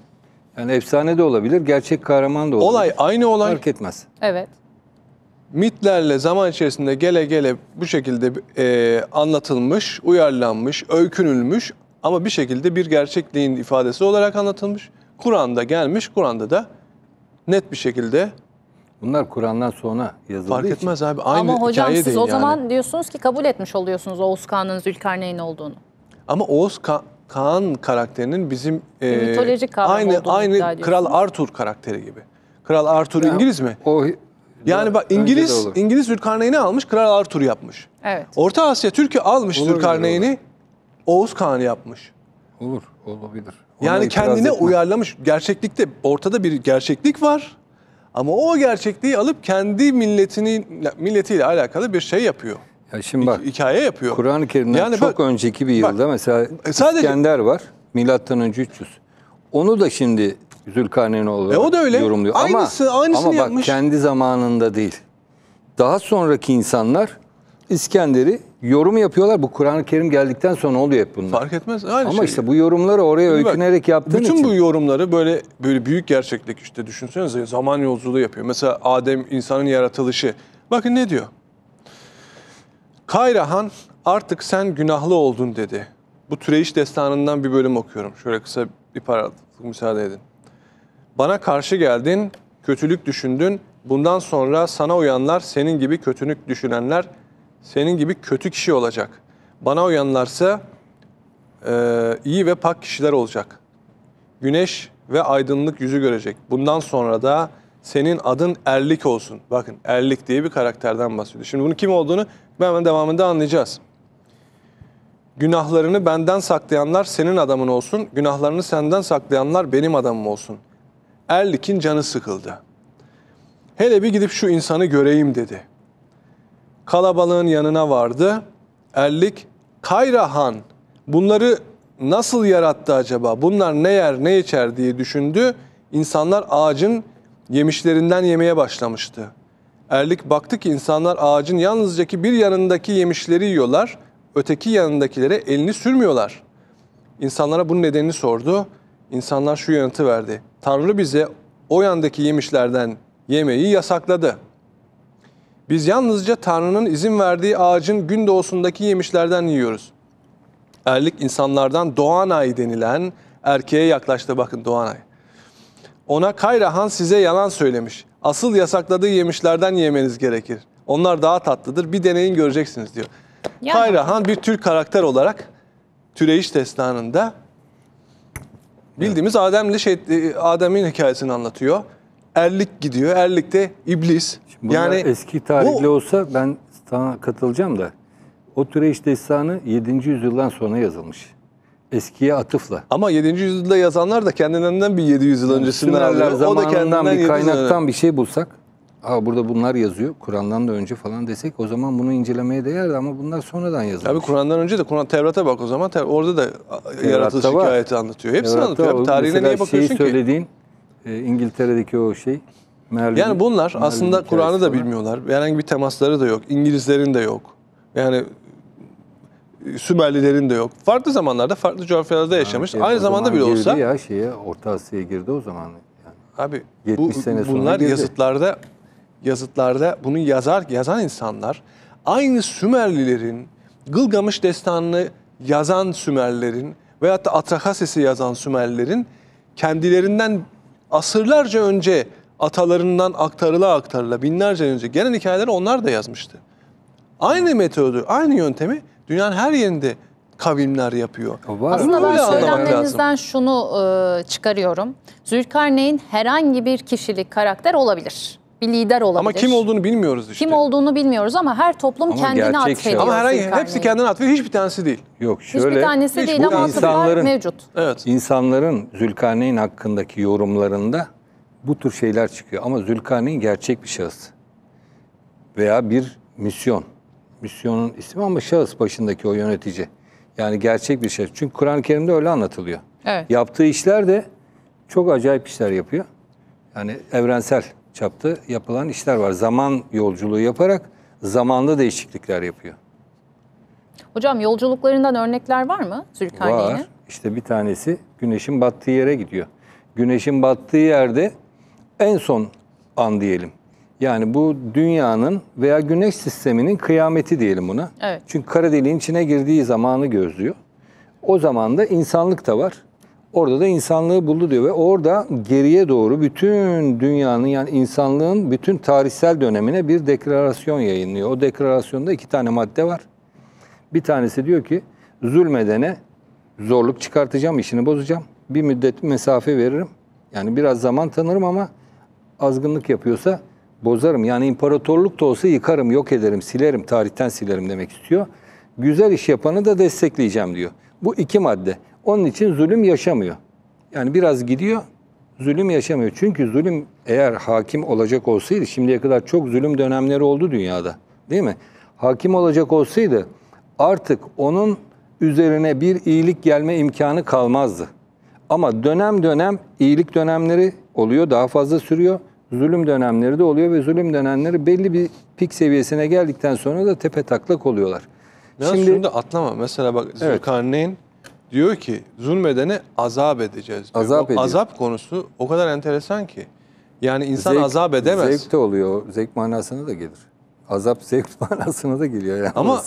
Yani efsane de olabilir, gerçek kahraman da olabilir. Olay aynı olay. Fark etmez. Evet mitlerle zaman içerisinde gele gele bu şekilde e, anlatılmış, uyarlanmış, öykünülmüş ama bir şekilde bir gerçekliğin ifadesi olarak anlatılmış. Kur'an'da gelmiş, Kur'an'da da net bir şekilde Bunlar Kur'an'dan sonra yazıldığı fark için. etmez abi. Aynı Ama hocam siz değil o zaman diyorsunuz ki kabul etmiş oluyorsunuz Oğuz Kağan'ın Zülkarneyn olduğunu. Ama Oğuz Ka Kağan karakterinin bizim e, mitolojik aynı aynı Kral Arthur karakteri gibi. Kral Arthur Ya, İngiliz mi? O yani bak İngiliz İngiliz Türk karneyini almış, Kral Arthur yapmış. Evet. Orta Asya Türk'ü almış olur, Zülkarneyn'i, olur. Oğuz Kağan yapmış. Olur, olabilir. Ona yani kendine etme. uyarlamış. Gerçeklikte ortada bir gerçeklik var. Ama o gerçekliği alıp kendi milletini milletiyle alakalı bir şey yapıyor. Ya şimdi bak, hikaye yapıyor. Kur'an-ı Kerim'den yani çok bak, önceki bir yılda bak, mesela sadece, İskender var. Milattan önce 300. Onu da şimdi Zülkarneynoğlu e o da öyle. yorumluyor. Aynısı, ama, aynısını ama bak yapmış. kendi zamanında değil. Daha sonraki insanlar İskender'i yorum yapıyorlar. Bu Kur'an-ı Kerim geldikten sonra oluyor hep bunlar. Fark etmez. Aynı Ama şey. işte bu yorumları oraya Şimdi öykünerek bak, yaptığın bütün için. Bütün bu yorumları böyle böyle büyük gerçeklik işte düşünsenize zaman yolculuğu yapıyor. Mesela Adem insanın yaratılışı. Bakın ne diyor? Kayrahan artık sen günahlı oldun dedi. Bu Türeyiş destanından bir bölüm okuyorum. Şöyle kısa bir paragraf müsaade edin. Bana karşı geldin, kötülük düşündün. Bundan sonra sana uyanlar senin gibi kötülük düşünenler, senin gibi kötü kişi olacak. Bana uyanlarsa e, iyi ve pak kişiler olacak. Güneş ve aydınlık yüzü görecek. Bundan sonra da senin adın Erlik olsun. Bakın Erlik diye bir karakterden bahsediyor. Şimdi bunun kim olduğunu hemen devamında anlayacağız. Günahlarını benden saklayanlar senin adamın olsun. Günahlarını senden saklayanlar benim adamım olsun. Erlik'in canı sıkıldı. Hele bir gidip şu insanı göreyim dedi. Kalabalığın yanına vardı. Erlik, Kayrahan bunları nasıl yarattı acaba? Bunlar ne yer ne içer diye düşündü. İnsanlar ağacın yemişlerinden yemeye başlamıştı. Erlik baktı ki insanlar ağacın yalnızca ki bir yanındaki yemişleri yiyorlar, öteki yanındakilere elini sürmüyorlar. İnsanlara bunun nedenini sordu. İnsanlar şu yanıtı verdi. Tanrı bize o yandaki yemişlerden yemeyi yasakladı. Biz yalnızca Tanrı'nın izin verdiği ağacın gün doğusundaki yemişlerden yiyoruz. Erlik insanlardan Doğanay denilen erkeğe yaklaştı bakın Doğanay. Ona Kayrahan size yalan söylemiş. Asıl yasakladığı yemişlerden yemeniz gerekir. Onlar daha tatlıdır. Bir deneyin göreceksiniz diyor. Ya. Kayrahan bir Türk karakter olarak Türeyiş Destanı'nda Bildiğimiz Adem'le şey e, Adem'in hikayesini anlatıyor. Erlik gidiyor. Erlik'te iblis. Şimdi yani eski tarihli bu... olsa ben sana katılacağım da o Türeyş destanı 7. yüzyıldan sonra yazılmış. Eskiye atıfla. Ama 7. yüzyılda yazanlar da kendilerinden bir 700 yıl öncesinden alıyor. O da kendinden bir kaynaktan bir şey bulsak Aa burada bunlar yazıyor. Kur'an'dan da önce falan desek o zaman bunu incelemeye değerdi ama bunlar sonradan yazılmış. Tabii Kur'an'dan önce de Kur'an Tevrat'a bak o zaman. Tabii orada da yaratılış var. hikayeti anlatıyor. Hepsini Tevrat'ta anlatıyor. Abi, tarihine niye bakıyorsun ki? söylediğin e, İngiltere'deki o şey Merlin, yani bunlar Merlin aslında Kur'an'ı da bilmiyorlar. Herhangi bir temasları da yok. İngilizlerin de yok. Yani e, Sümerlilerin de yok. Farklı zamanlarda farklı coğrafyalarda yaşamış. Yani, şey, Aynı zamanda bile olsa. ya şeye Orta Asya'ya girdi o zaman. Yani. Abi 70 bu, sene bunlar sonra girdi. yazıtlarda yazıtlarda bunu yazar yazan insanlar aynı Sümerlilerin Gılgamış destanını yazan Sümerlilerin veyahut da Atakases'i yazan Sümerlilerin kendilerinden asırlarca önce atalarından aktarıla aktarıla binlerce önce gelen hikayeleri onlar da yazmıştı. Aynı metodu, aynı yöntemi dünyanın her yerinde kavimler yapıyor. Var. Aslında ben söylemlerinizden şunu e, çıkarıyorum. Zülkarneyn herhangi bir kişilik karakter olabilir bir lider olabilir. Ama kim olduğunu bilmiyoruz işte. Kim olduğunu bilmiyoruz ama her toplum Ama kendini gerçek atfediyor. şey. Ama herhangi hepsi kendini atıyor. Hiçbir tanesi değil. Yok şöyle Hiçbir tanesi hiç değil ama insanların- mevcut. Evet. İnsanların Zülkarneyn hakkındaki yorumlarında bu tür şeyler çıkıyor. Ama Zülkarneyn gerçek bir şahıs. Veya bir misyon. Misyonun ismi ama şahıs başındaki o yönetici. Yani gerçek bir şahıs. Çünkü Kur'an-ı Kerim'de öyle anlatılıyor. Evet. Yaptığı işler de çok acayip işler yapıyor. Yani evrensel çapta yapılan işler var. Zaman yolculuğu yaparak zamanda değişiklikler yapıyor. Hocam yolculuklarından örnekler var mı Zülkarneyn'in? Var. İşte bir tanesi güneşin battığı yere gidiyor. Güneşin battığı yerde en son an diyelim. Yani bu dünyanın veya güneş sisteminin kıyameti diyelim buna. Evet. Çünkü kara deliğin içine girdiği zamanı gözlüyor. O zaman da insanlık da var. Orada da insanlığı buldu diyor ve orada geriye doğru bütün dünyanın yani insanlığın bütün tarihsel dönemine bir deklarasyon yayınlıyor. O deklarasyonda iki tane madde var. Bir tanesi diyor ki zulmedene zorluk çıkartacağım, işini bozacağım. Bir müddet mesafe veririm. Yani biraz zaman tanırım ama azgınlık yapıyorsa bozarım. Yani imparatorluk da olsa yıkarım, yok ederim, silerim, tarihten silerim demek istiyor. Güzel iş yapanı da destekleyeceğim diyor. Bu iki madde. Onun için zulüm yaşamıyor. Yani biraz gidiyor, zulüm yaşamıyor. Çünkü zulüm eğer hakim olacak olsaydı, şimdiye kadar çok zulüm dönemleri oldu dünyada. Değil mi? Hakim olacak olsaydı artık onun üzerine bir iyilik gelme imkanı kalmazdı. Ama dönem dönem iyilik dönemleri oluyor, daha fazla sürüyor. Zulüm dönemleri de oluyor ve zulüm dönemleri belli bir pik seviyesine geldikten sonra da tepe taklak oluyorlar. Biraz Şimdi şunu da atlama. Mesela bak Zülkarneyn evet diyor ki zulmedeni azap edeceğiz diyor. Azap, azap konusu o kadar enteresan ki. Yani insan zevk, azap edemez. Zevk de oluyor. Zevk manasına da gelir. Azap zevk [LAUGHS] manasına da geliyor. Yalnız. Ama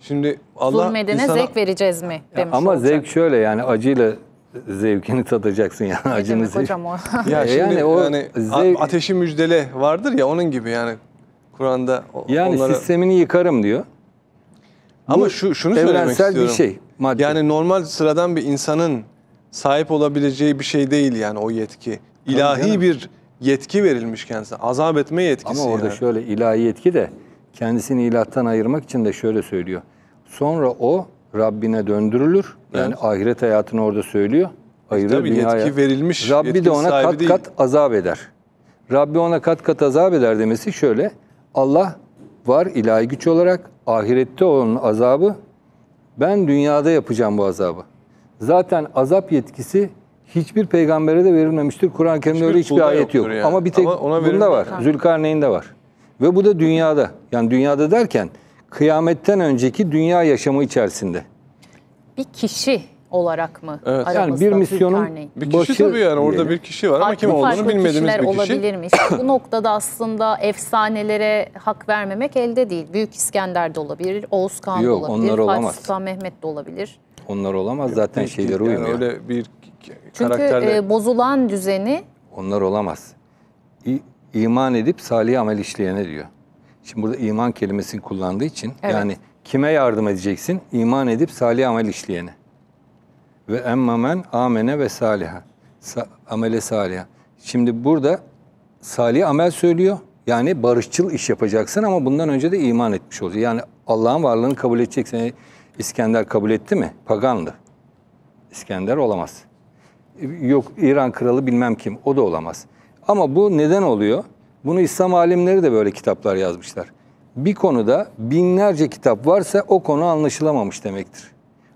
şimdi Allah Zulmedene insana... zevk vereceğiz mi demiş Ama olacak. zevk şöyle yani acıyla zevkini tadacaksın yani acını zevk. Hocam o. [LAUGHS] ya şimdi yani o yani zevk... ateşi müjdele vardır ya onun gibi yani Kur'an'da. Yani onlara... sistemini yıkarım diyor. Ama şu şunu söylemek istiyorum. bir şey. Madde. Yani normal sıradan bir insanın sahip olabileceği bir şey değil yani o yetki. İlahi bir yetki verilmiş kendisine. Azap etme yetkisi. Ama orada yani. şöyle ilahi yetki de kendisini ilahtan ayırmak için de şöyle söylüyor. Sonra o Rabbine döndürülür. Yani evet. ahiret hayatını orada söylüyor. Ayırır Tabii dünya yetki hayat. verilmiş. Rabbi de ona kat değil. kat azap eder. Rabbi ona kat kat azap eder demesi şöyle. Allah var ilahi güç olarak. Ahirette olan azabı ben dünyada yapacağım bu azabı. Zaten azap yetkisi hiçbir peygambere de verilmemiştir. Kuran-ı Kerim'de öyle hiçbir ayet yok. Yani. Ama bir tek Ama ona bunda var. Zülkarneyn de var. Ve bu da dünyada. Yani dünyada derken kıyametten önceki dünya yaşamı içerisinde. Bir kişi olarak mı? Evet. Yani bir misyonun bir kişi başı, tabii yani orada bir kişi var ama kim olduğunu bilmediğimiz bir kişi. olabilirmiş. [COUGHS] Bu noktada aslında efsanelere hak vermemek elde değil. Büyük İskender de olabilir, Oğuz Kağan da olabilir, onlar olamaz. Fatih Sultan Mehmet de olabilir. Onlar olamaz zaten şeyler şeyleri yani uymuyor. Öyle bir Çünkü e, bozulan düzeni... Onlar olamaz. İ, iman edip salih amel işleyene diyor. Şimdi burada iman kelimesini kullandığı için evet. yani kime yardım edeceksin? İman edip salih amel işleyene. Ve emmamen amene ve saliha. Sa amele saliha. Şimdi burada salih amel söylüyor. Yani barışçıl iş yapacaksın ama bundan önce de iman etmiş olacaksın. Yani Allah'ın varlığını kabul edeceksin. E, İskender kabul etti mi? Pagandı. İskender olamaz. E, yok İran kralı bilmem kim o da olamaz. Ama bu neden oluyor? Bunu İslam alimleri de böyle kitaplar yazmışlar. Bir konuda binlerce kitap varsa o konu anlaşılamamış demektir.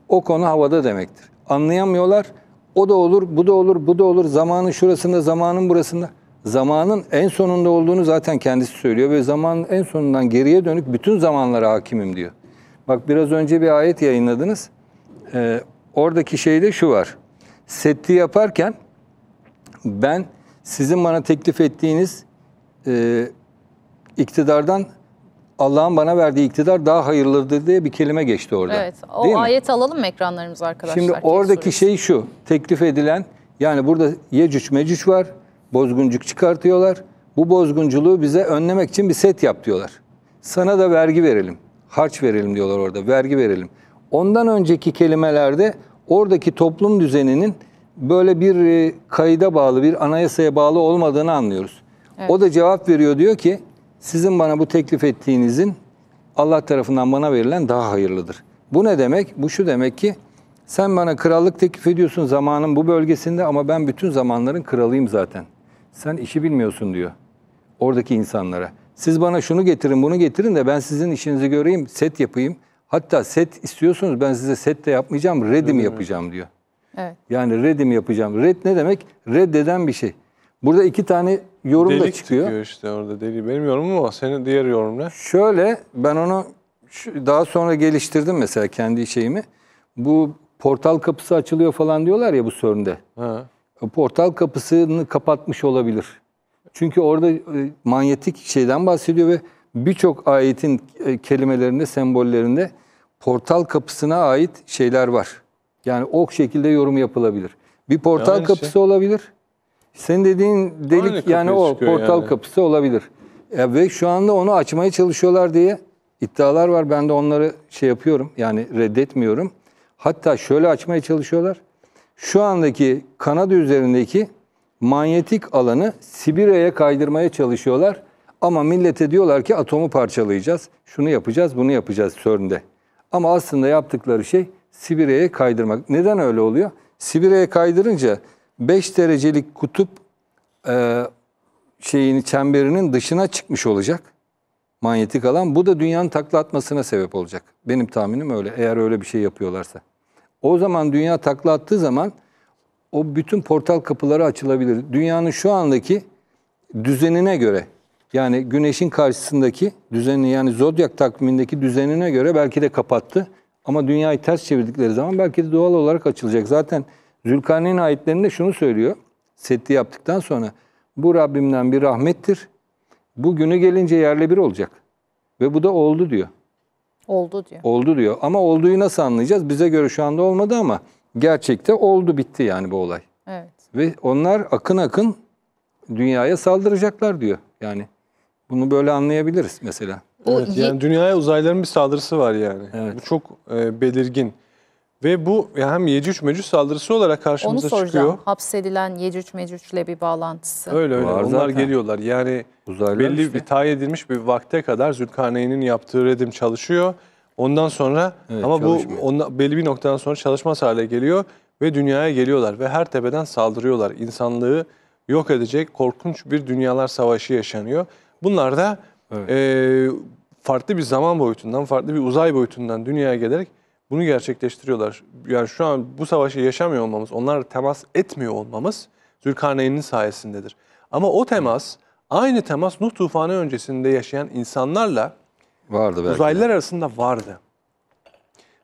O konu havada demektir anlayamıyorlar. O da olur, bu da olur, bu da olur. Zamanın şurasında, zamanın burasında. Zamanın en sonunda olduğunu zaten kendisi söylüyor ve zamanın en sonundan geriye dönük bütün zamanlara hakimim diyor. Bak biraz önce bir ayet yayınladınız. Ee, oradaki şeyde şu var. Setti yaparken ben sizin bana teklif ettiğiniz e, iktidardan Allah'ın bana verdiği iktidar daha hayırlıdır diye bir kelime geçti orada. Evet. O Değil ayeti mi? alalım mı ekranlarımıza arkadaşlar? Şimdi oradaki şey şu. Teklif edilen yani burada Yecüc Mecüc var. Bozguncuk çıkartıyorlar. Bu bozgunculuğu bize önlemek için bir set yap diyorlar. Sana da vergi verelim. Harç verelim diyorlar orada. Vergi verelim. Ondan önceki kelimelerde oradaki toplum düzeninin böyle bir e, kayıda bağlı, bir anayasaya bağlı olmadığını anlıyoruz. Evet. O da cevap veriyor diyor ki sizin bana bu teklif ettiğinizin Allah tarafından bana verilen daha hayırlıdır. Bu ne demek? Bu şu demek ki sen bana krallık teklif ediyorsun zamanın bu bölgesinde ama ben bütün zamanların kralıyım zaten. Sen işi bilmiyorsun diyor oradaki insanlara. Siz bana şunu getirin bunu getirin de ben sizin işinizi göreyim set yapayım. Hatta set istiyorsunuz ben size set de yapmayacağım redim yapacağım diyor. Evet. Yani redim yapacağım. Red ne demek? Reddeden bir şey. Burada iki tane yorum Delik da çıkıyor. çıkıyor işte orada deli. Benim yorumum o. Senin diğer yorum ne? Şöyle ben onu daha sonra geliştirdim mesela kendi şeyimi. Bu portal kapısı açılıyor falan diyorlar ya bu sorunda. Portal kapısını kapatmış olabilir. Çünkü orada e, manyetik şeyden bahsediyor ve birçok ayetin e, kelimelerinde, sembollerinde portal kapısına ait şeyler var. Yani o şekilde yorum yapılabilir. Bir portal yani kapısı şey. olabilir. Senin dediğin delik Aynı yani o portal yani. kapısı olabilir. E, ve şu anda onu açmaya çalışıyorlar diye iddialar var. Ben de onları şey yapıyorum yani reddetmiyorum. Hatta şöyle açmaya çalışıyorlar. Şu andaki Kanada üzerindeki manyetik alanı Sibirya'ya kaydırmaya çalışıyorlar. Ama millete diyorlar ki atomu parçalayacağız. Şunu yapacağız, bunu yapacağız CERN'de. Ama aslında yaptıkları şey Sibirya'ya kaydırmak. Neden öyle oluyor? Sibirya'ya kaydırınca 5 derecelik kutup e, şeyini çemberinin dışına çıkmış olacak manyetik alan. Bu da dünyanın takla atmasına sebep olacak. Benim tahminim öyle eğer öyle bir şey yapıyorlarsa. O zaman dünya takla attığı zaman o bütün portal kapıları açılabilir. Dünyanın şu andaki düzenine göre yani güneşin karşısındaki düzenini yani zodyak takvimindeki düzenine göre belki de kapattı. Ama dünyayı ters çevirdikleri zaman belki de doğal olarak açılacak. Zaten Zülkarneyn ayetlerinde şunu söylüyor. Setti yaptıktan sonra bu Rabbimden bir rahmettir. Bu günü gelince yerle bir olacak. Ve bu da oldu diyor. Oldu diyor. Oldu diyor. Ama olduğu nasıl anlayacağız? Bize göre şu anda olmadı ama gerçekte oldu bitti yani bu olay. Evet. Ve onlar akın akın dünyaya saldıracaklar diyor. Yani bunu böyle anlayabiliriz mesela. Evet, yani dünyaya uzayların bir saldırısı var yani. Evet. Bu çok e, belirgin. Ve bu hem Yecüc Mecüc saldırısı olarak karşımıza Onu soracağım. çıkıyor. Hapsedilen Yecüc ile bir bağlantısı. Öyle öyle. Var Onlar zaten. geliyorlar. Yani Uzaylılar belli işte. bir tayin edilmiş bir vakte kadar Zülkarneyn'in yaptığı redim çalışıyor. Ondan sonra evet, ama çalışmıyor. bu onda, belli bir noktadan sonra çalışmaz hale geliyor ve dünyaya geliyorlar ve her tepeden saldırıyorlar. İnsanlığı yok edecek korkunç bir dünyalar savaşı yaşanıyor. Bunlar da evet. e, farklı bir zaman boyutundan, farklı bir uzay boyutundan dünyaya gelerek bunu gerçekleştiriyorlar. Yani şu an bu savaşı yaşamıyor olmamız, onlarla temas etmiyor olmamız Zülkarneyn'in sayesindedir. Ama o temas, aynı temas Nuh tufanı öncesinde yaşayan insanlarla vardı belki. uzaylılar arasında vardı.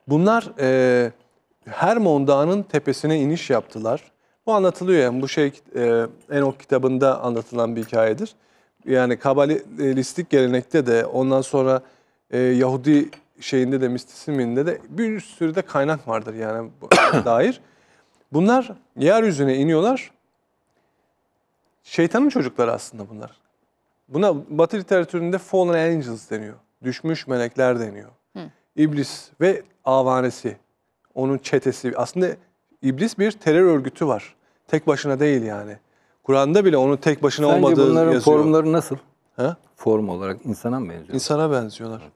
Bunlar e, Hermon Dağı'nın tepesine iniş yaptılar. Bu anlatılıyor yani bu şey e, Enok kitabında anlatılan bir hikayedir. Yani kabalistik gelenekte de ondan sonra e, Yahudi şeyinde de mistisizminde de bir sürü de kaynak vardır yani [COUGHS] dair. Bunlar yeryüzüne iniyorlar. Şeytanın çocukları aslında bunlar. Buna Batı literatüründe fallen angels deniyor. Düşmüş melekler deniyor. Hı. İblis ve avanesi, onun çetesi. Aslında İblis bir terör örgütü var. Tek başına değil yani. Kur'an'da bile onun tek başına Sence olmadığı yazıyor. Sence bunların formları nasıl? Ha? Form olarak insana mı benziyor? İnsana benziyorlar. Evet.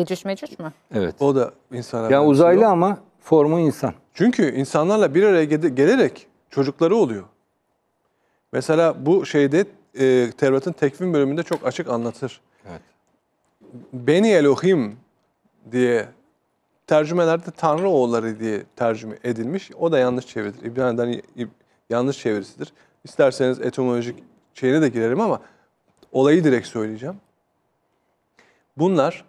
Yecüc mecüş mü? Evet. O da insana... Yani uzaylı benziyor. ama formu insan. Çünkü insanlarla bir araya gelerek çocukları oluyor. Mesela bu şeyde e, Tevrat'ın tekvin bölümünde çok açık anlatır. Evet. Beni Elohim diye tercümelerde Tanrı oğulları diye tercüme edilmiş. O da yanlış çeviridir. İbrani'den yanlış çevirisidir. İsterseniz etimolojik şeyine de girerim ama olayı direkt söyleyeceğim. Bunlar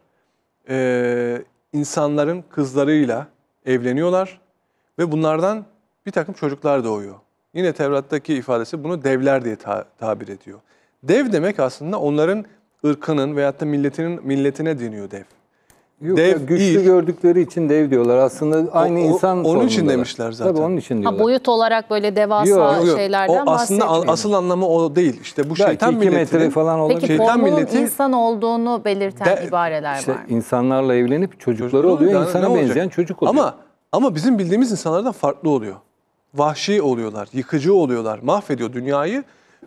e, insanların kızlarıyla evleniyorlar ve bunlardan bir takım çocuklar doğuyor. Yine Tevrat'taki ifadesi bunu devler diye ta- tabir ediyor. Dev demek aslında onların ırkının veyahut da milletinin milletine deniyor dev. Yok, dev güçlü değil. gördükleri için dev diyorlar. Aslında aynı o, o, insan Onun formunda. için demişler zaten. Tabii onun için diyorlar. Ha, boyut olarak böyle devasa yok, yok. şeylerden o aslında asıl anlamı o değil. İşte bu Belki şey şeytan milleti metre falan olan Peki, şeytan milleti insan olduğunu belirten de, ibareler işte var. İnsanlarla evlenip çocukları Çocuk, oluyor, yani insana benzeyen çocuk oluyor. Ama ama bizim bildiğimiz insanlardan farklı oluyor. Vahşi oluyorlar, yıkıcı oluyorlar, mahvediyor dünyayı.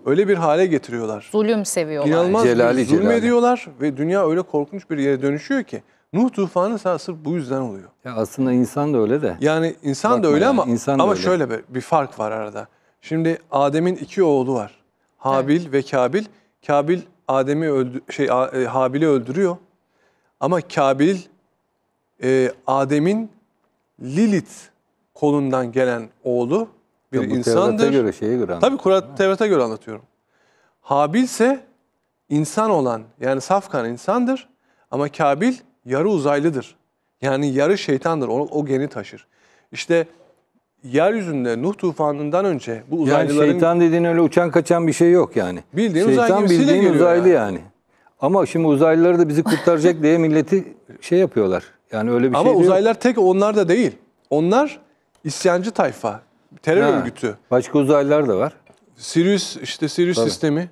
Öyle bir hale getiriyorlar. Zulüm seviyorlar. İnanılmaz Celali, zulüm celali. ve dünya öyle korkunç bir yere dönüşüyor ki. Nuh tufanı sırf bu yüzden oluyor. Ya aslında insan da öyle de. Yani insan Bakma da öyle ama insan ama öyle. şöyle bir, bir fark var arada. Şimdi Adem'in iki oğlu var. Habil evet. ve Kabil. Kabil Adem'i öldü şey e, Habil'i öldürüyor. Ama Kabil e, Adem'in Lilith kolundan gelen oğlu bir ya bu insandır. göre şeye göre Tabii Kur'an Tevrat'a göre anlatıyorum. Habil ise insan olan yani Safkan insandır ama Kabil yarı uzaylıdır. Yani yarı şeytandır. O, o geni taşır. İşte yeryüzünde Nuh tufanından önce bu uzaylıların... Yani şeytan dediğin öyle uçan kaçan bir şey yok yani. Bildiğin şeytan uzaylı bildiğin uzaylı yani. yani. Ama şimdi uzaylıları da bizi kurtaracak [LAUGHS] diye milleti şey yapıyorlar. Yani öyle bir Ama şey Ama uzaylılar yok. tek onlar da değil. Onlar isyancı tayfa, terör ha, örgütü. Başka uzaylılar da var. Sirius işte Sirius Tabii. sistemi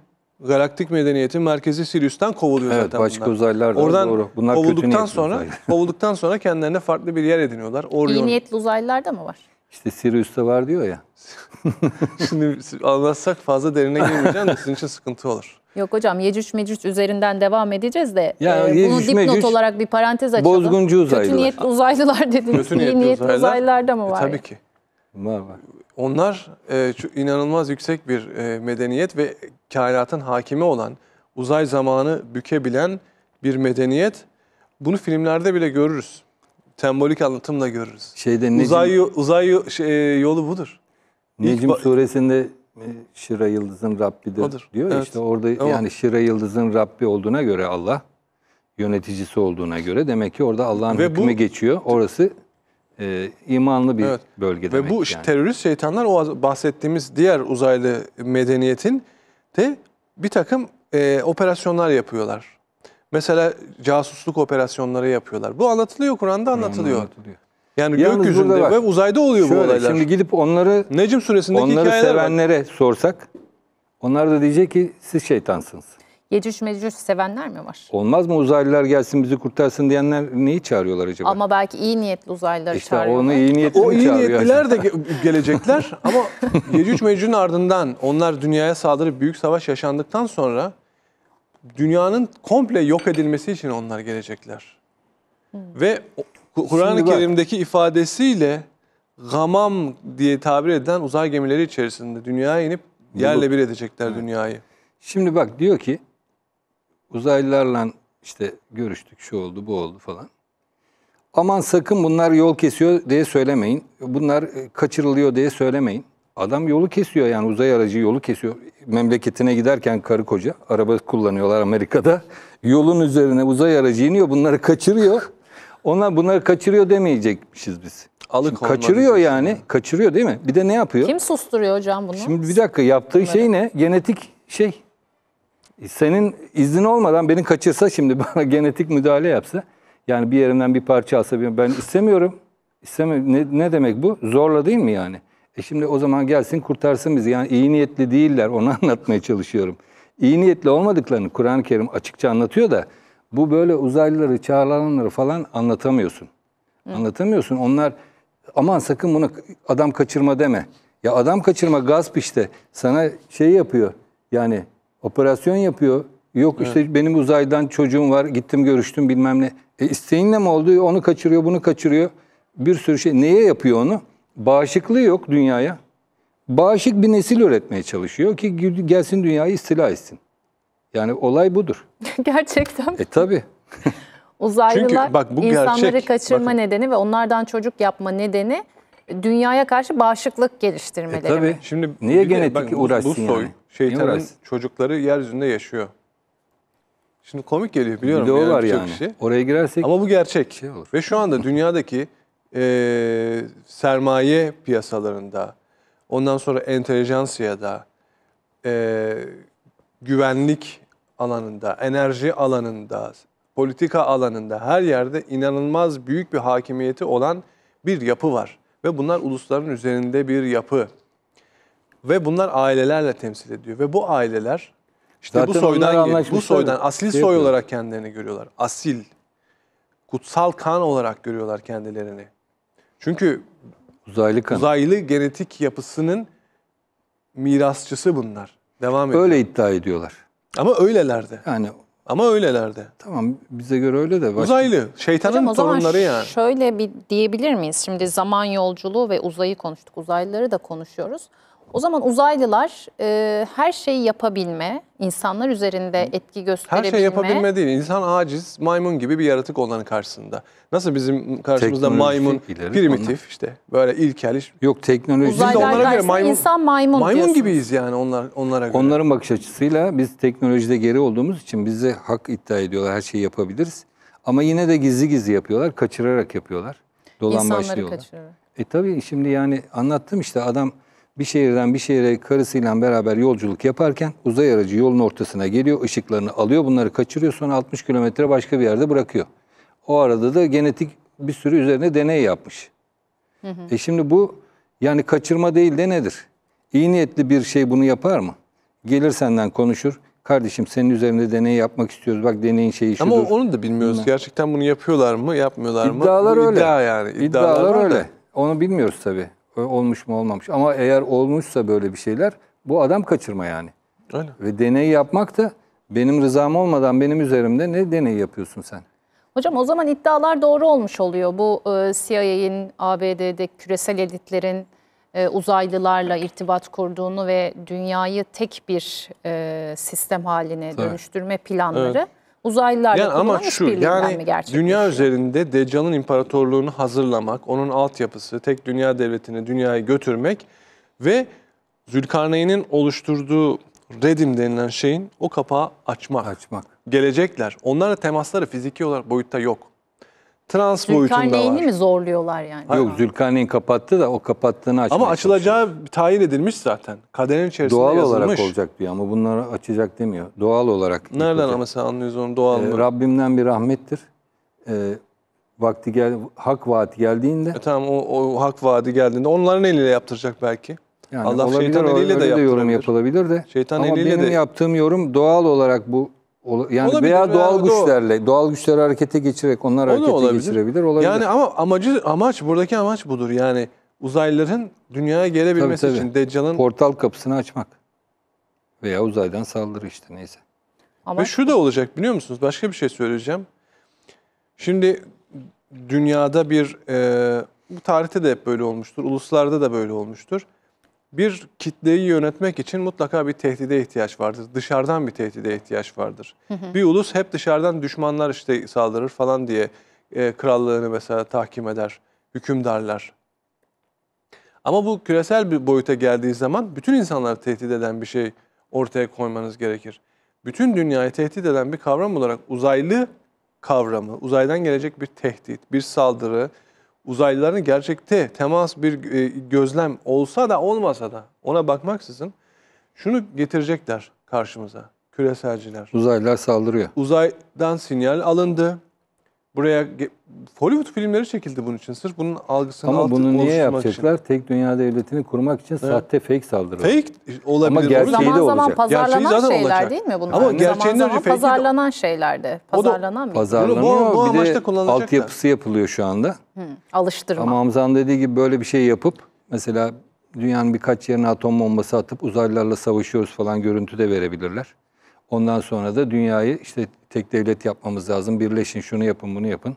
galaktik medeniyetin merkezi Sirius'tan kovuluyor evet, zaten. Başka uzaylılar Oradan doğru. Bunlar kovulduktan sonra uzaylı. [LAUGHS] kovulduktan sonra kendilerine farklı bir yer ediniyorlar. Orion. İyi niyetli uzaylılar da mı var? İşte Sirius'ta var diyor ya. [LAUGHS] Şimdi anlatsak fazla derine girmeyeceğim de sizin için sıkıntı olur. Yok hocam Yecüc Mecüc üzerinden devam edeceğiz de ya, e, Yecüc, bunu dipnot Mecüc, olarak bir parantez açalım. Bozguncu uzaylılar. Kötü niyetli uzaylılar dediniz. Kötü niyetli, İyi niyetli uzaylılar. uzaylılar da mı e, var? E, tabii ki. Var var. Onlar e, inanılmaz yüksek bir e, medeniyet ve kainatın hakimi olan, uzay zamanı bükebilen bir medeniyet. Bunu filmlerde bile görürüz. Sembolik anlatımla görürüz. Şeyde Necim, uzay uzay şey, e, yolu budur. Necim İlk, suresinde e, şıra Yıldız'ın Rabbidir odur. diyor. Evet. İşte orada tamam. yani şıra Yıldız'ın Rabbi olduğuna göre Allah yöneticisi olduğuna göre demek ki orada Allah'ın hükmü bu, geçiyor. Orası e, imanlı bir evet. bölge demek. Ve bu yani. terörist şeytanlar o bahsettiğimiz diğer uzaylı medeniyetin de bir takım e, operasyonlar yapıyorlar. Mesela casusluk operasyonları yapıyorlar. Bu anlatılıyor Kur'an'da hmm, anlatılıyor. Yani Yalnız gökyüzünde bak, ve uzayda oluyor şöyle, bu olaylar. Şimdi gidip onları Necim suresindeki onları sevenlere var. sorsak onlar da diyecek ki siz şeytansınız. Yecüc mecüc sevenler mi var? Olmaz mı uzaylılar gelsin bizi kurtarsın diyenler neyi çağırıyorlar acaba? Ama belki iyi niyetli uzaylıları işte çağırıyorlar. onu iyi niyetli O iyi niyetliler de gelecekler [LAUGHS] ama Yecüc mecücün ardından onlar dünyaya saldırıp büyük savaş yaşandıktan sonra dünyanın komple yok edilmesi için onlar gelecekler. Hmm. Ve Kur'an-ı Kerim'deki ifadesiyle gamam diye tabir edilen uzay gemileri içerisinde dünyaya inip yerle bir edecekler dünyayı. Şimdi bak diyor ki Uzaylılarla işte görüştük, şu oldu, bu oldu falan. Aman sakın bunlar yol kesiyor diye söylemeyin. Bunlar e, kaçırılıyor diye söylemeyin. Adam yolu kesiyor yani uzay aracı yolu kesiyor. Memleketine giderken karı koca araba kullanıyorlar Amerika'da. [LAUGHS] Yolun üzerine uzay aracı iniyor bunları kaçırıyor. Ona bunları kaçırıyor demeyecekmişiz biz. Alık kaçırıyor yani. Ya. Kaçırıyor değil mi? Bir de ne yapıyor? Kim susturuyor hocam bunu? Şimdi bir dakika yaptığı Bunları. şey ne? Genetik şey senin iznin olmadan beni kaçırsa şimdi [LAUGHS] bana genetik müdahale yapsa yani bir yerimden bir parça alsa ben istemiyorum. İstemiyorum. Ne, ne demek bu? Zorla değil mi yani? E şimdi o zaman gelsin kurtarsın bizi. Yani iyi niyetli değiller onu [LAUGHS] anlatmaya çalışıyorum. İyi niyetli olmadıklarını Kur'an-ı Kerim açıkça anlatıyor da bu böyle uzaylıları, çağrılanları falan anlatamıyorsun. Hı. Anlatamıyorsun. Onlar aman sakın bunu adam kaçırma deme. Ya adam kaçırma gasp işte. Sana şey yapıyor. Yani Operasyon yapıyor. Yok işte evet. benim uzaydan çocuğum var gittim görüştüm bilmem ne. E isteğinle mi oldu? Onu kaçırıyor bunu kaçırıyor. Bir sürü şey. Neye yapıyor onu? Bağışıklığı yok dünyaya. Bağışık bir nesil üretmeye çalışıyor ki gelsin dünyayı istila etsin. Yani olay budur. [LAUGHS] Gerçekten. E tabi. [LAUGHS] Uzaylılar Çünkü, bak, bu insanları gerçek. kaçırma Bakın. nedeni ve onlardan çocuk yapma nedeni dünyaya karşı bağışıklık e, geliştirmeleri. E tabii. Şimdi niye genetik bak, uğraşsın bu soy, yani? şey Niye teras. Bugün... Çocukları yeryüzünde yaşıyor. Şimdi komik geliyor biliyorum. Videolar yani. yani. Kişi. Oraya girersek Ama bu gerçek. Şey olur. Ve şu anda dünyadaki e, sermaye piyasalarında, ondan sonra entelijansiyada, e, güvenlik alanında, enerji alanında, politika alanında her yerde inanılmaz büyük bir hakimiyeti olan bir yapı var. Ve bunlar ulusların üzerinde bir yapı ve bunlar ailelerle temsil ediyor ve bu aileler işte Zaten bu soydan bu soydan asil şey soy olarak kendilerini görüyorlar. Asil kutsal kan olarak görüyorlar kendilerini. Çünkü uzaylı kan. Uzaylı genetik yapısının mirasçısı bunlar. Devam ediyor. Öyle iddia ediyorlar. Ama öylelerde. Yani ama öylelerde. Tamam bize göre öyle de. Başka... Uzaylı, şeytanın Hocam, torunları yani. Şöyle bir diyebilir miyiz? Şimdi zaman yolculuğu ve uzayı konuştuk. Uzaylıları da konuşuyoruz. O zaman uzaylılar e, her şeyi yapabilme, insanlar üzerinde etki şey gösterebilme. Her şeyi yapabilme değil. İnsan aciz, maymun gibi bir yaratık onların karşısında. Nasıl bizim karşımızda teknoloji maymun, primitif onlar. işte böyle ilkel. Iş. Yok teknoloji. Uzaylılar biz de onlara göre maymun, insan maymun Maymun diyorsunuz. gibiyiz yani onlar, onlara göre. Onların bakış açısıyla biz teknolojide geri olduğumuz için bize hak iddia ediyorlar. Her şeyi yapabiliriz. Ama yine de gizli gizli yapıyorlar. Kaçırarak yapıyorlar. Dolan İnsanları başlıyorlar. kaçırarak. E tabii şimdi yani anlattım işte adam bir şehirden bir şehire karısıyla beraber yolculuk yaparken uzay aracı yolun ortasına geliyor, ışıklarını alıyor, bunları kaçırıyor sonra 60 kilometre başka bir yerde bırakıyor. O arada da genetik bir sürü üzerine deney yapmış. Hı hı. E şimdi bu yani kaçırma değil de nedir? İyi niyetli bir şey bunu yapar mı? Gelir senden konuşur. Kardeşim senin üzerinde deney yapmak istiyoruz. Bak deneyin şeyi şudur. Ama onu da bilmiyoruz. Bilmem. Gerçekten bunu yapıyorlar mı, yapmıyorlar mı? İddialar öyle. İddia yani. İddialar, İddialar öyle. Onu bilmiyoruz tabii olmuş mu olmamış. Ama eğer olmuşsa böyle bir şeyler bu adam kaçırma yani. Öyle. Ve deney yapmak da benim rızam olmadan benim üzerimde ne deney yapıyorsun sen? Hocam o zaman iddialar doğru olmuş oluyor. Bu e, CIA'in ABD'de küresel elitlerin e, uzaylılarla irtibat kurduğunu ve dünyayı tek bir e, sistem haline Tabii. dönüştürme planları. Evet. Uzaylılar. yani ama şu yani dünya üzerinde Deccal'ın imparatorluğunu hazırlamak, onun altyapısı, tek dünya devletini dünyaya götürmek ve Zülkarneyn'in oluşturduğu Redim denilen şeyin o kapağı açmak. Açmak. Gelecekler. Onlarla temasları fiziki olarak boyutta yok trans boyutunda var. Zülkarneyn'i mi zorluyorlar yani? Hayır. Yok Zülkarneyn kapattı da o kapattığını açmaya Ama açılacağı tayin edilmiş zaten. Kaderin içerisinde Doğal yazılmış. olarak olacak diyor ama bunları açacak demiyor. Doğal olarak. Nereden ama sen anlıyorsun onu doğal ee, mı? Ee, Rabbimden bir rahmettir. Ee, vakti gel, hak vaati geldiğinde. E tamam o, o hak vaadi geldiğinde onların eliyle yaptıracak belki. Yani Allah şeytan eliyle de, de yorum yapılabilir de. Şeytan Ama eliyle benim de. yaptığım yorum doğal olarak bu yani olabilir veya doğal yani güçlerle, o, doğal güçleri harekete geçirerek, onlar harekete olabilir. geçirebilir, olabilir. Yani ama amacı amaç buradaki amaç budur. Yani uzaylıların dünyaya gelebilmesi tabii, tabii. için Deccal'ın portal kapısını açmak veya uzaydan saldırı işte neyse. Ama... Ve şu da olacak biliyor musunuz? Başka bir şey söyleyeceğim. Şimdi dünyada bir e, bu tarihte de hep böyle olmuştur. Uluslarda da böyle olmuştur bir kitleyi yönetmek için mutlaka bir tehdide ihtiyaç vardır. Dışarıdan bir tehdide ihtiyaç vardır. Hı hı. Bir ulus hep dışarıdan düşmanlar işte saldırır falan diye e, krallığını mesela tahkim eder, hükümdarlar. Ama bu küresel bir boyuta geldiği zaman bütün insanları tehdit eden bir şey ortaya koymanız gerekir. Bütün dünyayı tehdit eden bir kavram olarak uzaylı kavramı, uzaydan gelecek bir tehdit, bir saldırı, uzaylıların gerçekte temas bir e, gözlem olsa da olmasa da ona bakmaksızın şunu getirecekler karşımıza küreselciler. Uzaylılar saldırıyor. Uzaydan sinyal alındı. Buraya Hollywood filmleri çekildi bunun için. Sırf bunun algısını Ama alt, bunu niye yapacaklar? Için. Tek dünya devletini kurmak için evet. sahte fake saldırı. Fake olabilir. Ama gerçeği zaman de olacak. Zaman pazarlanan gerçeği şeyler olacak. değil mi bunlar? Ama yani gerçeğinden zaman önce pazarlanan de... şeylerde. Pazarlanan mı? Pazarlanıyor. Bu, bu, bu bir de altyapısı yapılıyor şu anda. Hı, alıştırma. Ama Hamza'nın dediği gibi böyle bir şey yapıp mesela dünyanın birkaç yerine atom bombası atıp uzaylılarla savaşıyoruz falan görüntü de verebilirler. Ondan sonra da dünyayı işte tek devlet yapmamız lazım. Birleşin şunu yapın bunu yapın.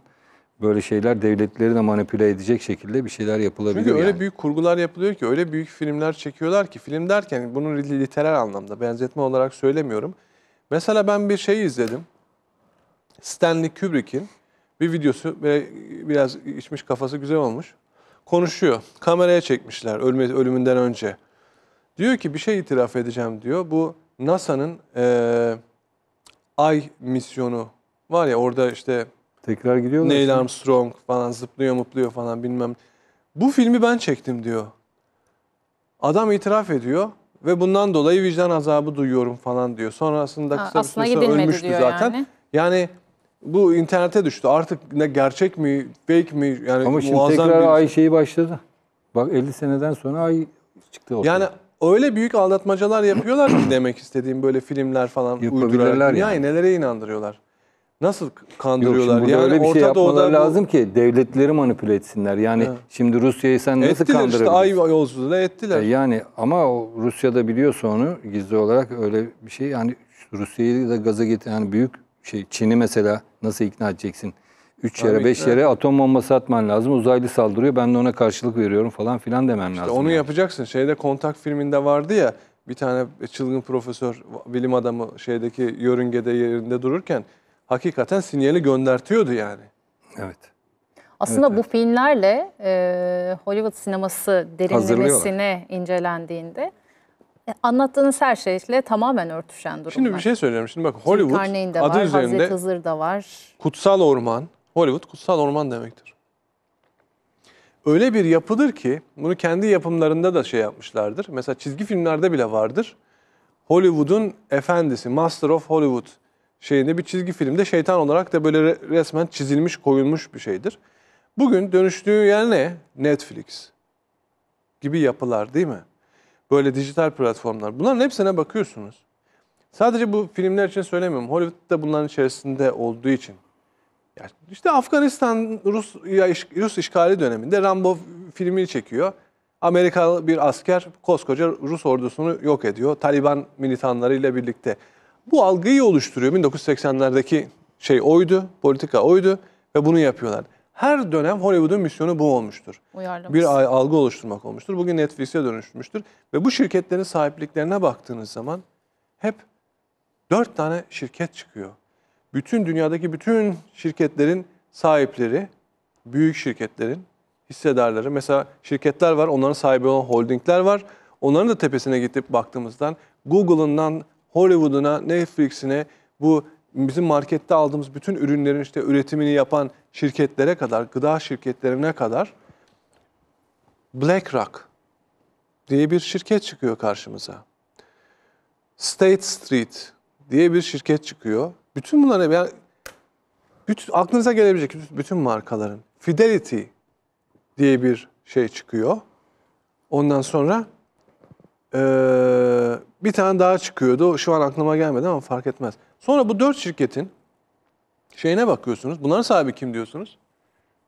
Böyle şeyler devletleri de manipüle edecek şekilde bir şeyler yapılabiliyor. Çünkü öyle yani. büyük kurgular yapılıyor ki öyle büyük filmler çekiyorlar ki film derken bunu literal anlamda benzetme olarak söylemiyorum. Mesela ben bir şey izledim. Stanley Kubrick'in bir videosu biraz içmiş kafası güzel olmuş. Konuşuyor. Kameraya çekmişler ölümünden önce. Diyor ki bir şey itiraf edeceğim diyor. Bu NASA'nın e, Ay misyonu var ya orada işte tekrar gidiyor Neil Armstrong falan zıplıyor mutluyor falan bilmem. Bu filmi ben çektim diyor. Adam itiraf ediyor ve bundan dolayı vicdan azabı duyuyorum falan diyor. Sonrasında kısa ha, bir süre sonra ölmüştü zaten. Yani. yani bu internete düştü. Artık ne gerçek mi, fake mi yani Ama şimdi tekrar bir... ay şeyi başladı. Bak 50 seneden sonra ay çıktı ortaya. Yani öyle büyük aldatmacalar yapıyorlar ki demek istediğim böyle filmler falan uydurarak. Yani. yani nelere inandırıyorlar? Nasıl kandırıyorlar? Yok, yani öyle bir şey Orta şey yapmaları Doğu'da lazım bu... ki devletleri manipüle etsinler. Yani He. şimdi Rusya'yı sen ettiler nasıl kandırabilirsin? Ettiler işte ay da ettiler. E yani ama Rusya'da biliyorsa onu gizli olarak öyle bir şey yani Rusya'yı da gaza getiren büyük şey Çin'i mesela nasıl ikna edeceksin? 3 yere, 5 yere atom bombası atman lazım. Uzaylı saldırıyor. Ben de ona karşılık veriyorum falan filan demen işte lazım. Onu yani. yapacaksın. Şeyde kontak filminde vardı ya bir tane çılgın profesör, bilim adamı şeydeki yörüngede yerinde dururken hakikaten sinyali göndertiyordu yani. Evet. Aslında evet, bu evet. filmlerle e, Hollywood sineması derinlemesine incelendiğinde e, anlattığınız her şeyle tamamen örtüşen durumlar. Şimdi bir şey söyleyeyim. Şimdi bak Hollywood Şimdi adı var, üzerinde Hazreti Hızır da var. Kutsal Orman, Hollywood kutsal orman demektir. Öyle bir yapıdır ki bunu kendi yapımlarında da şey yapmışlardır. Mesela çizgi filmlerde bile vardır. Hollywood'un efendisi, Master of Hollywood şeyinde bir çizgi filmde şeytan olarak da böyle resmen çizilmiş, koyulmuş bir şeydir. Bugün dönüştüğü yer ne? Netflix gibi yapılar değil mi? Böyle dijital platformlar. Bunların hepsine bakıyorsunuz. Sadece bu filmler için söylemiyorum. Hollywood da bunların içerisinde olduğu için. Yani işte Afganistan Rus, Rus işgali döneminde Rambo filmini çekiyor. Amerikalı bir asker koskoca Rus ordusunu yok ediyor. Taliban militanlarıyla birlikte. Bu algıyı oluşturuyor. 1980'lerdeki şey oydu, politika oydu ve bunu yapıyorlar. Her dönem Hollywood'un misyonu bu olmuştur. Bir algı oluşturmak olmuştur. Bugün Netflix'e dönüşmüştür. Ve bu şirketlerin sahipliklerine baktığınız zaman hep dört tane şirket çıkıyor bütün dünyadaki bütün şirketlerin sahipleri, büyük şirketlerin hissedarları. Mesela şirketler var, onların sahibi olan holdingler var. Onların da tepesine gidip baktığımızdan Google'ından Hollywood'una, Netflix'ine bu bizim markette aldığımız bütün ürünlerin işte üretimini yapan şirketlere kadar, gıda şirketlerine kadar BlackRock diye bir şirket çıkıyor karşımıza. State Street diye bir şirket çıkıyor. Bütün bunları yani bütün, aklınıza gelebilecek bütün markaların Fidelity diye bir şey çıkıyor. Ondan sonra ee, bir tane daha çıkıyordu. Şu an aklıma gelmedi ama fark etmez. Sonra bu dört şirketin şeyine bakıyorsunuz. Bunların sahibi kim diyorsunuz?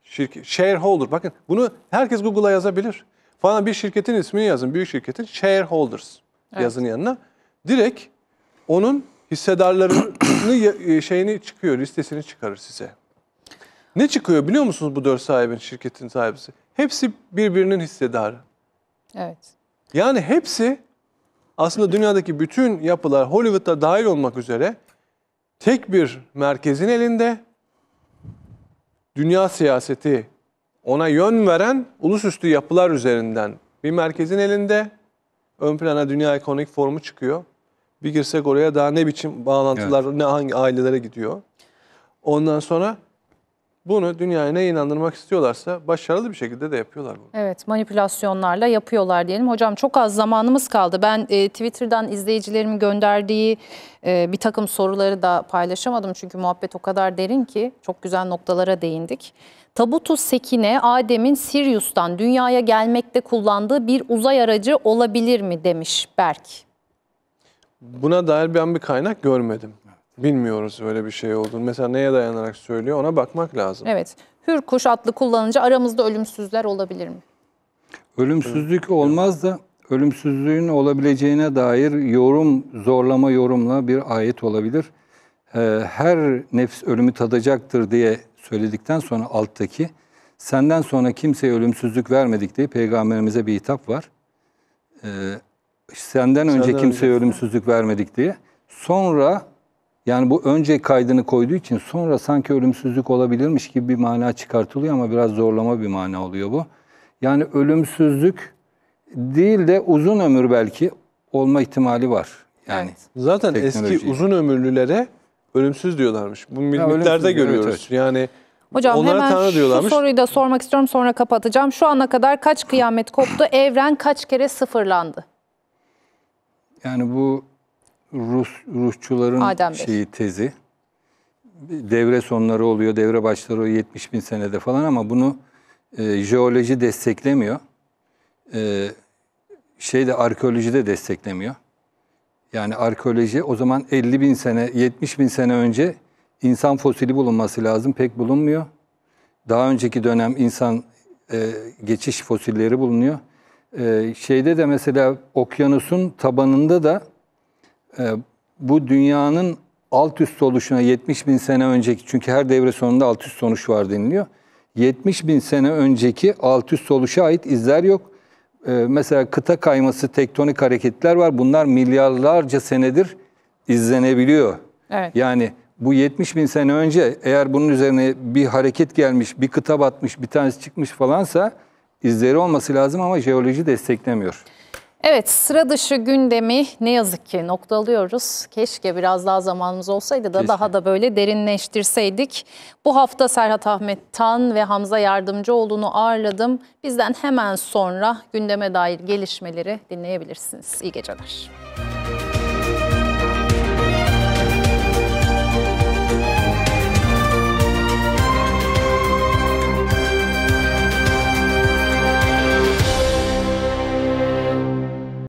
Şirket, shareholder. Bakın bunu herkes Google'a yazabilir. Falan bir şirketin ismini yazın. Büyük şirketin shareholders evet. yazın yanına. Direkt onun hissedarları karşılığını e, şeyini çıkıyor, listesini çıkarır size. Ne çıkıyor biliyor musunuz bu dört sahibin, şirketin sahibisi? Hepsi birbirinin hissedarı. Evet. Yani hepsi aslında dünyadaki bütün yapılar Hollywood'da dahil olmak üzere tek bir merkezin elinde dünya siyaseti ona yön veren ulusüstü yapılar üzerinden bir merkezin elinde ön plana Dünya Ekonomik Forumu çıkıyor. Bir girsek oraya daha ne biçim bağlantılar, evet. ne hangi ailelere gidiyor. Ondan sonra bunu dünyaya ne inandırmak istiyorlarsa başarılı bir şekilde de yapıyorlar bunu. Evet manipülasyonlarla yapıyorlar diyelim. Hocam çok az zamanımız kaldı. Ben e, Twitter'dan izleyicilerimin gönderdiği e, bir takım soruları da paylaşamadım. Çünkü muhabbet o kadar derin ki çok güzel noktalara değindik. Tabutu Sekine Adem'in Sirius'tan dünyaya gelmekte kullandığı bir uzay aracı olabilir mi demiş Berk. Buna dair ben bir kaynak görmedim. Bilmiyoruz öyle bir şey olduğunu. Mesela neye dayanarak söylüyor ona bakmak lazım. Evet. Hürkuş adlı kullanıcı aramızda ölümsüzler olabilir mi? Ölümsüzlük olmaz da ölümsüzlüğün olabileceğine dair yorum, zorlama yorumla bir ayet olabilir. Ee, her nefs ölümü tadacaktır diye söyledikten sonra alttaki senden sonra kimseye ölümsüzlük vermedik diye peygamberimize bir hitap var. Ee, senden önce senden kimseye önce. ölümsüzlük vermedik diye. Sonra yani bu önce kaydını koyduğu için sonra sanki ölümsüzlük olabilirmiş gibi bir mana çıkartılıyor ama biraz zorlama bir mana oluyor bu. Yani ölümsüzlük değil de uzun ömür belki olma ihtimali var. Yani evet. zaten eski uzun ömürlülere ölümsüz diyorlarmış. Bu mitlerde görüyoruz. Evet, evet. Yani Hocam Onlara hemen Tanrı şu soruyu da sormak istiyorum sonra kapatacağım. Şu ana kadar kaç kıyamet koptu? Evren kaç kere sıfırlandı? Yani bu Rus Rusçuların şeyi tezi. Devre sonları oluyor, devre başları oluyor 70 bin senede falan ama bunu e, jeoloji desteklemiyor. E, şey de arkeoloji de desteklemiyor. Yani arkeoloji o zaman 50 bin sene, 70 bin sene önce insan fosili bulunması lazım. Pek bulunmuyor. Daha önceki dönem insan e, geçiş fosilleri bulunuyor. Ee, şeyde de mesela okyanusun tabanında da e, bu dünyanın alt üst oluşuna 70 bin sene önceki çünkü her devre sonunda alt üst sonuç var deniliyor. 70 bin sene önceki alt üst oluşa ait izler yok. Ee, mesela kıta kayması, tektonik hareketler var. Bunlar milyarlarca senedir izlenebiliyor. Evet. Yani bu 70 bin sene önce eğer bunun üzerine bir hareket gelmiş, bir kıta batmış, bir tanesi çıkmış falansa izleri olması lazım ama jeoloji desteklemiyor. Evet sıra dışı gündemi ne yazık ki noktalıyoruz. Keşke biraz daha zamanımız olsaydı da Keşke. daha da böyle derinleştirseydik. Bu hafta Serhat Ahmet Tan ve Hamza Yardımcıoğlu'nu ağırladım. Bizden hemen sonra gündeme dair gelişmeleri dinleyebilirsiniz. İyi geceler.